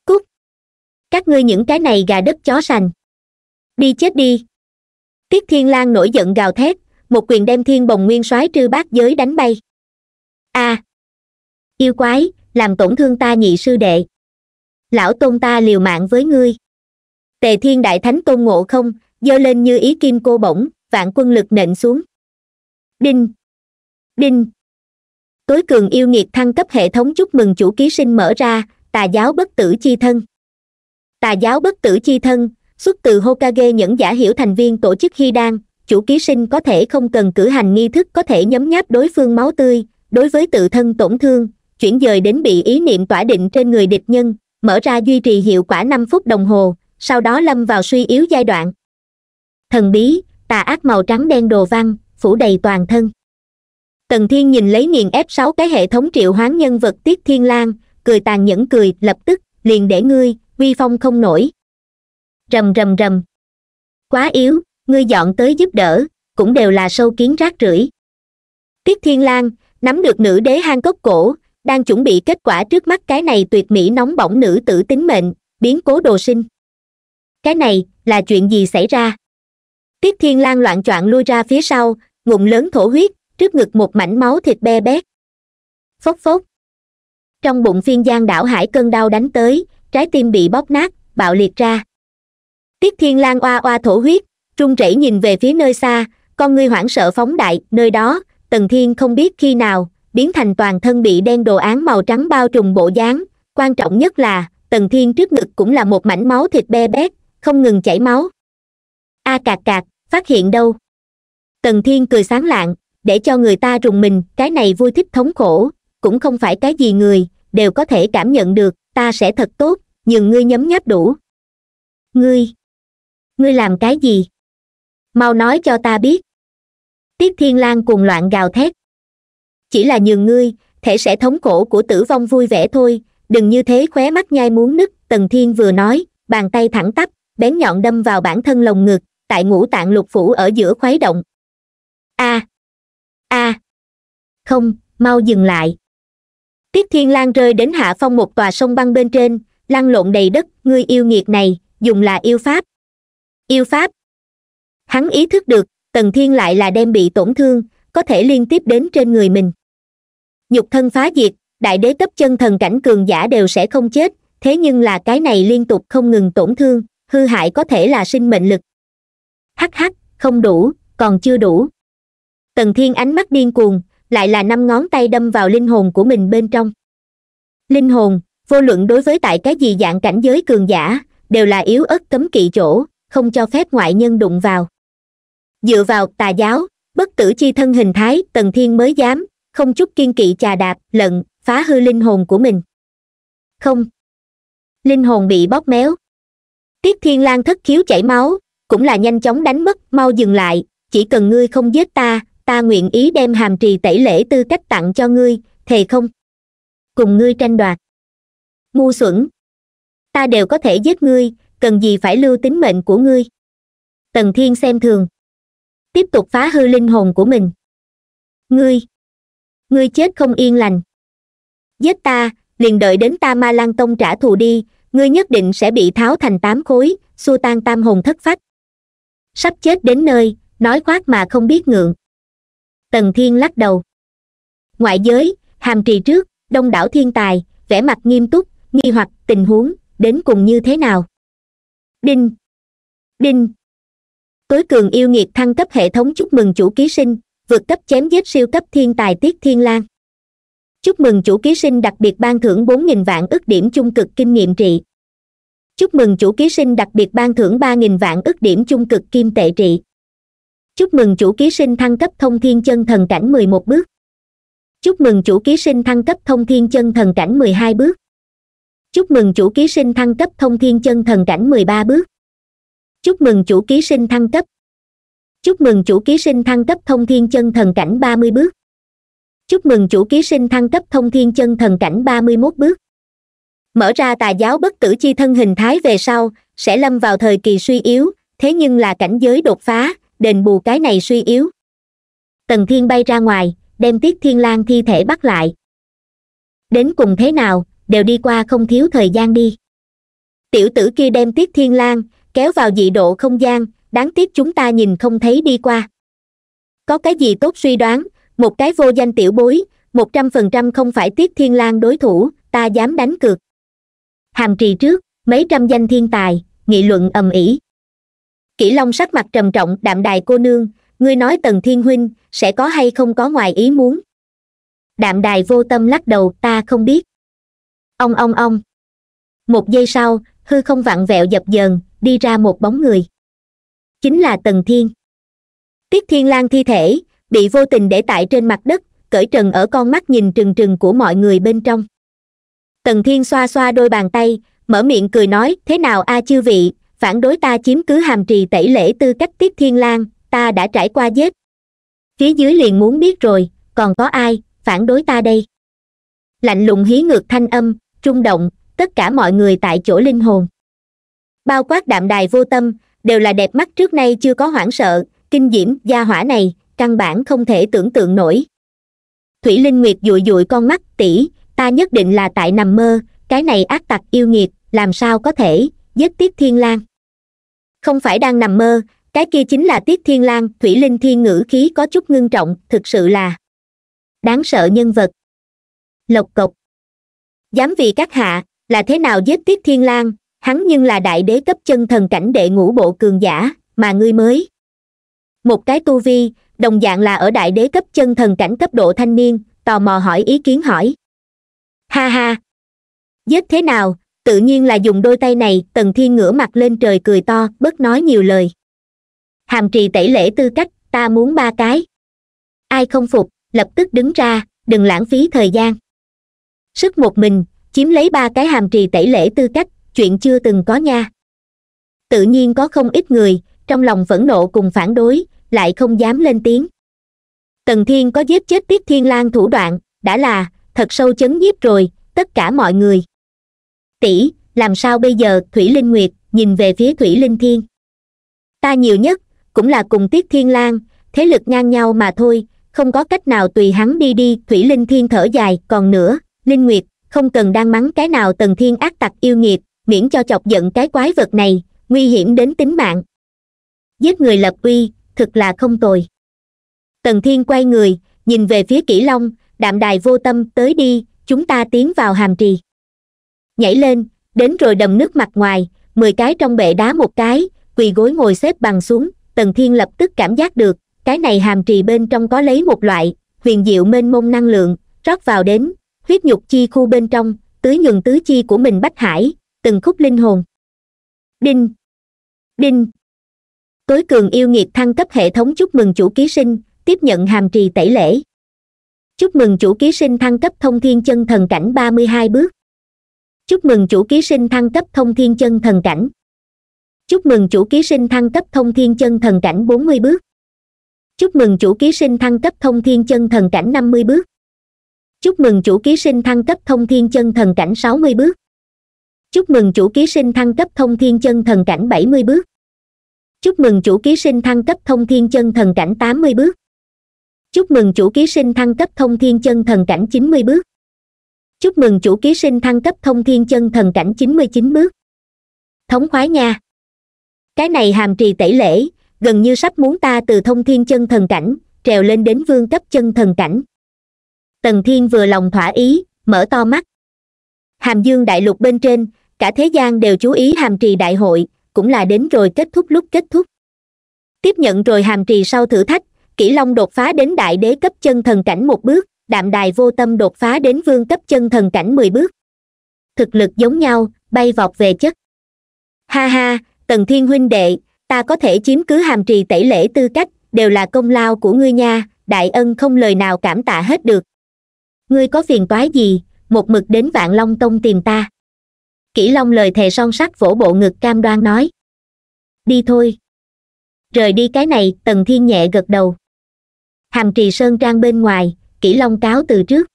cút các ngươi những cái này gà đất chó sành đi chết đi tiết thiên lang nổi giận gào thét một quyền đem thiên bồng nguyên soái trư bát giới đánh bay a à, yêu quái làm tổn thương ta nhị sư đệ lão tôn ta liều mạng với ngươi tề thiên đại thánh tôn ngộ không giơ lên như ý kim cô bổng vạn quân lực nện xuống đinh đinh tối cường yêu nghiệt thăng cấp hệ thống chúc mừng chủ ký sinh mở ra tà giáo bất tử chi thân tà giáo bất tử chi thân xuất từ hokage nhẫn giả hiểu thành viên tổ chức hy đan chủ ký sinh có thể không cần cử hành nghi thức có thể nhấm nháp đối phương máu tươi đối với tự thân tổn thương chuyển dời đến bị ý niệm tỏa định trên người địch nhân mở ra duy trì hiệu quả năm phút đồng hồ sau đó lâm vào suy yếu giai đoạn thần bí tà ác màu trắng đen đồ văn phủ đầy toàn thân tần thiên nhìn lấy nghiền ép sáu cái hệ thống triệu hoán nhân vật tiết thiên lang cười tàn nhẫn cười lập tức liền để ngươi vi phong không nổi rầm rầm rầm quá yếu ngươi dọn tới giúp đỡ cũng đều là sâu kiến rác rưởi tiết thiên Lang nắm được nữ đế hang cốc cổ đang chuẩn bị kết quả trước mắt cái này tuyệt mỹ nóng bỏng nữ tử tính mệnh biến cố đồ sinh cái này là chuyện gì xảy ra tiết thiên Lang loạn choạng lui ra phía sau ngụm lớn thổ huyết trước ngực một mảnh máu thịt be bét phốc phốc trong bụng phiên giang đảo hải cơn đau đánh tới trái tim bị bóp nát bạo liệt ra tiết thiên lan oa oa thổ huyết trung rẩy nhìn về phía nơi xa con ngươi hoảng sợ phóng đại nơi đó tần thiên không biết khi nào biến thành toàn thân bị đen đồ án màu trắng bao trùm bộ dáng quan trọng nhất là tần thiên trước ngực cũng là một mảnh máu thịt be bét không ngừng chảy máu a à, cạc cạc phát hiện đâu tần thiên cười sáng lạng để cho người ta rùng mình cái này vui thích thống khổ cũng không phải cái gì người đều có thể cảm nhận được ta sẽ thật tốt nhưng ngươi nhấm nháp đủ ngươi ngươi làm cái gì mau nói cho ta biết tiết thiên lang cùng loạn gào thét chỉ là nhường ngươi thể sẽ thống khổ của tử vong vui vẻ thôi đừng như thế khóe mắt nhai muốn nứt tần thiên vừa nói bàn tay thẳng tắp bén nhọn đâm vào bản thân lồng ngực tại ngũ tạng lục phủ ở giữa khuấy động a a không mau dừng lại tiết thiên lang rơi đến hạ phong một tòa sông băng bên trên lăn lộn đầy đất ngươi yêu nghiệt này dùng là yêu pháp yêu pháp hắn ý thức được tần thiên lại là đem bị tổn thương có thể liên tiếp đến trên người mình nhục thân phá diệt đại đế cấp chân thần cảnh cường giả đều sẽ không chết thế nhưng là cái này liên tục không ngừng tổn thương hư hại có thể là sinh mệnh lực hắc hắc không đủ còn chưa đủ tần thiên ánh mắt điên cuồng lại là năm ngón tay đâm vào linh hồn của mình bên trong linh hồn vô luận đối với tại cái gì dạng cảnh giới cường giả đều là yếu ớt cấm kỵ chỗ không cho phép ngoại nhân đụng vào dựa vào tà giáo bất tử chi thân hình thái tần thiên mới dám không chút kiên kỵ chà đạp lận phá hư linh hồn của mình không linh hồn bị bóp méo tiết thiên lang thất khiếu chảy máu cũng là nhanh chóng đánh mất mau dừng lại chỉ cần ngươi không giết ta ta nguyện ý đem hàm trì tẩy lễ tư cách tặng cho ngươi thề không cùng ngươi tranh đoạt ngu xuẩn ta đều có thể giết ngươi cần gì phải lưu tính mệnh của ngươi tần thiên xem thường tiếp tục phá hư linh hồn của mình ngươi ngươi chết không yên lành giết ta liền đợi đến ta ma lan tông trả thù đi ngươi nhất định sẽ bị tháo thành tám khối xua tan tam hồn thất phách sắp chết đến nơi nói khoác mà không biết ngượng tần thiên lắc đầu ngoại giới hàm trì trước đông đảo thiên tài vẻ mặt nghiêm túc nghi hoặc tình huống đến cùng như thế nào đinh đinh tối cường yêu nghiệt thăng cấp hệ thống chúc mừng chủ ký sinh vượt cấp chém giết siêu cấp thiên tài tiết thiên lan chúc mừng chủ ký sinh đặc biệt ban thưởng bốn nghìn vạn ức điểm chung cực kinh nghiệm trị chúc mừng chủ ký sinh đặc biệt ban thưởng ba nghìn vạn ức điểm chung cực kim tệ trị chúc mừng chủ ký sinh thăng cấp thông thiên chân thần cảnh mười một bước chúc mừng chủ ký sinh thăng cấp thông thiên chân thần cảnh mười hai bước chúc mừng chủ ký sinh thăng cấp thông thiên chân thần cảnh mười ba bước chúc mừng chủ ký sinh thăng cấp chúc mừng chủ ký sinh thăng cấp thông thiên chân thần cảnh ba mươi bước chúc mừng chủ ký sinh thăng cấp thông thiên chân thần cảnh ba mươi mốt bước mở ra tà giáo bất tử chi thân hình thái về sau sẽ lâm vào thời kỳ suy yếu thế nhưng là cảnh giới đột phá đền bù cái này suy yếu tần thiên bay ra ngoài đem tiết thiên lang thi thể bắt lại đến cùng thế nào đều đi qua không thiếu thời gian đi tiểu tử kia đem tiết thiên lang kéo vào dị độ không gian đáng tiếc chúng ta nhìn không thấy đi qua có cái gì tốt suy đoán một cái vô danh tiểu bối một trăm phần trăm không phải tiết thiên lang đối thủ ta dám đánh cược hàm trì trước mấy trăm danh thiên tài nghị luận ầm ĩ kỷ long sắc mặt trầm trọng đạm đài cô nương ngươi nói tần thiên huynh sẽ có hay không có ngoài ý muốn đạm đài vô tâm lắc đầu ta không biết ông ông ông một giây sau hư không vặn vẹo dập dờn đi ra một bóng người chính là tần thiên tiết thiên lang thi thể bị vô tình để tại trên mặt đất cởi trần ở con mắt nhìn trừng trừng của mọi người bên trong tần thiên xoa xoa đôi bàn tay mở miệng cười nói thế nào a à chư vị phản đối ta chiếm cứ hàm trì tẩy lễ tư cách tiết thiên lang ta đã trải qua giết phía dưới liền muốn biết rồi còn có ai phản đối ta đây lạnh lùng hí ngược thanh âm trung động tất cả mọi người tại chỗ linh hồn bao quát đạm đài vô tâm đều là đẹp mắt trước nay chưa có hoảng sợ kinh diễm gia hỏa này căn bản không thể tưởng tượng nổi thủy linh nguyệt dụi dụi con mắt tỷ ta nhất định là tại nằm mơ cái này ác tặc yêu nghiệt làm sao có thể giết tiết thiên lang không phải đang nằm mơ cái kia chính là tiết thiên lang thủy linh thiên ngữ khí có chút ngưng trọng thực sự là đáng sợ nhân vật lộc cộc dám vì các hạ là thế nào giết tiết thiên lang hắn nhưng là đại đế cấp chân thần cảnh đệ ngũ bộ cường giả mà ngươi mới một cái tu vi đồng dạng là ở đại đế cấp chân thần cảnh cấp độ thanh niên tò mò hỏi ý kiến hỏi ha ha giết thế nào tự nhiên là dùng đôi tay này tần thiên ngửa mặt lên trời cười to bớt nói nhiều lời hàm trì tẩy lễ tư cách ta muốn ba cái ai không phục lập tức đứng ra đừng lãng phí thời gian sức một mình chiếm lấy ba cái hàm trì tẩy lễ tư cách chuyện chưa từng có nha tự nhiên có không ít người trong lòng phẫn nộ cùng phản đối lại không dám lên tiếng tần thiên có giết chết tiết thiên lang thủ đoạn đã là thật sâu chấn nhiếp rồi tất cả mọi người tỷ làm sao bây giờ thủy linh nguyệt nhìn về phía thủy linh thiên ta nhiều nhất cũng là cùng tiết thiên lang thế lực ngang nhau mà thôi không có cách nào tùy hắn đi đi thủy linh thiên thở dài còn nữa linh nguyệt không cần đang mắng cái nào tần thiên ác tặc yêu nghiệt miễn cho chọc giận cái quái vật này nguy hiểm đến tính mạng giết người lập uy thực là không tồi tần thiên quay người nhìn về phía kỷ long đạm đài vô tâm tới đi chúng ta tiến vào hàm trì nhảy lên đến rồi đầm nước mặt ngoài mười cái trong bệ đá một cái quỳ gối ngồi xếp bằng xuống tần thiên lập tức cảm giác được cái này hàm trì bên trong có lấy một loại huyền diệu mênh mông năng lượng rót vào đến huyết nhục chi khu bên trong tưới nhuần tứ chi của mình bách hải từng khúc linh hồn đinh đinh tối cường yêu nghiệp thăng cấp hệ thống chúc mừng chủ ký sinh tiếp nhận hàm trì tẩy lễ chúc mừng chủ ký sinh thăng cấp thông thiên chân thần cảnh ba mươi hai bước chúc mừng chủ ký sinh thăng cấp thông thiên chân thần cảnh chúc mừng chủ ký sinh thăng cấp thông thiên chân thần cảnh bốn mươi bước chúc mừng chủ ký sinh thăng cấp thông thiên chân thần cảnh năm mươi bước chúc mừng chủ ký sinh thăng cấp thông thiên chân thần cảnh sáu mươi bước chúc mừng chủ ký sinh thăng cấp thông thiên chân thần cảnh bảy mươi bước chúc mừng chủ ký sinh thăng cấp thông thiên chân thần cảnh tám mươi bước chúc mừng chủ ký sinh thăng cấp thông thiên chân thần cảnh chín mươi bước chúc mừng chủ ký sinh thăng cấp thông thiên chân thần cảnh chín mươi chín bước thống khoái nha cái này hàm trì tẩy lễ gần như sắp muốn ta từ thông thiên chân thần cảnh trèo lên đến vương cấp chân thần cảnh tần thiên vừa lòng thỏa ý mở to mắt hàm dương đại lục bên trên cả thế gian đều chú ý hàm trì đại hội cũng là đến rồi kết thúc lúc kết thúc tiếp nhận rồi hàm trì sau thử thách kỷ long đột phá đến đại đế cấp chân thần cảnh một bước đạm đài vô tâm đột phá đến vương cấp chân thần cảnh mười bước thực lực giống nhau bay vọt về chất ha ha tần thiên huynh đệ ta có thể chiếm cứ hàm trì tẩy lễ tư cách đều là công lao của ngươi nha đại ân không lời nào cảm tạ hết được ngươi có phiền toái gì một mực đến vạn long tông tìm ta kỷ long lời thề son sắt vỗ bộ ngực cam đoan nói đi thôi rời đi cái này tần thiên nhẹ gật đầu hàm trì sơn trang bên ngoài kỷ long cáo từ trước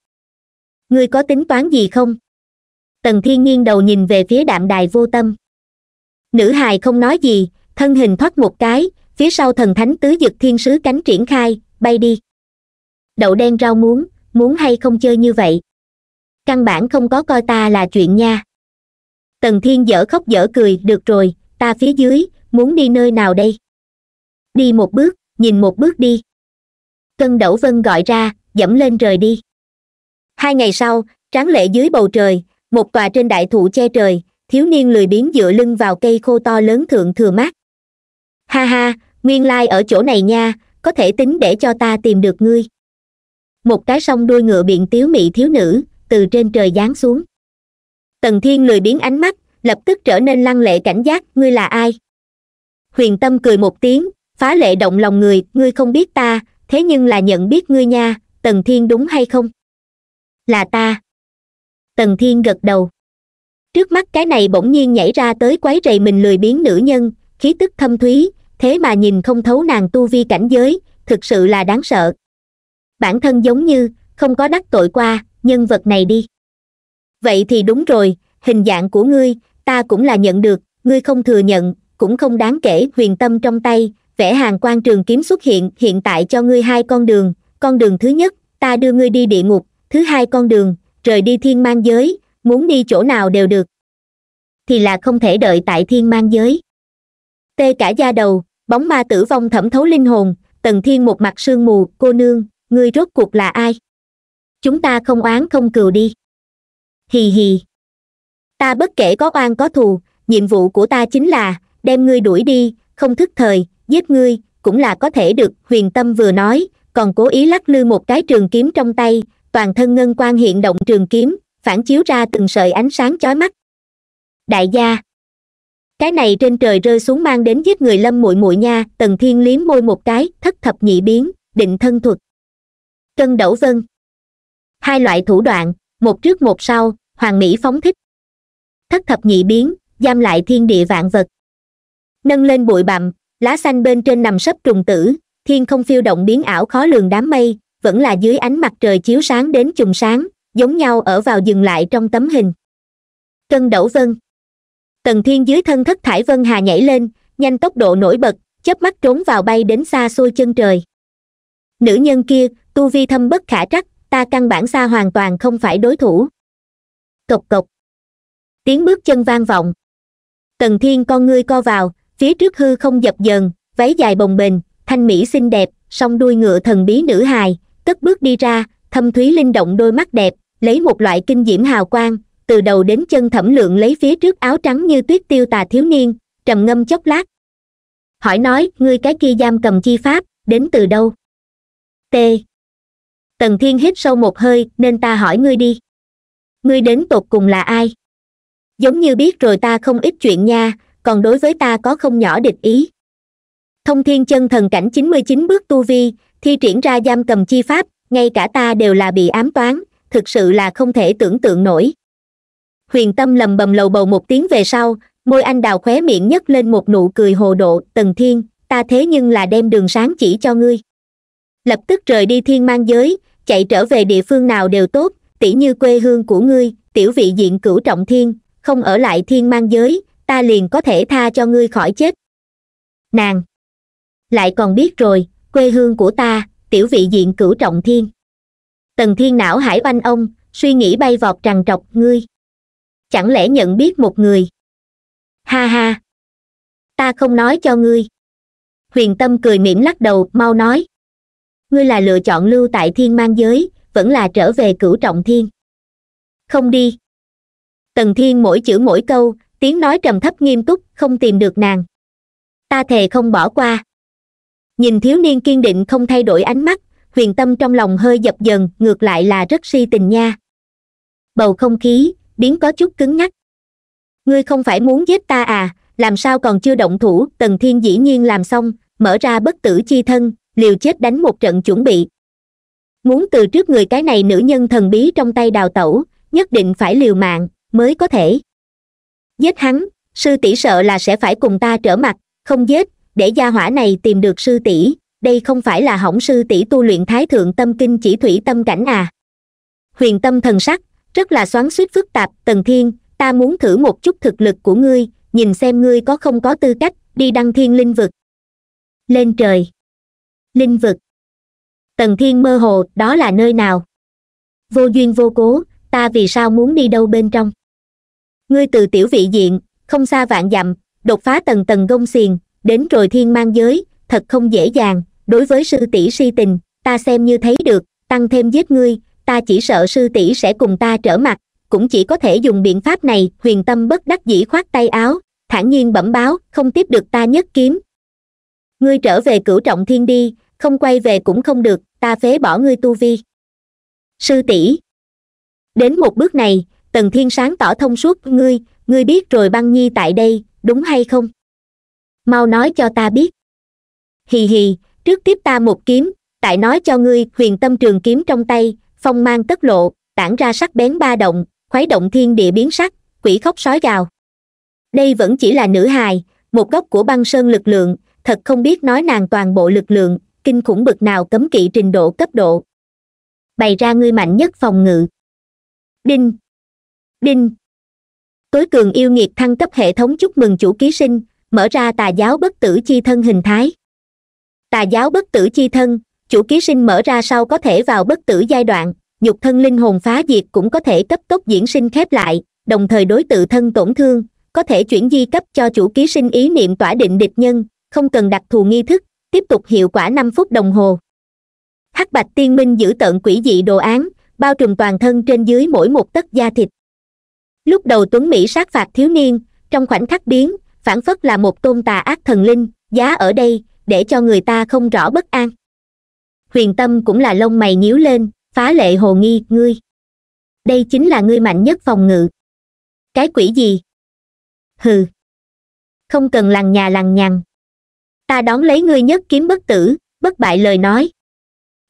ngươi có tính toán gì không tần thiên nghiêng đầu nhìn về phía đạm đài vô tâm nữ hài không nói gì thân hình thoát một cái phía sau thần thánh tứ dực thiên sứ cánh triển khai bay đi đậu đen rau muống muốn hay không chơi như vậy căn bản không có coi ta là chuyện nha tần thiên dở khóc dở cười được rồi ta phía dưới muốn đi nơi nào đây đi một bước nhìn một bước đi cân đẩu vân gọi ra dẫm lên rời đi hai ngày sau tráng lệ dưới bầu trời một tòa trên đại thụ che trời thiếu niên lười biến dựa lưng vào cây khô to lớn thượng thừa mát ha ha nguyên lai like ở chỗ này nha có thể tính để cho ta tìm được ngươi một cái song đuôi ngựa biện tiếu mị thiếu nữ từ trên trời giáng xuống tần thiên lười biến ánh mắt lập tức trở nên lăng lệ cảnh giác ngươi là ai huyền tâm cười một tiếng phá lệ động lòng người ngươi không biết ta thế nhưng là nhận biết ngươi nha tần thiên đúng hay không là ta tần thiên gật đầu trước mắt cái này bỗng nhiên nhảy ra tới quái rầy mình lười biến nữ nhân khí tức thâm thúy thế mà nhìn không thấu nàng tu vi cảnh giới thực sự là đáng sợ bản thân giống như không có đắc tội qua nhân vật này đi vậy thì đúng rồi hình dạng của ngươi ta cũng là nhận được ngươi không thừa nhận cũng không đáng kể huyền tâm trong tay vẽ hàng quan trường kiếm xuất hiện hiện tại cho ngươi hai con đường con đường thứ nhất ta đưa ngươi đi địa ngục thứ hai con đường rời đi thiên mang giới muốn đi chỗ nào đều được thì là không thể đợi tại thiên mang giới tê cả da đầu bóng ma tử vong thẩm thấu linh hồn tần thiên một mặt sương mù cô nương ngươi rốt cuộc là ai chúng ta không oán không cừu đi hì hì ta bất kể có oan có thù nhiệm vụ của ta chính là đem ngươi đuổi đi không thức thời giết ngươi cũng là có thể được huyền tâm vừa nói còn cố ý lắc lư một cái trường kiếm trong tay toàn thân ngân quan hiện động trường kiếm phản chiếu ra từng sợi ánh sáng chói mắt đại gia cái này trên trời rơi xuống mang đến giết người lâm muội muội nha tần thiên liếm môi một cái thất thập nhị biến định thân thuật cân đẩu vân hai loại thủ đoạn một trước một sau hoàng mỹ phóng thích thất thập nhị biến giam lại thiên địa vạn vật nâng lên bụi bặm lá xanh bên trên nằm sấp trùng tử thiên không phiêu động biến ảo khó lường đám mây vẫn là dưới ánh mặt trời chiếu sáng đến trùng sáng giống nhau ở vào dừng lại trong tấm hình cân đẩu vân tần thiên dưới thân thất thải vân hà nhảy lên nhanh tốc độ nổi bật chớp mắt trốn vào bay đến xa xôi chân trời nữ nhân kia tu vi thâm bất khả trắc ta căn bản xa hoàn toàn không phải đối thủ cộc cộc tiếng bước chân vang vọng tần thiên con ngươi co vào phía trước hư không dập dần váy dài bồng bềnh thanh mỹ xinh đẹp song đuôi ngựa thần bí nữ hài cất bước đi ra thâm thúy linh động đôi mắt đẹp lấy một loại kinh diễm hào quang từ đầu đến chân thẩm lượng lấy phía trước áo trắng như tuyết tiêu tà thiếu niên trầm ngâm chốc lát hỏi nói ngươi cái kia giam cầm chi pháp đến từ đâu t tần thiên hít sâu một hơi nên ta hỏi ngươi đi ngươi đến tột cùng là ai giống như biết rồi ta không ít chuyện nha còn đối với ta có không nhỏ địch ý thông thiên chân thần cảnh chín mươi chín bước tu vi thi triển ra giam cầm chi pháp ngay cả ta đều là bị ám toán thực sự là không thể tưởng tượng nổi huyền tâm lầm bầm lầu bầu một tiếng về sau môi anh đào khóe miệng nhấc lên một nụ cười hồ độ tần thiên ta thế nhưng là đem đường sáng chỉ cho ngươi lập tức rời đi thiên mang giới chạy trở về địa phương nào đều tốt tỉ như quê hương của ngươi tiểu vị diện cửu trọng thiên không ở lại thiên mang giới ta liền có thể tha cho ngươi khỏi chết nàng lại còn biết rồi quê hương của ta tiểu vị diện cửu trọng thiên tần thiên não hải oanh ông suy nghĩ bay vọt trằn trọc ngươi chẳng lẽ nhận biết một người ha ha ta không nói cho ngươi huyền tâm cười mỉm lắc đầu mau nói ngươi là lựa chọn lưu tại thiên mang giới vẫn là trở về cửu trọng thiên không đi tần thiên mỗi chữ mỗi câu tiếng nói trầm thấp nghiêm túc không tìm được nàng ta thề không bỏ qua nhìn thiếu niên kiên định không thay đổi ánh mắt huyền tâm trong lòng hơi dập dần ngược lại là rất si tình nha bầu không khí biến có chút cứng nhắc ngươi không phải muốn giết ta à làm sao còn chưa động thủ tần thiên dĩ nhiên làm xong mở ra bất tử chi thân liều chết đánh một trận chuẩn bị muốn từ trước người cái này nữ nhân thần bí trong tay đào tẩu nhất định phải liều mạng mới có thể giết hắn sư tỷ sợ là sẽ phải cùng ta trở mặt không giết để gia hỏa này tìm được sư tỷ đây không phải là hỏng sư tỷ tu luyện thái thượng tâm kinh chỉ thủy tâm cảnh à huyền tâm thần sắc rất là xoắn suýt phức tạp tần thiên ta muốn thử một chút thực lực của ngươi nhìn xem ngươi có không có tư cách đi đăng thiên linh vực lên trời linh vực tần thiên mơ hồ đó là nơi nào vô duyên vô cố ta vì sao muốn đi đâu bên trong ngươi từ tiểu vị diện không xa vạn dặm đột phá tầng tầng gông xiềng đến rồi thiên mang giới thật không dễ dàng đối với sư tỷ si tình ta xem như thấy được tăng thêm giết ngươi ta chỉ sợ sư tỷ sẽ cùng ta trở mặt cũng chỉ có thể dùng biện pháp này huyền tâm bất đắc dĩ khoát tay áo thản nhiên bẩm báo không tiếp được ta nhất kiếm ngươi trở về cửu trọng thiên đi không quay về cũng không được ta phế bỏ ngươi tu vi sư tỷ đến một bước này tần thiên sáng tỏ thông suốt ngươi ngươi biết rồi băng nhi tại đây đúng hay không mau nói cho ta biết hì hì trước tiếp ta một kiếm tại nói cho ngươi huyền tâm trường kiếm trong tay phong mang tất lộ tản ra sắc bén ba động khuấy động thiên địa biến sắc quỷ khóc sói gào đây vẫn chỉ là nữ hài một góc của băng sơn lực lượng thật không biết nói nàng toàn bộ lực lượng kinh khủng bực nào cấm kỵ trình độ cấp độ bày ra ngươi mạnh nhất phòng ngự đinh đinh tối cường yêu nghiệt thăng cấp hệ thống chúc mừng chủ ký sinh mở ra tà giáo bất tử chi thân hình thái tà giáo bất tử chi thân chủ ký sinh mở ra sau có thể vào bất tử giai đoạn nhục thân linh hồn phá diệt cũng có thể cấp tốc diễn sinh khép lại đồng thời đối tự thân tổn thương có thể chuyển di cấp cho chủ ký sinh ý niệm tỏa định địch nhân không cần đặc thù nghi thức tiếp tục hiệu quả năm phút đồng hồ hắc bạch tiên minh giữ tận quỷ dị đồ án bao trùm toàn thân trên dưới mỗi một tấc da thịt lúc đầu tuấn mỹ sát phạt thiếu niên trong khoảnh khắc biến phản phất là một tôn tà ác thần linh giá ở đây để cho người ta không rõ bất an huyền tâm cũng là lông mày nhíu lên phá lệ hồ nghi ngươi đây chính là ngươi mạnh nhất phòng ngự cái quỷ gì hừ không cần lằng nhà lằng nhằng ta đón lấy ngươi nhất kiếm bất tử bất bại lời nói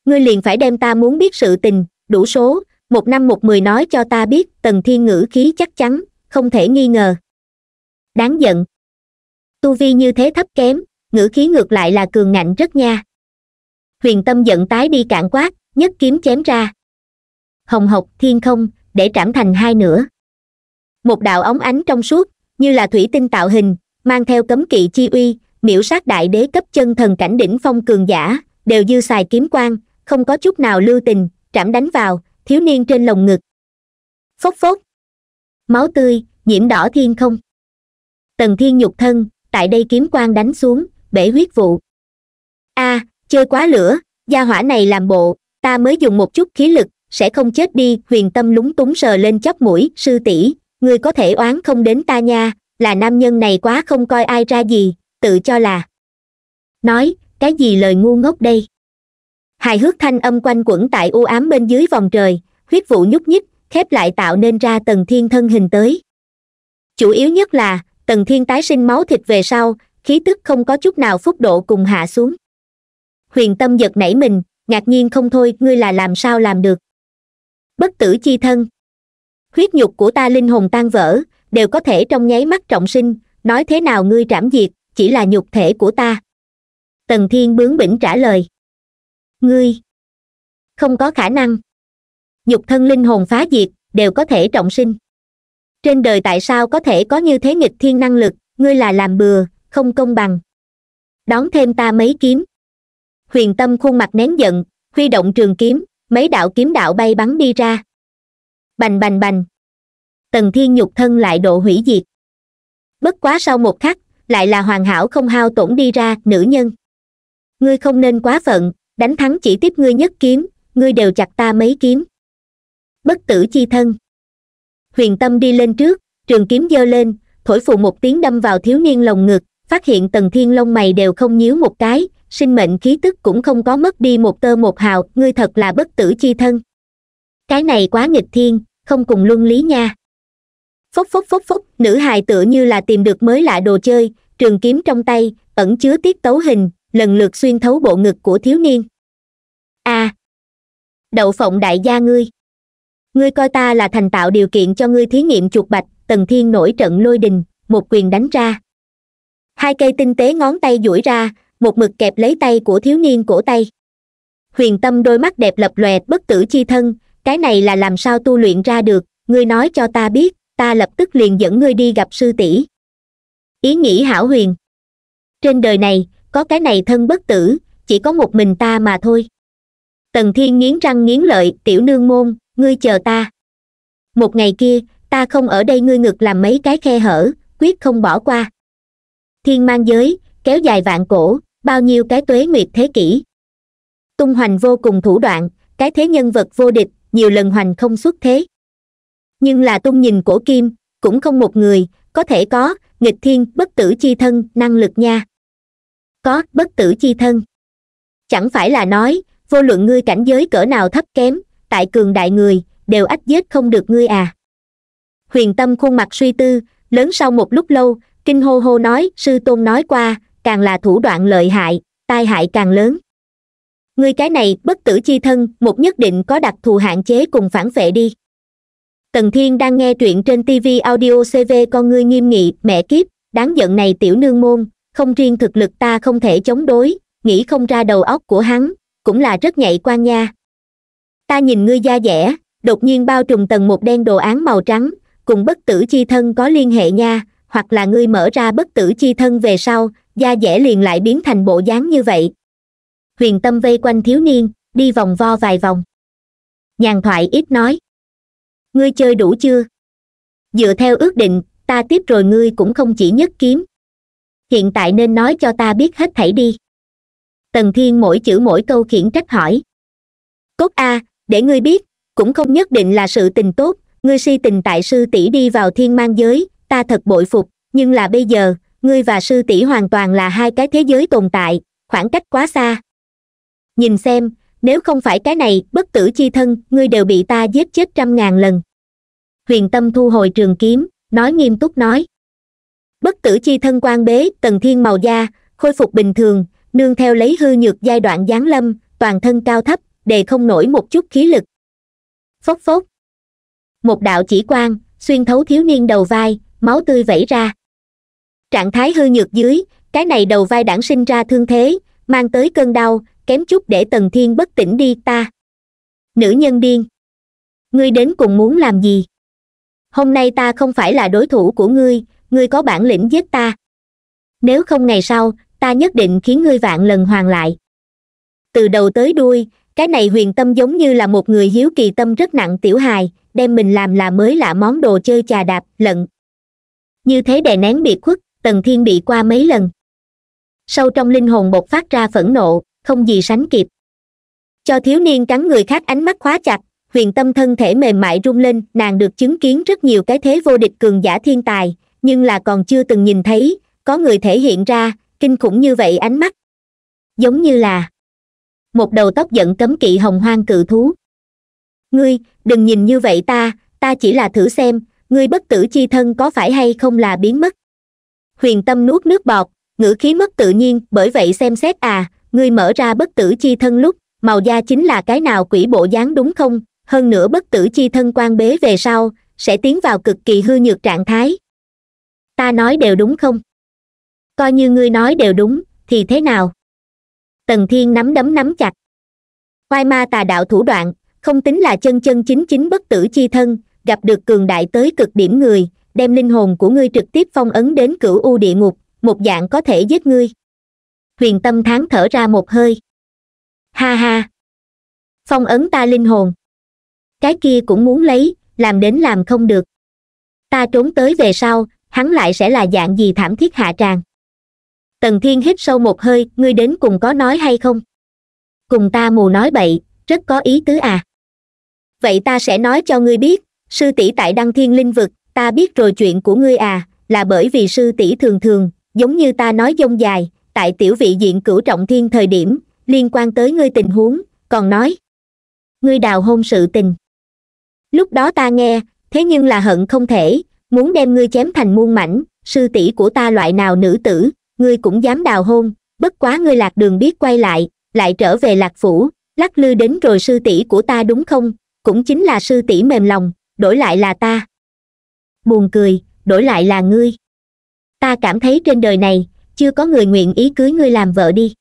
ngươi liền phải đem ta muốn biết sự tình đủ số một năm một mười nói cho ta biết tần thiên ngữ khí chắc chắn không thể nghi ngờ đáng giận tu vi như thế thấp kém ngữ khí ngược lại là cường ngạnh rất nha huyền tâm giận tái đi cạn quát nhất kiếm chém ra hồng hộc thiên không để trảm thành hai nửa một đạo ống ánh trong suốt như là thủy tinh tạo hình mang theo cấm kỵ chi uy miễu sát đại đế cấp chân thần cảnh đỉnh phong cường giả đều dư xài kiếm quan không có chút nào lưu tình trảm đánh vào thiếu niên trên lồng ngực phốc phốc máu tươi nhiễm đỏ thiên không tần thiên nhục thân tại đây kiếm quan đánh xuống bể huyết vụ a à, chơi quá lửa gia hỏa này làm bộ ta mới dùng một chút khí lực sẽ không chết đi huyền tâm lúng túng sờ lên chóp mũi sư tỷ ngươi có thể oán không đến ta nha là nam nhân này quá không coi ai ra gì tự cho là nói cái gì lời ngu ngốc đây hài hước thanh âm quanh quẩn tại u ám bên dưới vòng trời huyết vụ nhúc nhích khép lại tạo nên ra tầng thiên thân hình tới chủ yếu nhất là tầng thiên tái sinh máu thịt về sau khí tức không có chút nào phúc độ cùng hạ xuống huyền tâm giật nảy mình ngạc nhiên không thôi ngươi là làm sao làm được bất tử chi thân huyết nhục của ta linh hồn tan vỡ đều có thể trong nháy mắt trọng sinh nói thế nào ngươi trảm diệt chỉ là nhục thể của ta tần thiên bướng bỉnh trả lời ngươi không có khả năng nhục thân linh hồn phá diệt đều có thể trọng sinh trên đời tại sao có thể có như thế nghịch thiên năng lực ngươi là làm bừa không công bằng đón thêm ta mấy kiếm huyền tâm khuôn mặt nén giận huy động trường kiếm mấy đạo kiếm đạo bay bắn đi ra bành bành bành tần thiên nhục thân lại độ hủy diệt bất quá sau một khắc lại là hoàn hảo không hao tổn đi ra nữ nhân ngươi không nên quá phận đánh thắng chỉ tiếp ngươi nhất kiếm ngươi đều chặt ta mấy kiếm bất tử chi thân huyền tâm đi lên trước trường kiếm giơ lên thổi phù một tiếng đâm vào thiếu niên lồng ngực phát hiện tần thiên lông mày đều không nhíu một cái sinh mệnh khí tức cũng không có mất đi một tơ một hào ngươi thật là bất tử chi thân cái này quá nghịch thiên không cùng luân lý nha phốc phốc phốc phốc nữ hài tựa như là tìm được mới lạ đồ chơi trường kiếm trong tay ẩn chứa tiết tấu hình lần lượt xuyên thấu bộ ngực của thiếu niên a à, đậu phộng đại gia ngươi ngươi coi ta là thành tạo điều kiện cho ngươi thí nghiệm chuột bạch tần thiên nổi trận lôi đình một quyền đánh ra hai cây tinh tế ngón tay duỗi ra một mực kẹp lấy tay của thiếu niên cổ tay huyền tâm đôi mắt đẹp lập lòe bất tử chi thân cái này là làm sao tu luyện ra được ngươi nói cho ta biết ta lập tức liền dẫn ngươi đi gặp sư tỷ ý nghĩ hảo huyền trên đời này có cái này thân bất tử chỉ có một mình ta mà thôi tần thiên nghiến răng nghiến lợi tiểu nương môn ngươi chờ ta một ngày kia ta không ở đây ngươi ngực làm mấy cái khe hở quyết không bỏ qua thiên mang giới kéo dài vạn cổ bao nhiêu cái tuế nguyệt thế kỷ tung hoành vô cùng thủ đoạn cái thế nhân vật vô địch nhiều lần hoành không xuất thế nhưng là tung nhìn cổ kim cũng không một người có thể có nghịch thiên bất tử chi thân năng lực nha có bất tử chi thân chẳng phải là nói vô luận ngươi cảnh giới cỡ nào thấp kém tại cường đại người đều ách giết không được ngươi à huyền tâm khuôn mặt suy tư lớn sau một lúc lâu kinh hô hô nói sư tôn nói qua càng là thủ đoạn lợi hại tai hại càng lớn ngươi cái này bất tử chi thân một nhất định có đặc thù hạn chế cùng phản vệ đi tần thiên đang nghe truyện trên tv audio cv con ngươi nghiêm nghị mẹ kiếp đáng giận này tiểu nương môn không riêng thực lực ta không thể chống đối nghĩ không ra đầu óc của hắn cũng là rất nhạy quan nha ta nhìn ngươi da dẻ đột nhiên bao trùm tầng một đen đồ án màu trắng cùng bất tử chi thân có liên hệ nha hoặc là ngươi mở ra bất tử chi thân về sau da dẻ liền lại biến thành bộ dáng như vậy huyền tâm vây quanh thiếu niên đi vòng vo vài vòng nhàn thoại ít nói ngươi chơi đủ chưa dựa theo ước định ta tiếp rồi ngươi cũng không chỉ nhất kiếm hiện tại nên nói cho ta biết hết thảy đi tần thiên mỗi chữ mỗi câu khiển trách hỏi cốt a để ngươi biết cũng không nhất định là sự tình tốt ngươi si tình tại sư tỷ đi vào thiên mang giới ta thật bội phục nhưng là bây giờ ngươi và sư tỷ hoàn toàn là hai cái thế giới tồn tại khoảng cách quá xa nhìn xem nếu không phải cái này bất tử chi thân ngươi đều bị ta giết chết trăm ngàn lần huyền tâm thu hồi trường kiếm nói nghiêm túc nói bất tử chi thân quan bế tần thiên màu da khôi phục bình thường nương theo lấy hư nhược giai đoạn giáng lâm toàn thân cao thấp đề không nổi một chút khí lực phốc phốc một đạo chỉ quan xuyên thấu thiếu niên đầu vai máu tươi vẩy ra trạng thái hư nhược dưới cái này đầu vai đản sinh ra thương thế mang tới cơn đau kém chút để tần thiên bất tỉnh đi ta nữ nhân điên ngươi đến cùng muốn làm gì hôm nay ta không phải là đối thủ của ngươi ngươi có bản lĩnh giết ta nếu không ngày sau ta nhất định khiến ngươi vạn lần hoàn lại từ đầu tới đuôi cái này huyền tâm giống như là một người hiếu kỳ tâm rất nặng tiểu hài đem mình làm là mới lạ món đồ chơi chà đạp lận như thế đè nén biệt khuất tần thiên bị qua mấy lần sâu trong linh hồn bộc phát ra phẫn nộ không gì sánh kịp cho thiếu niên cắn người khác ánh mắt khóa chặt huyền tâm thân thể mềm mại rung lên nàng được chứng kiến rất nhiều cái thế vô địch cường giả thiên tài nhưng là còn chưa từng nhìn thấy có người thể hiện ra kinh khủng như vậy ánh mắt giống như là một đầu tóc giận cấm kỵ hồng hoang cự thú ngươi đừng nhìn như vậy ta ta chỉ là thử xem ngươi bất tử chi thân có phải hay không là biến mất huyền tâm nuốt nước bọt ngữ khí mất tự nhiên bởi vậy xem xét à ngươi mở ra bất tử chi thân lúc màu da chính là cái nào quỷ bộ dáng đúng không hơn nữa bất tử chi thân quan bế về sau sẽ tiến vào cực kỳ hư nhược trạng thái ta nói đều đúng không coi như ngươi nói đều đúng thì thế nào tần thiên nắm đấm nắm chặt oai ma tà đạo thủ đoạn không tính là chân chân chính chính bất tử chi thân gặp được cường đại tới cực điểm người đem linh hồn của ngươi trực tiếp phong ấn đến cửu u địa ngục một dạng có thể giết ngươi huyền tâm thán thở ra một hơi ha ha phong ấn ta linh hồn cái kia cũng muốn lấy làm đến làm không được ta trốn tới về sau hắn lại sẽ là dạng gì thảm thiết hạ tràng tần thiên hít sâu một hơi ngươi đến cùng có nói hay không cùng ta mù nói bậy rất có ý tứ à vậy ta sẽ nói cho ngươi biết sư tỷ tại đăng thiên linh vực ta biết rồi chuyện của ngươi à là bởi vì sư tỷ thường thường giống như ta nói dông dài tại tiểu vị diện cửu trọng thiên thời điểm liên quan tới ngươi tình huống còn nói ngươi đào hôn sự tình lúc đó ta nghe thế nhưng là hận không thể muốn đem ngươi chém thành muôn mảnh sư tỷ của ta loại nào nữ tử ngươi cũng dám đào hôn bất quá ngươi lạc đường biết quay lại lại trở về lạc phủ lắc lư đến rồi sư tỷ của ta đúng không cũng chính là sư tỷ mềm lòng đổi lại là ta buồn cười đổi lại là ngươi ta cảm thấy trên đời này chưa có người nguyện ý cưới ngươi làm vợ đi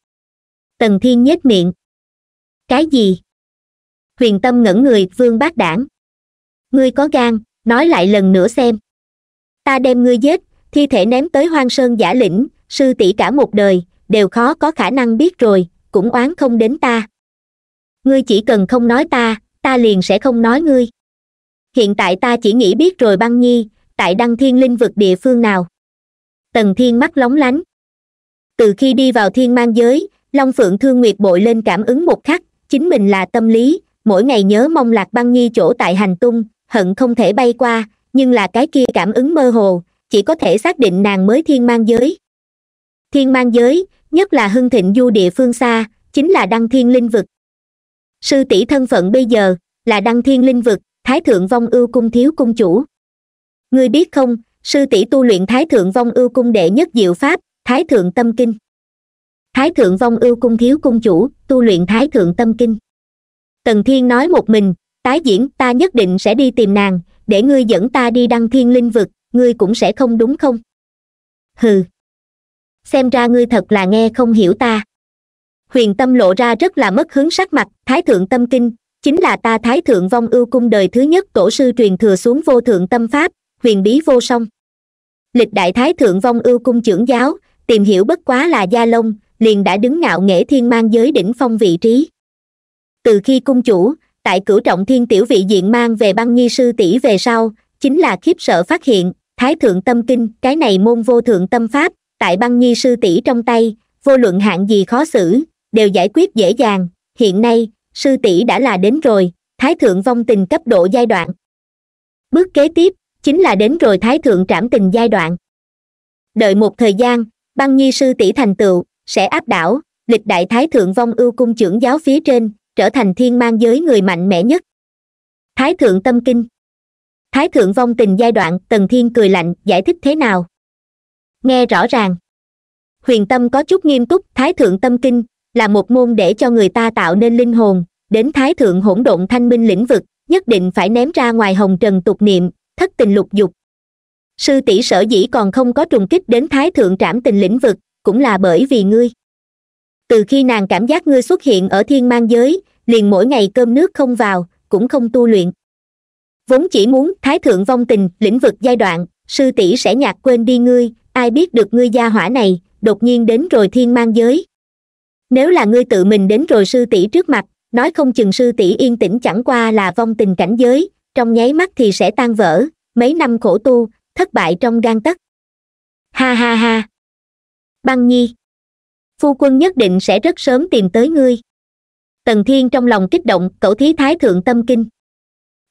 tần thiên nhếch miệng cái gì huyền tâm ngẩn người vương bác đảng ngươi có gan nói lại lần nữa xem ta đem ngươi giết thi thể ném tới hoang sơn giả lĩnh sư tỷ cả một đời đều khó có khả năng biết rồi cũng oán không đến ta ngươi chỉ cần không nói ta ta liền sẽ không nói ngươi hiện tại ta chỉ nghĩ biết rồi băng nhi tại đăng thiên linh vực địa phương nào tần thiên mắt lóng lánh từ khi đi vào thiên mang giới long phượng thương nguyệt bội lên cảm ứng một khắc chính mình là tâm lý mỗi ngày nhớ mong lạc băng nhi chỗ tại hành tung hận không thể bay qua nhưng là cái kia cảm ứng mơ hồ chỉ có thể xác định nàng mới thiên mang giới thiên mang giới nhất là hưng thịnh du địa phương xa chính là đăng thiên linh vực sư tỷ thân phận bây giờ là đăng thiên linh vực thái thượng vong ưu cung thiếu cung chủ ngươi biết không sư tỷ tu luyện thái thượng vong ưu cung đệ nhất diệu pháp thái thượng tâm kinh thái thượng vong ưu cung thiếu cung chủ tu luyện thái thượng tâm kinh tần thiên nói một mình tái diễn ta nhất định sẽ đi tìm nàng để ngươi dẫn ta đi đăng thiên linh vực ngươi cũng sẽ không đúng không hừ xem ra ngươi thật là nghe không hiểu ta huyền tâm lộ ra rất là mất hứng sắc mặt thái thượng tâm kinh chính là ta thái thượng vong ưu cung đời thứ nhất tổ sư truyền thừa xuống vô thượng tâm pháp huyền bí vô song lịch đại thái thượng vong ưu cung trưởng giáo tìm hiểu bất quá là gia long liền đã đứng ngạo nghễ thiên mang giới đỉnh phong vị trí từ khi cung chủ tại cửu trọng thiên tiểu vị diện mang về băng nhi sư tỷ về sau chính là khiếp sợ phát hiện thái thượng tâm kinh cái này môn vô thượng tâm pháp tại băng nhi sư tỷ trong tay vô luận hạng gì khó xử đều giải quyết dễ dàng hiện nay sư tỷ đã là đến rồi thái thượng vong tình cấp độ giai đoạn bước kế tiếp chính là đến rồi thái thượng trảm tình giai đoạn đợi một thời gian băng nhi sư tỷ thành tựu sẽ áp đảo lịch đại thái thượng vong ưu cung trưởng giáo phía trên trở thành thiên mang giới người mạnh mẽ nhất thái thượng tâm kinh thái thượng vong tình giai đoạn tần thiên cười lạnh giải thích thế nào nghe rõ ràng huyền tâm có chút nghiêm túc thái thượng tâm kinh là một môn để cho người ta tạo nên linh hồn đến thái thượng hỗn độn thanh minh lĩnh vực nhất định phải ném ra ngoài hồng trần tục niệm thất tình lục dục sư tỷ sở dĩ còn không có trùng kích đến thái thượng trảm tình lĩnh vực cũng là bởi vì ngươi từ khi nàng cảm giác ngươi xuất hiện ở thiên mang giới liền mỗi ngày cơm nước không vào cũng không tu luyện vốn chỉ muốn thái thượng vong tình lĩnh vực giai đoạn sư tỷ sẽ nhạt quên đi ngươi ai biết được ngươi gia hỏa này đột nhiên đến rồi thiên mang giới nếu là ngươi tự mình đến rồi sư tỷ trước mặt nói không chừng sư tỷ yên tĩnh chẳng qua là vong tình cảnh giới trong nháy mắt thì sẽ tan vỡ mấy năm khổ tu thất bại trong gang tất ha ha ha băng nhi phu quân nhất định sẽ rất sớm tìm tới ngươi tần thiên trong lòng kích động cẩu thí thái thượng tâm kinh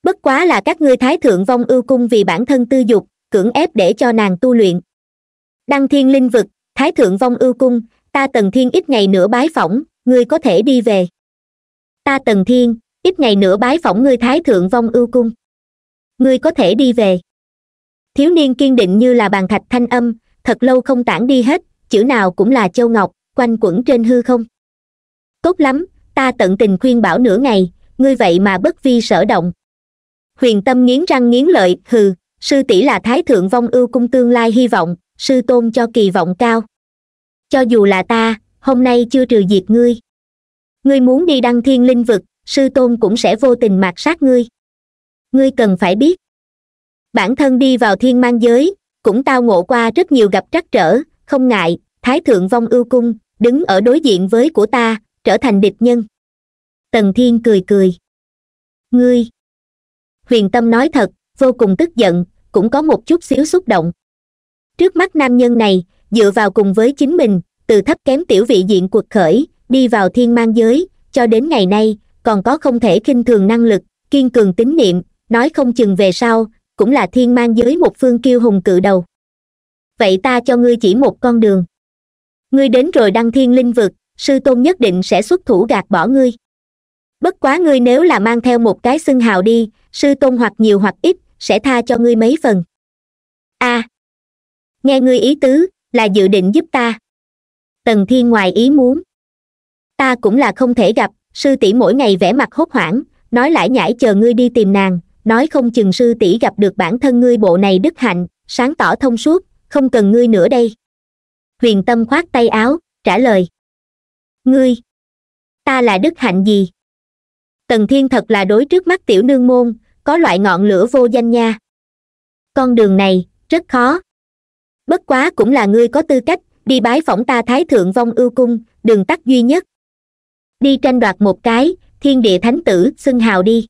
bất quá là các ngươi thái thượng vong ưu cung vì bản thân tư dục cưỡng ép để cho nàng tu luyện đăng thiên linh vực thái thượng vong ưu cung ta tần thiên ít ngày nữa bái phỏng ngươi có thể đi về ta tần thiên ít ngày nữa bái phỏng ngươi thái thượng vong ưu cung ngươi có thể đi về thiếu niên kiên định như là bàn thạch thanh âm thật lâu không tản đi hết chữ nào cũng là châu ngọc quanh quẩn trên hư không tốt lắm ta tận tình khuyên bảo nửa ngày ngươi vậy mà bất vi sở động huyền tâm nghiến răng nghiến lợi hừ sư tỷ là thái thượng vong ưu cung tương lai hy vọng sư tôn cho kỳ vọng cao cho dù là ta hôm nay chưa trừ diệt ngươi ngươi muốn đi đăng thiên linh vực sư tôn cũng sẽ vô tình mạt sát ngươi ngươi cần phải biết bản thân đi vào thiên mang giới cũng tao ngộ qua rất nhiều gặp trắc trở không ngại thái thượng vong ưu cung đứng ở đối diện với của ta trở thành địch nhân tần thiên cười cười ngươi huyền tâm nói thật vô cùng tức giận cũng có một chút xíu xúc động trước mắt nam nhân này dựa vào cùng với chính mình từ thấp kém tiểu vị diện cuộc khởi đi vào thiên mang giới cho đến ngày nay còn có không thể khinh thường năng lực kiên cường tín niệm nói không chừng về sau cũng là thiên mang giới một phương kiêu hùng cự đầu vậy ta cho ngươi chỉ một con đường ngươi đến rồi đăng thiên linh vực sư tôn nhất định sẽ xuất thủ gạt bỏ ngươi bất quá ngươi nếu là mang theo một cái xưng hào đi sư tôn hoặc nhiều hoặc ít sẽ tha cho ngươi mấy phần a à, nghe ngươi ý tứ là dự định giúp ta tần thiên ngoài ý muốn ta cũng là không thể gặp sư tỷ mỗi ngày vẻ mặt hốt hoảng nói lại nhảy chờ ngươi đi tìm nàng nói không chừng sư tỷ gặp được bản thân ngươi bộ này đức hạnh sáng tỏ thông suốt không cần ngươi nữa đây huyền tâm khoát tay áo trả lời ngươi ta là đức hạnh gì tần thiên thật là đối trước mắt tiểu nương môn có loại ngọn lửa vô danh nha con đường này rất khó bất quá cũng là ngươi có tư cách đi bái phỏng ta thái thượng vong ưu cung đường tắt duy nhất đi tranh đoạt một cái thiên địa thánh tử xưng hào đi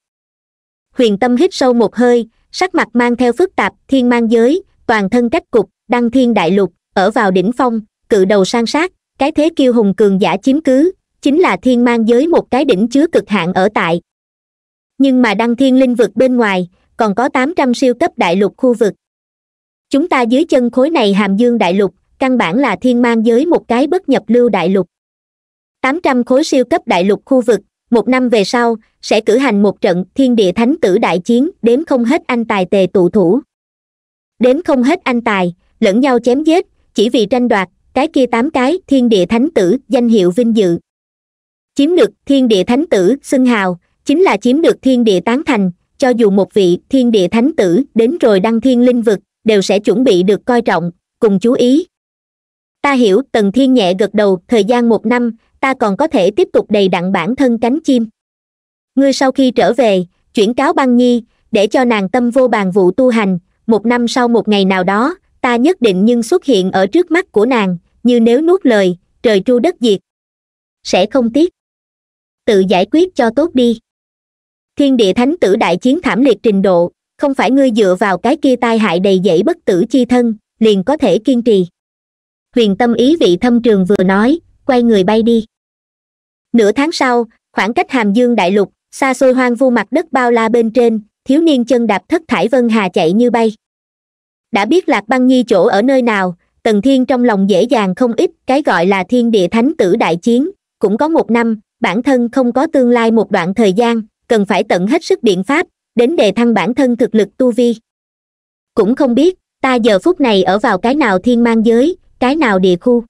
huyền tâm hít sâu một hơi sắc mặt mang theo phức tạp thiên mang giới toàn thân cách cục đăng thiên đại lục ở vào đỉnh phong cự đầu sang sát cái thế kiêu hùng cường giả chiếm cứ chính là thiên mang giới một cái đỉnh chứa cực hạn ở tại nhưng mà đăng thiên linh vực bên ngoài còn có tám trăm siêu cấp đại lục khu vực chúng ta dưới chân khối này hàm dương đại lục căn bản là thiên mang giới một cái bất nhập lưu đại lục tám trăm khối siêu cấp đại lục khu vực một năm về sau sẽ cử hành một trận thiên địa thánh tử đại chiến đếm không hết anh tài tề tụ thủ đếm không hết anh tài lẫn nhau chém giết chỉ vì tranh đoạt cái kia tám cái thiên địa thánh tử danh hiệu vinh dự chiếm được thiên địa thánh tử xưng hào chính là chiếm được thiên địa tán thành cho dù một vị thiên địa thánh tử đến rồi đăng thiên linh vực đều sẽ chuẩn bị được coi trọng cùng chú ý ta hiểu tần thiên nhẹ gật đầu thời gian một năm ta còn có thể tiếp tục đầy đặn bản thân cánh chim ngươi sau khi trở về chuyển cáo băng nhi để cho nàng tâm vô bàn vụ tu hành một năm sau một ngày nào đó ta nhất định nhưng xuất hiện ở trước mắt của nàng như nếu nuốt lời trời tru đất diệt sẽ không tiếc tự giải quyết cho tốt đi thiên địa thánh tử đại chiến thảm liệt trình độ không phải ngươi dựa vào cái kia tai hại đầy dẫy bất tử chi thân liền có thể kiên trì huyền tâm ý vị thâm trường vừa nói quay người bay đi nửa tháng sau khoảng cách hàm dương đại lục xa xôi hoang vu mặt đất bao la bên trên thiếu niên chân đạp thất thải vân hà chạy như bay đã biết lạc băng nhi chỗ ở nơi nào tần thiên trong lòng dễ dàng không ít cái gọi là thiên địa thánh tử đại chiến cũng có một năm bản thân không có tương lai một đoạn thời gian cần phải tận hết sức biện pháp đến đề thăng bản thân thực lực tu vi cũng không biết ta giờ phút này ở vào cái nào thiên mang giới cái nào địa khu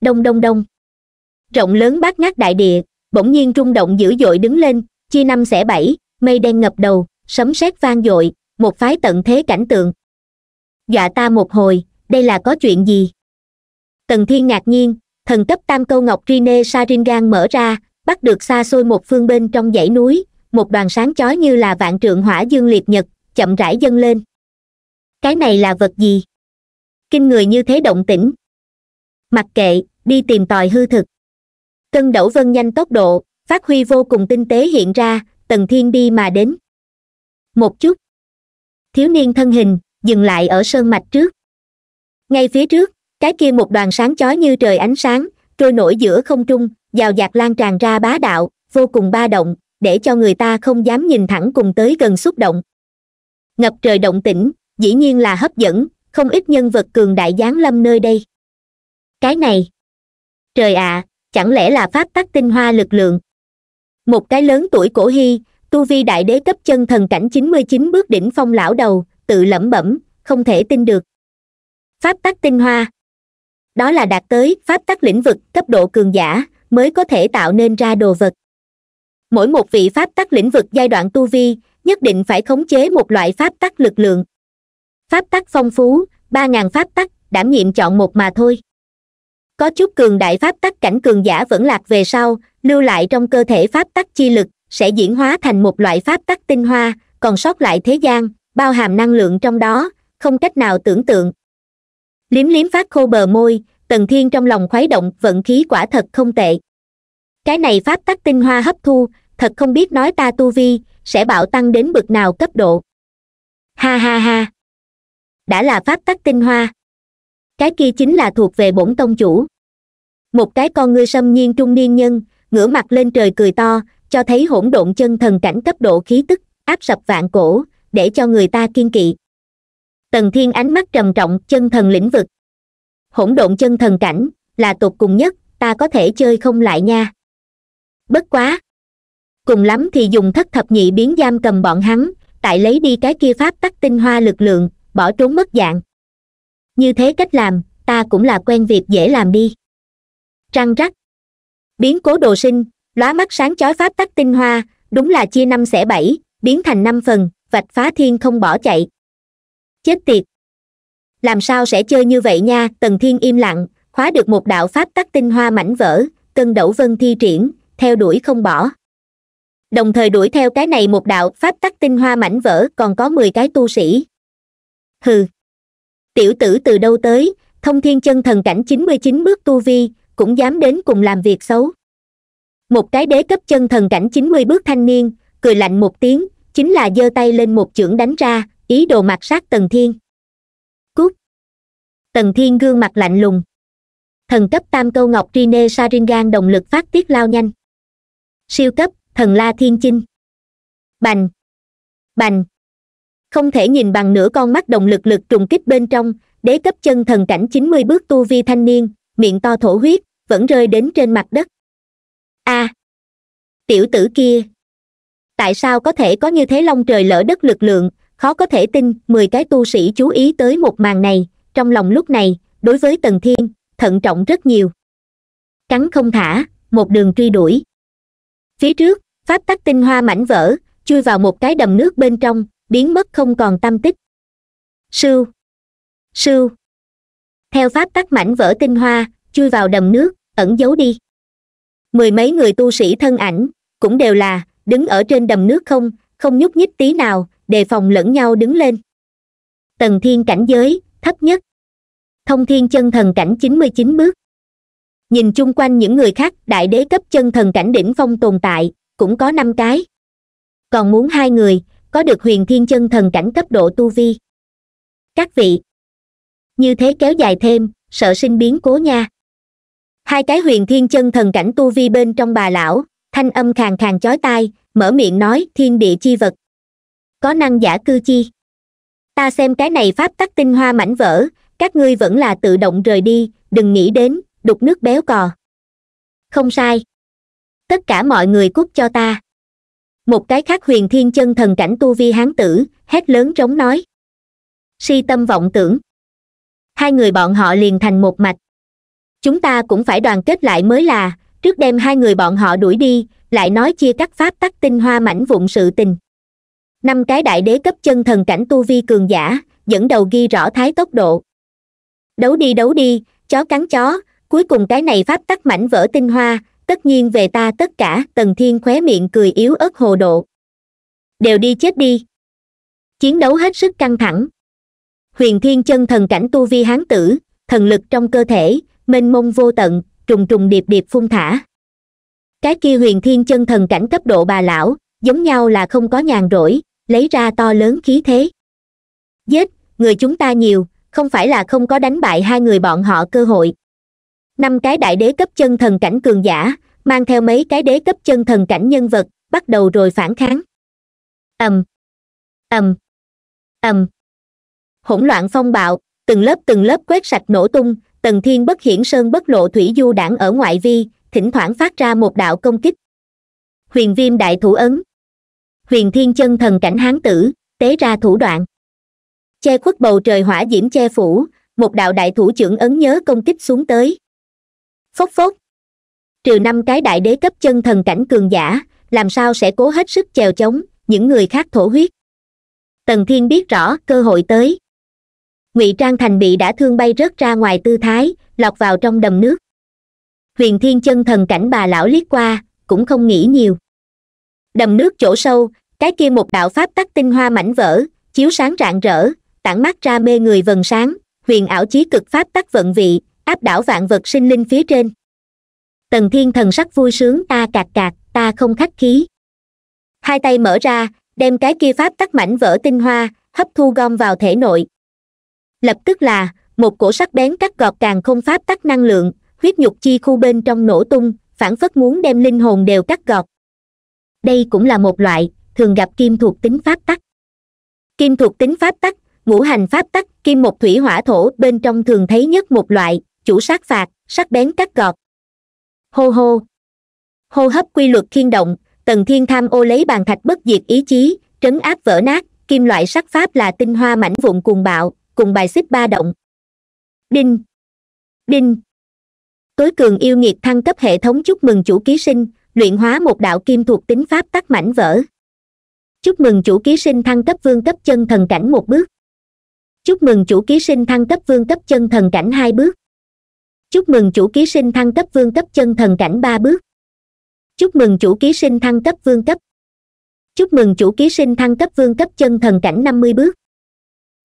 đông đông đông rộng lớn bát ngát đại địa bỗng nhiên rung động dữ dội đứng lên chia năm xẻ bảy mây đen ngập đầu sấm sét vang dội một phái tận thế cảnh tượng dọa ta một hồi đây là có chuyện gì tần thiên ngạc nhiên thần cấp tam câu ngọc rine saringan mở ra bắt được xa xôi một phương bên trong dãy núi một đoàn sáng chói như là vạn trượng hỏa dương liệt nhật chậm rãi dâng lên cái này là vật gì kinh người như thế động tĩnh mặc kệ đi tìm tòi hư thực cân đẩu vân nhanh tốc độ phát huy vô cùng tinh tế hiện ra tầng thiên đi mà đến một chút thiếu niên thân hình dừng lại ở sơn mạch trước ngay phía trước cái kia một đoàn sáng chói như trời ánh sáng trôi nổi giữa không trung dào dạt lan tràn ra bá đạo vô cùng ba động để cho người ta không dám nhìn thẳng cùng tới gần xúc động ngập trời động tĩnh dĩ nhiên là hấp dẫn không ít nhân vật cường đại giáng lâm nơi đây cái này trời ạ à, chẳng lẽ là pháp tắc tinh hoa lực lượng một cái lớn tuổi cổ hy tu vi đại đế cấp chân thần cảnh chín mươi chín bước đỉnh phong lão đầu tự lẩm bẩm không thể tin được pháp tắc tinh hoa đó là đạt tới pháp tắc lĩnh vực cấp độ cường giả mới có thể tạo nên ra đồ vật mỗi một vị pháp tắc lĩnh vực giai đoạn tu vi nhất định phải khống chế một loại pháp tắc lực lượng pháp tắc phong phú ba ngàn pháp tắc đảm nhiệm chọn một mà thôi có chút cường đại pháp tắc cảnh cường giả vẫn lạc về sau lưu lại trong cơ thể pháp tắc chi lực sẽ diễn hóa thành một loại pháp tắc tinh hoa còn sót lại thế gian bao hàm năng lượng trong đó không cách nào tưởng tượng liếm liếm phát khô bờ môi tần thiên trong lòng khuấy động vận khí quả thật không tệ cái này pháp tắc tinh hoa hấp thu thật không biết nói ta tu vi sẽ bạo tăng đến bực nào cấp độ ha ha ha đã là pháp tắc tinh hoa cái kia chính là thuộc về bổn tông chủ một cái con ngươi sâm nhiên trung niên nhân ngửa mặt lên trời cười to cho thấy hỗn độn chân thần cảnh cấp độ khí tức áp sập vạn cổ để cho người ta kiên kỵ tần thiên ánh mắt trầm trọng chân thần lĩnh vực hỗn độn chân thần cảnh là tột cùng nhất ta có thể chơi không lại nha bất quá cùng lắm thì dùng thất thập nhị biến giam cầm bọn hắn tại lấy đi cái kia pháp tắc tinh hoa lực lượng bỏ trốn mất dạng như thế cách làm ta cũng là quen việc dễ làm đi răng rắc biến cố đồ sinh lóa mắt sáng chói pháp tắc tinh hoa đúng là chia năm xẻ bảy biến thành năm phần vạch phá thiên không bỏ chạy chết tiệt làm sao sẽ chơi như vậy nha tần thiên im lặng khóa được một đạo pháp tắc tinh hoa mảnh vỡ cân đẩu vân thi triển theo đuổi không bỏ đồng thời đuổi theo cái này một đạo pháp tắc tinh hoa mảnh vỡ còn có mười cái tu sĩ hừ tiểu tử từ đâu tới thông thiên chân thần cảnh chín mươi chín bước tu vi cũng dám đến cùng làm việc xấu một cái đế cấp chân thần cảnh chín mươi bước thanh niên cười lạnh một tiếng chính là giơ tay lên một chưởng đánh ra ý đồ mặt sát tần thiên cút tần thiên gương mặt lạnh lùng thần cấp tam câu ngọc rine saringan đồng lực phát tiết lao nhanh siêu cấp thần la thiên chinh bành bành không thể nhìn bằng nửa con mắt động lực lực trùng kích bên trong đế cấp chân thần cảnh chín mươi bước tu vi thanh niên miệng to thổ huyết vẫn rơi đến trên mặt đất a à, tiểu tử kia tại sao có thể có như thế long trời lỡ đất lực lượng khó có thể tin mười cái tu sĩ chú ý tới một màn này trong lòng lúc này đối với tần thiên thận trọng rất nhiều cắn không thả một đường truy đuổi phía trước pháp tắc tinh hoa mảnh vỡ chui vào một cái đầm nước bên trong biến mất không còn tâm tích sưu sưu theo pháp tắc mảnh vỡ tinh hoa chui vào đầm nước ẩn giấu đi mười mấy người tu sĩ thân ảnh cũng đều là đứng ở trên đầm nước không không nhúc nhích tí nào đề phòng lẫn nhau đứng lên tầng thiên cảnh giới thấp nhất thông thiên chân thần cảnh chín mươi chín bước nhìn chung quanh những người khác đại đế cấp chân thần cảnh đỉnh phong tồn tại cũng có năm cái còn muốn hai người có được huyền thiên chân thần cảnh cấp độ tu vi các vị như thế kéo dài thêm sợ sinh biến cố nha hai cái huyền thiên chân thần cảnh tu vi bên trong bà lão thanh âm khàn khàn chói tai mở miệng nói thiên địa chi vật có năng giả cư chi ta xem cái này pháp tắc tinh hoa mảnh vỡ các ngươi vẫn là tự động rời đi đừng nghĩ đến đục nước béo cò không sai tất cả mọi người cút cho ta một cái khác huyền thiên chân thần cảnh tu vi hán tử hét lớn trống nói si tâm vọng tưởng hai người bọn họ liền thành một mạch chúng ta cũng phải đoàn kết lại mới là trước đem hai người bọn họ đuổi đi lại nói chia cắt pháp tắc tinh hoa mảnh vụn sự tình năm cái đại đế cấp chân thần cảnh tu vi cường giả dẫn đầu ghi rõ thái tốc độ đấu đi đấu đi chó cắn chó cuối cùng cái này pháp tắc mảnh vỡ tinh hoa tất nhiên về ta tất cả tần thiên khóe miệng cười yếu ớt hồ độ đều đi chết đi chiến đấu hết sức căng thẳng huyền thiên chân thần cảnh tu vi hán tử thần lực trong cơ thể mênh mông vô tận trùng trùng điệp điệp phun thả cái kia huyền thiên chân thần cảnh cấp độ bà lão giống nhau là không có nhàn rỗi lấy ra to lớn khí thế giết người chúng ta nhiều không phải là không có đánh bại hai người bọn họ cơ hội năm cái đại đế cấp chân thần cảnh cường giả mang theo mấy cái đế cấp chân thần cảnh nhân vật bắt đầu rồi phản kháng ầm ầm ầm hỗn loạn phong bạo từng lớp từng lớp quét sạch nổ tung tần thiên bất hiển sơn bất lộ thủy du đảng ở ngoại vi thỉnh thoảng phát ra một đạo công kích huyền viêm đại thủ ấn huyền thiên chân thần cảnh hán tử tế ra thủ đoạn che khuất bầu trời hỏa diễm che phủ một đạo đại thủ trưởng ấn nhớ công kích xuống tới phốc phốc trừ năm cái đại đế cấp chân thần cảnh cường giả làm sao sẽ cố hết sức chèo chống những người khác thổ huyết tần thiên biết rõ cơ hội tới ngụy trang thành bị đã thương bay rớt ra ngoài tư thái lọt vào trong đầm nước huyền thiên chân thần cảnh bà lão liếc qua cũng không nghĩ nhiều đầm nước chỗ sâu cái kia một đạo pháp tắc tinh hoa mảnh vỡ chiếu sáng rạng rỡ tản mắt ra mê người vần sáng huyền ảo chí cực pháp tắc vận vị áp đảo vạn vật sinh linh phía trên tần thiên thần sắc vui sướng ta cạc cạc ta không khách khí hai tay mở ra đem cái kia pháp tắc mảnh vỡ tinh hoa hấp thu gom vào thể nội lập tức là một cổ sắc bén cắt gọt càng không pháp tắc năng lượng huyết nhục chi khu bên trong nổ tung phản phất muốn đem linh hồn đều cắt gọt đây cũng là một loại thường gặp kim thuộc tính pháp tắc kim thuộc tính pháp tắc ngũ hành pháp tắc kim một thủy hỏa thổ bên trong thường thấy nhất một loại chủ sát phạt sắc bén cắt gọt hô hô hô hấp quy luật khiên động tầng thiên tham ô lấy bàn thạch bất diệt ý chí trấn áp vỡ nát kim loại sắc pháp là tinh hoa mảnh vụn cuồng bạo cùng bài xích ba động đinh đinh tối cường yêu nghiệt thăng cấp hệ thống chúc mừng chủ ký sinh luyện hóa một đạo kim thuộc tính pháp tắc mảnh vỡ chúc mừng chủ ký sinh thăng cấp vương cấp chân thần cảnh một bước chúc mừng chủ ký sinh thăng cấp vương cấp chân thần cảnh hai bước chúc mừng chủ ký sinh thăng cấp vương cấp chân thần cảnh ba bước chúc mừng chủ ký sinh thăng cấp vương cấp chúc mừng chủ ký sinh thăng cấp vương cấp chân thần cảnh năm mươi bước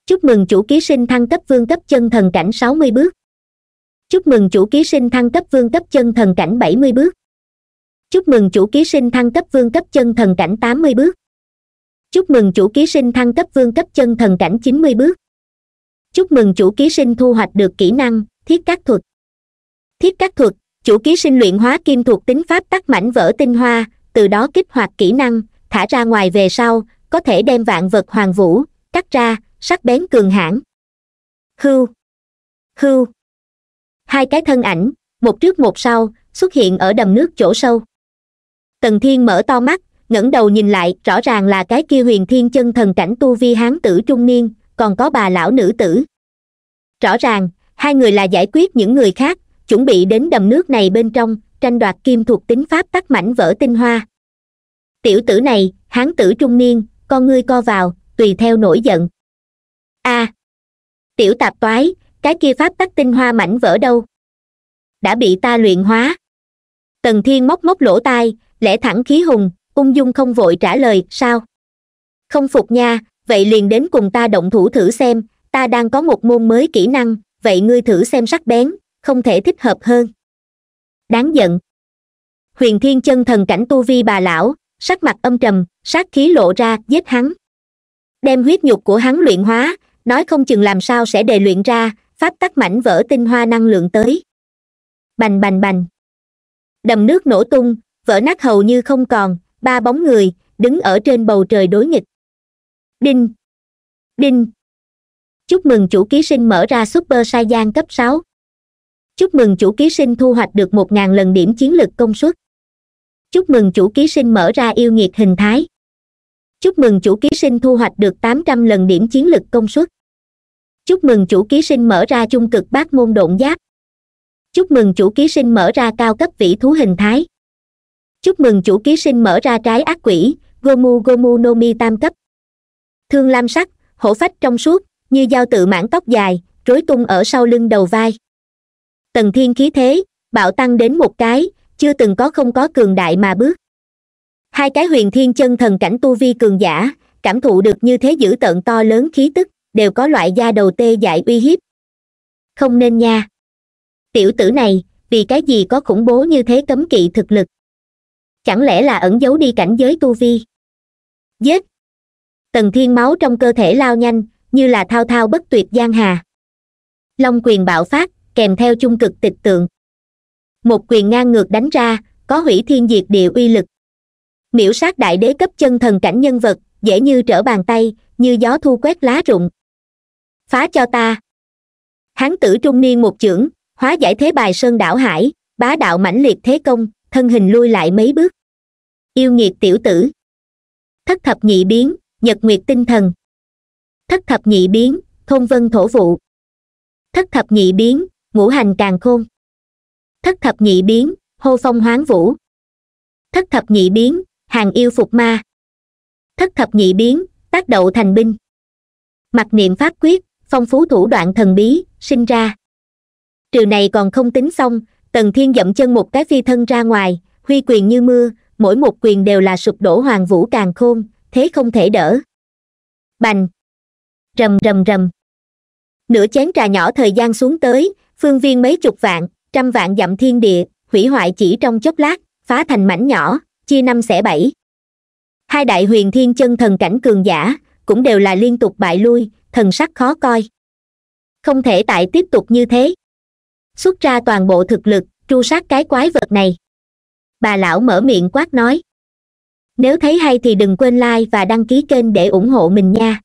chúc mừng chủ ký sinh thăng cấp vương cấp chân thần cảnh sáu mươi bước chúc mừng chủ ký sinh thăng cấp vương cấp chân thần cảnh bảy mươi bước chúc mừng chủ ký sinh thăng cấp vương cấp chân thần cảnh tám mươi bước chúc mừng chủ ký sinh thăng cấp vương cấp chân thần cảnh chín mươi bước chúc mừng chủ ký sinh thu hoạch được kỹ năng thiết các thuật thiết các thuật chủ ký sinh luyện hóa kim thuộc tính pháp tắc mảnh vỡ tinh hoa từ đó kích hoạt kỹ năng thả ra ngoài về sau có thể đem vạn vật hoàng vũ cắt ra sắc bén cường hãn hưu hưu hai cái thân ảnh một trước một sau xuất hiện ở đầm nước chỗ sâu tần thiên mở to mắt ngẩng đầu nhìn lại rõ ràng là cái kia huyền thiên chân thần cảnh tu vi hán tử trung niên còn có bà lão nữ tử rõ ràng hai người là giải quyết những người khác chuẩn bị đến đầm nước này bên trong tranh đoạt kim thuộc tính pháp tắc mảnh vỡ tinh hoa tiểu tử này hán tử trung niên con ngươi co vào tùy theo nổi giận a à, tiểu tạp toái cái kia pháp tắc tinh hoa mảnh vỡ đâu đã bị ta luyện hóa tần thiên móc móc lỗ tai lẽ thẳng khí hùng ung dung không vội trả lời sao không phục nha vậy liền đến cùng ta động thủ thử xem ta đang có một môn mới kỹ năng vậy ngươi thử xem sắc bén không thể thích hợp hơn đáng giận huyền thiên chân thần cảnh tu vi bà lão sắc mặt âm trầm sát khí lộ ra giết hắn đem huyết nhục của hắn luyện hóa nói không chừng làm sao sẽ đề luyện ra pháp tắc mảnh vỡ tinh hoa năng lượng tới bành bành bành đầm nước nổ tung vỡ nát hầu như không còn ba bóng người đứng ở trên bầu trời đối nghịch đinh đinh chúc mừng chủ ký sinh mở ra super saiyan cấp sáu chúc mừng chủ ký sinh thu hoạch được một ngàn lần điểm chiến lực công suất chúc mừng chủ ký sinh mở ra yêu nghiệt hình thái chúc mừng chủ ký sinh thu hoạch được tám trăm lần điểm chiến lực công suất chúc mừng chủ ký sinh mở ra chung cực bát môn độn giáp chúc mừng chủ ký sinh mở ra cao cấp vĩ thú hình thái chúc mừng chủ ký sinh mở ra trái ác quỷ gomu gomu no mi tam cấp thương lam sắc hổ phách trong suốt như dao tự mãn tóc dài rối tung ở sau lưng đầu vai tần thiên khí thế bạo tăng đến một cái chưa từng có không có cường đại mà bước hai cái huyền thiên chân thần cảnh tu vi cường giả cảm thụ được như thế dữ tận to lớn khí tức đều có loại da đầu tê dại uy hiếp không nên nha tiểu tử này vì cái gì có khủng bố như thế cấm kỵ thực lực chẳng lẽ là ẩn giấu đi cảnh giới tu vi giết tần thiên máu trong cơ thể lao nhanh như là thao thao bất tuyệt giang hà long quyền bạo phát kèm theo chung cực tịch tượng một quyền ngang ngược đánh ra có hủy thiên diệt địa uy lực miễu sát đại đế cấp chân thần cảnh nhân vật dễ như trở bàn tay như gió thu quét lá rụng phá cho ta hán tử trung niên một chưởng hóa giải thế bài sơn đảo hải bá đạo mãnh liệt thế công thân hình lui lại mấy bước yêu nghiệt tiểu tử thất thập nhị biến nhật nguyệt tinh thần thất thập nhị biến thôn vân thổ vụ thất thập nhị biến ngũ hành càng khôn thất thập nhị biến hô phong hoáng vũ thất thập nhị biến hàng yêu phục ma thất thập nhị biến tác đậu thành binh mặc niệm pháp quyết phong phú thủ đoạn thần bí sinh ra trừ này còn không tính xong tần thiên dậm chân một cái phi thân ra ngoài huy quyền như mưa mỗi một quyền đều là sụp đổ hoàng vũ càng khôn thế không thể đỡ bành rầm rầm rầm nửa chén trà nhỏ thời gian xuống tới phương viên mấy chục vạn trăm vạn dặm thiên địa hủy hoại chỉ trong chốc lát phá thành mảnh nhỏ chia năm xẻ bảy hai đại huyền thiên chân thần cảnh cường giả cũng đều là liên tục bại lui thần sắc khó coi không thể tại tiếp tục như thế xuất ra toàn bộ thực lực tru sát cái quái vật này bà lão mở miệng quát nói nếu thấy hay thì đừng quên like và đăng ký kênh để ủng hộ mình nha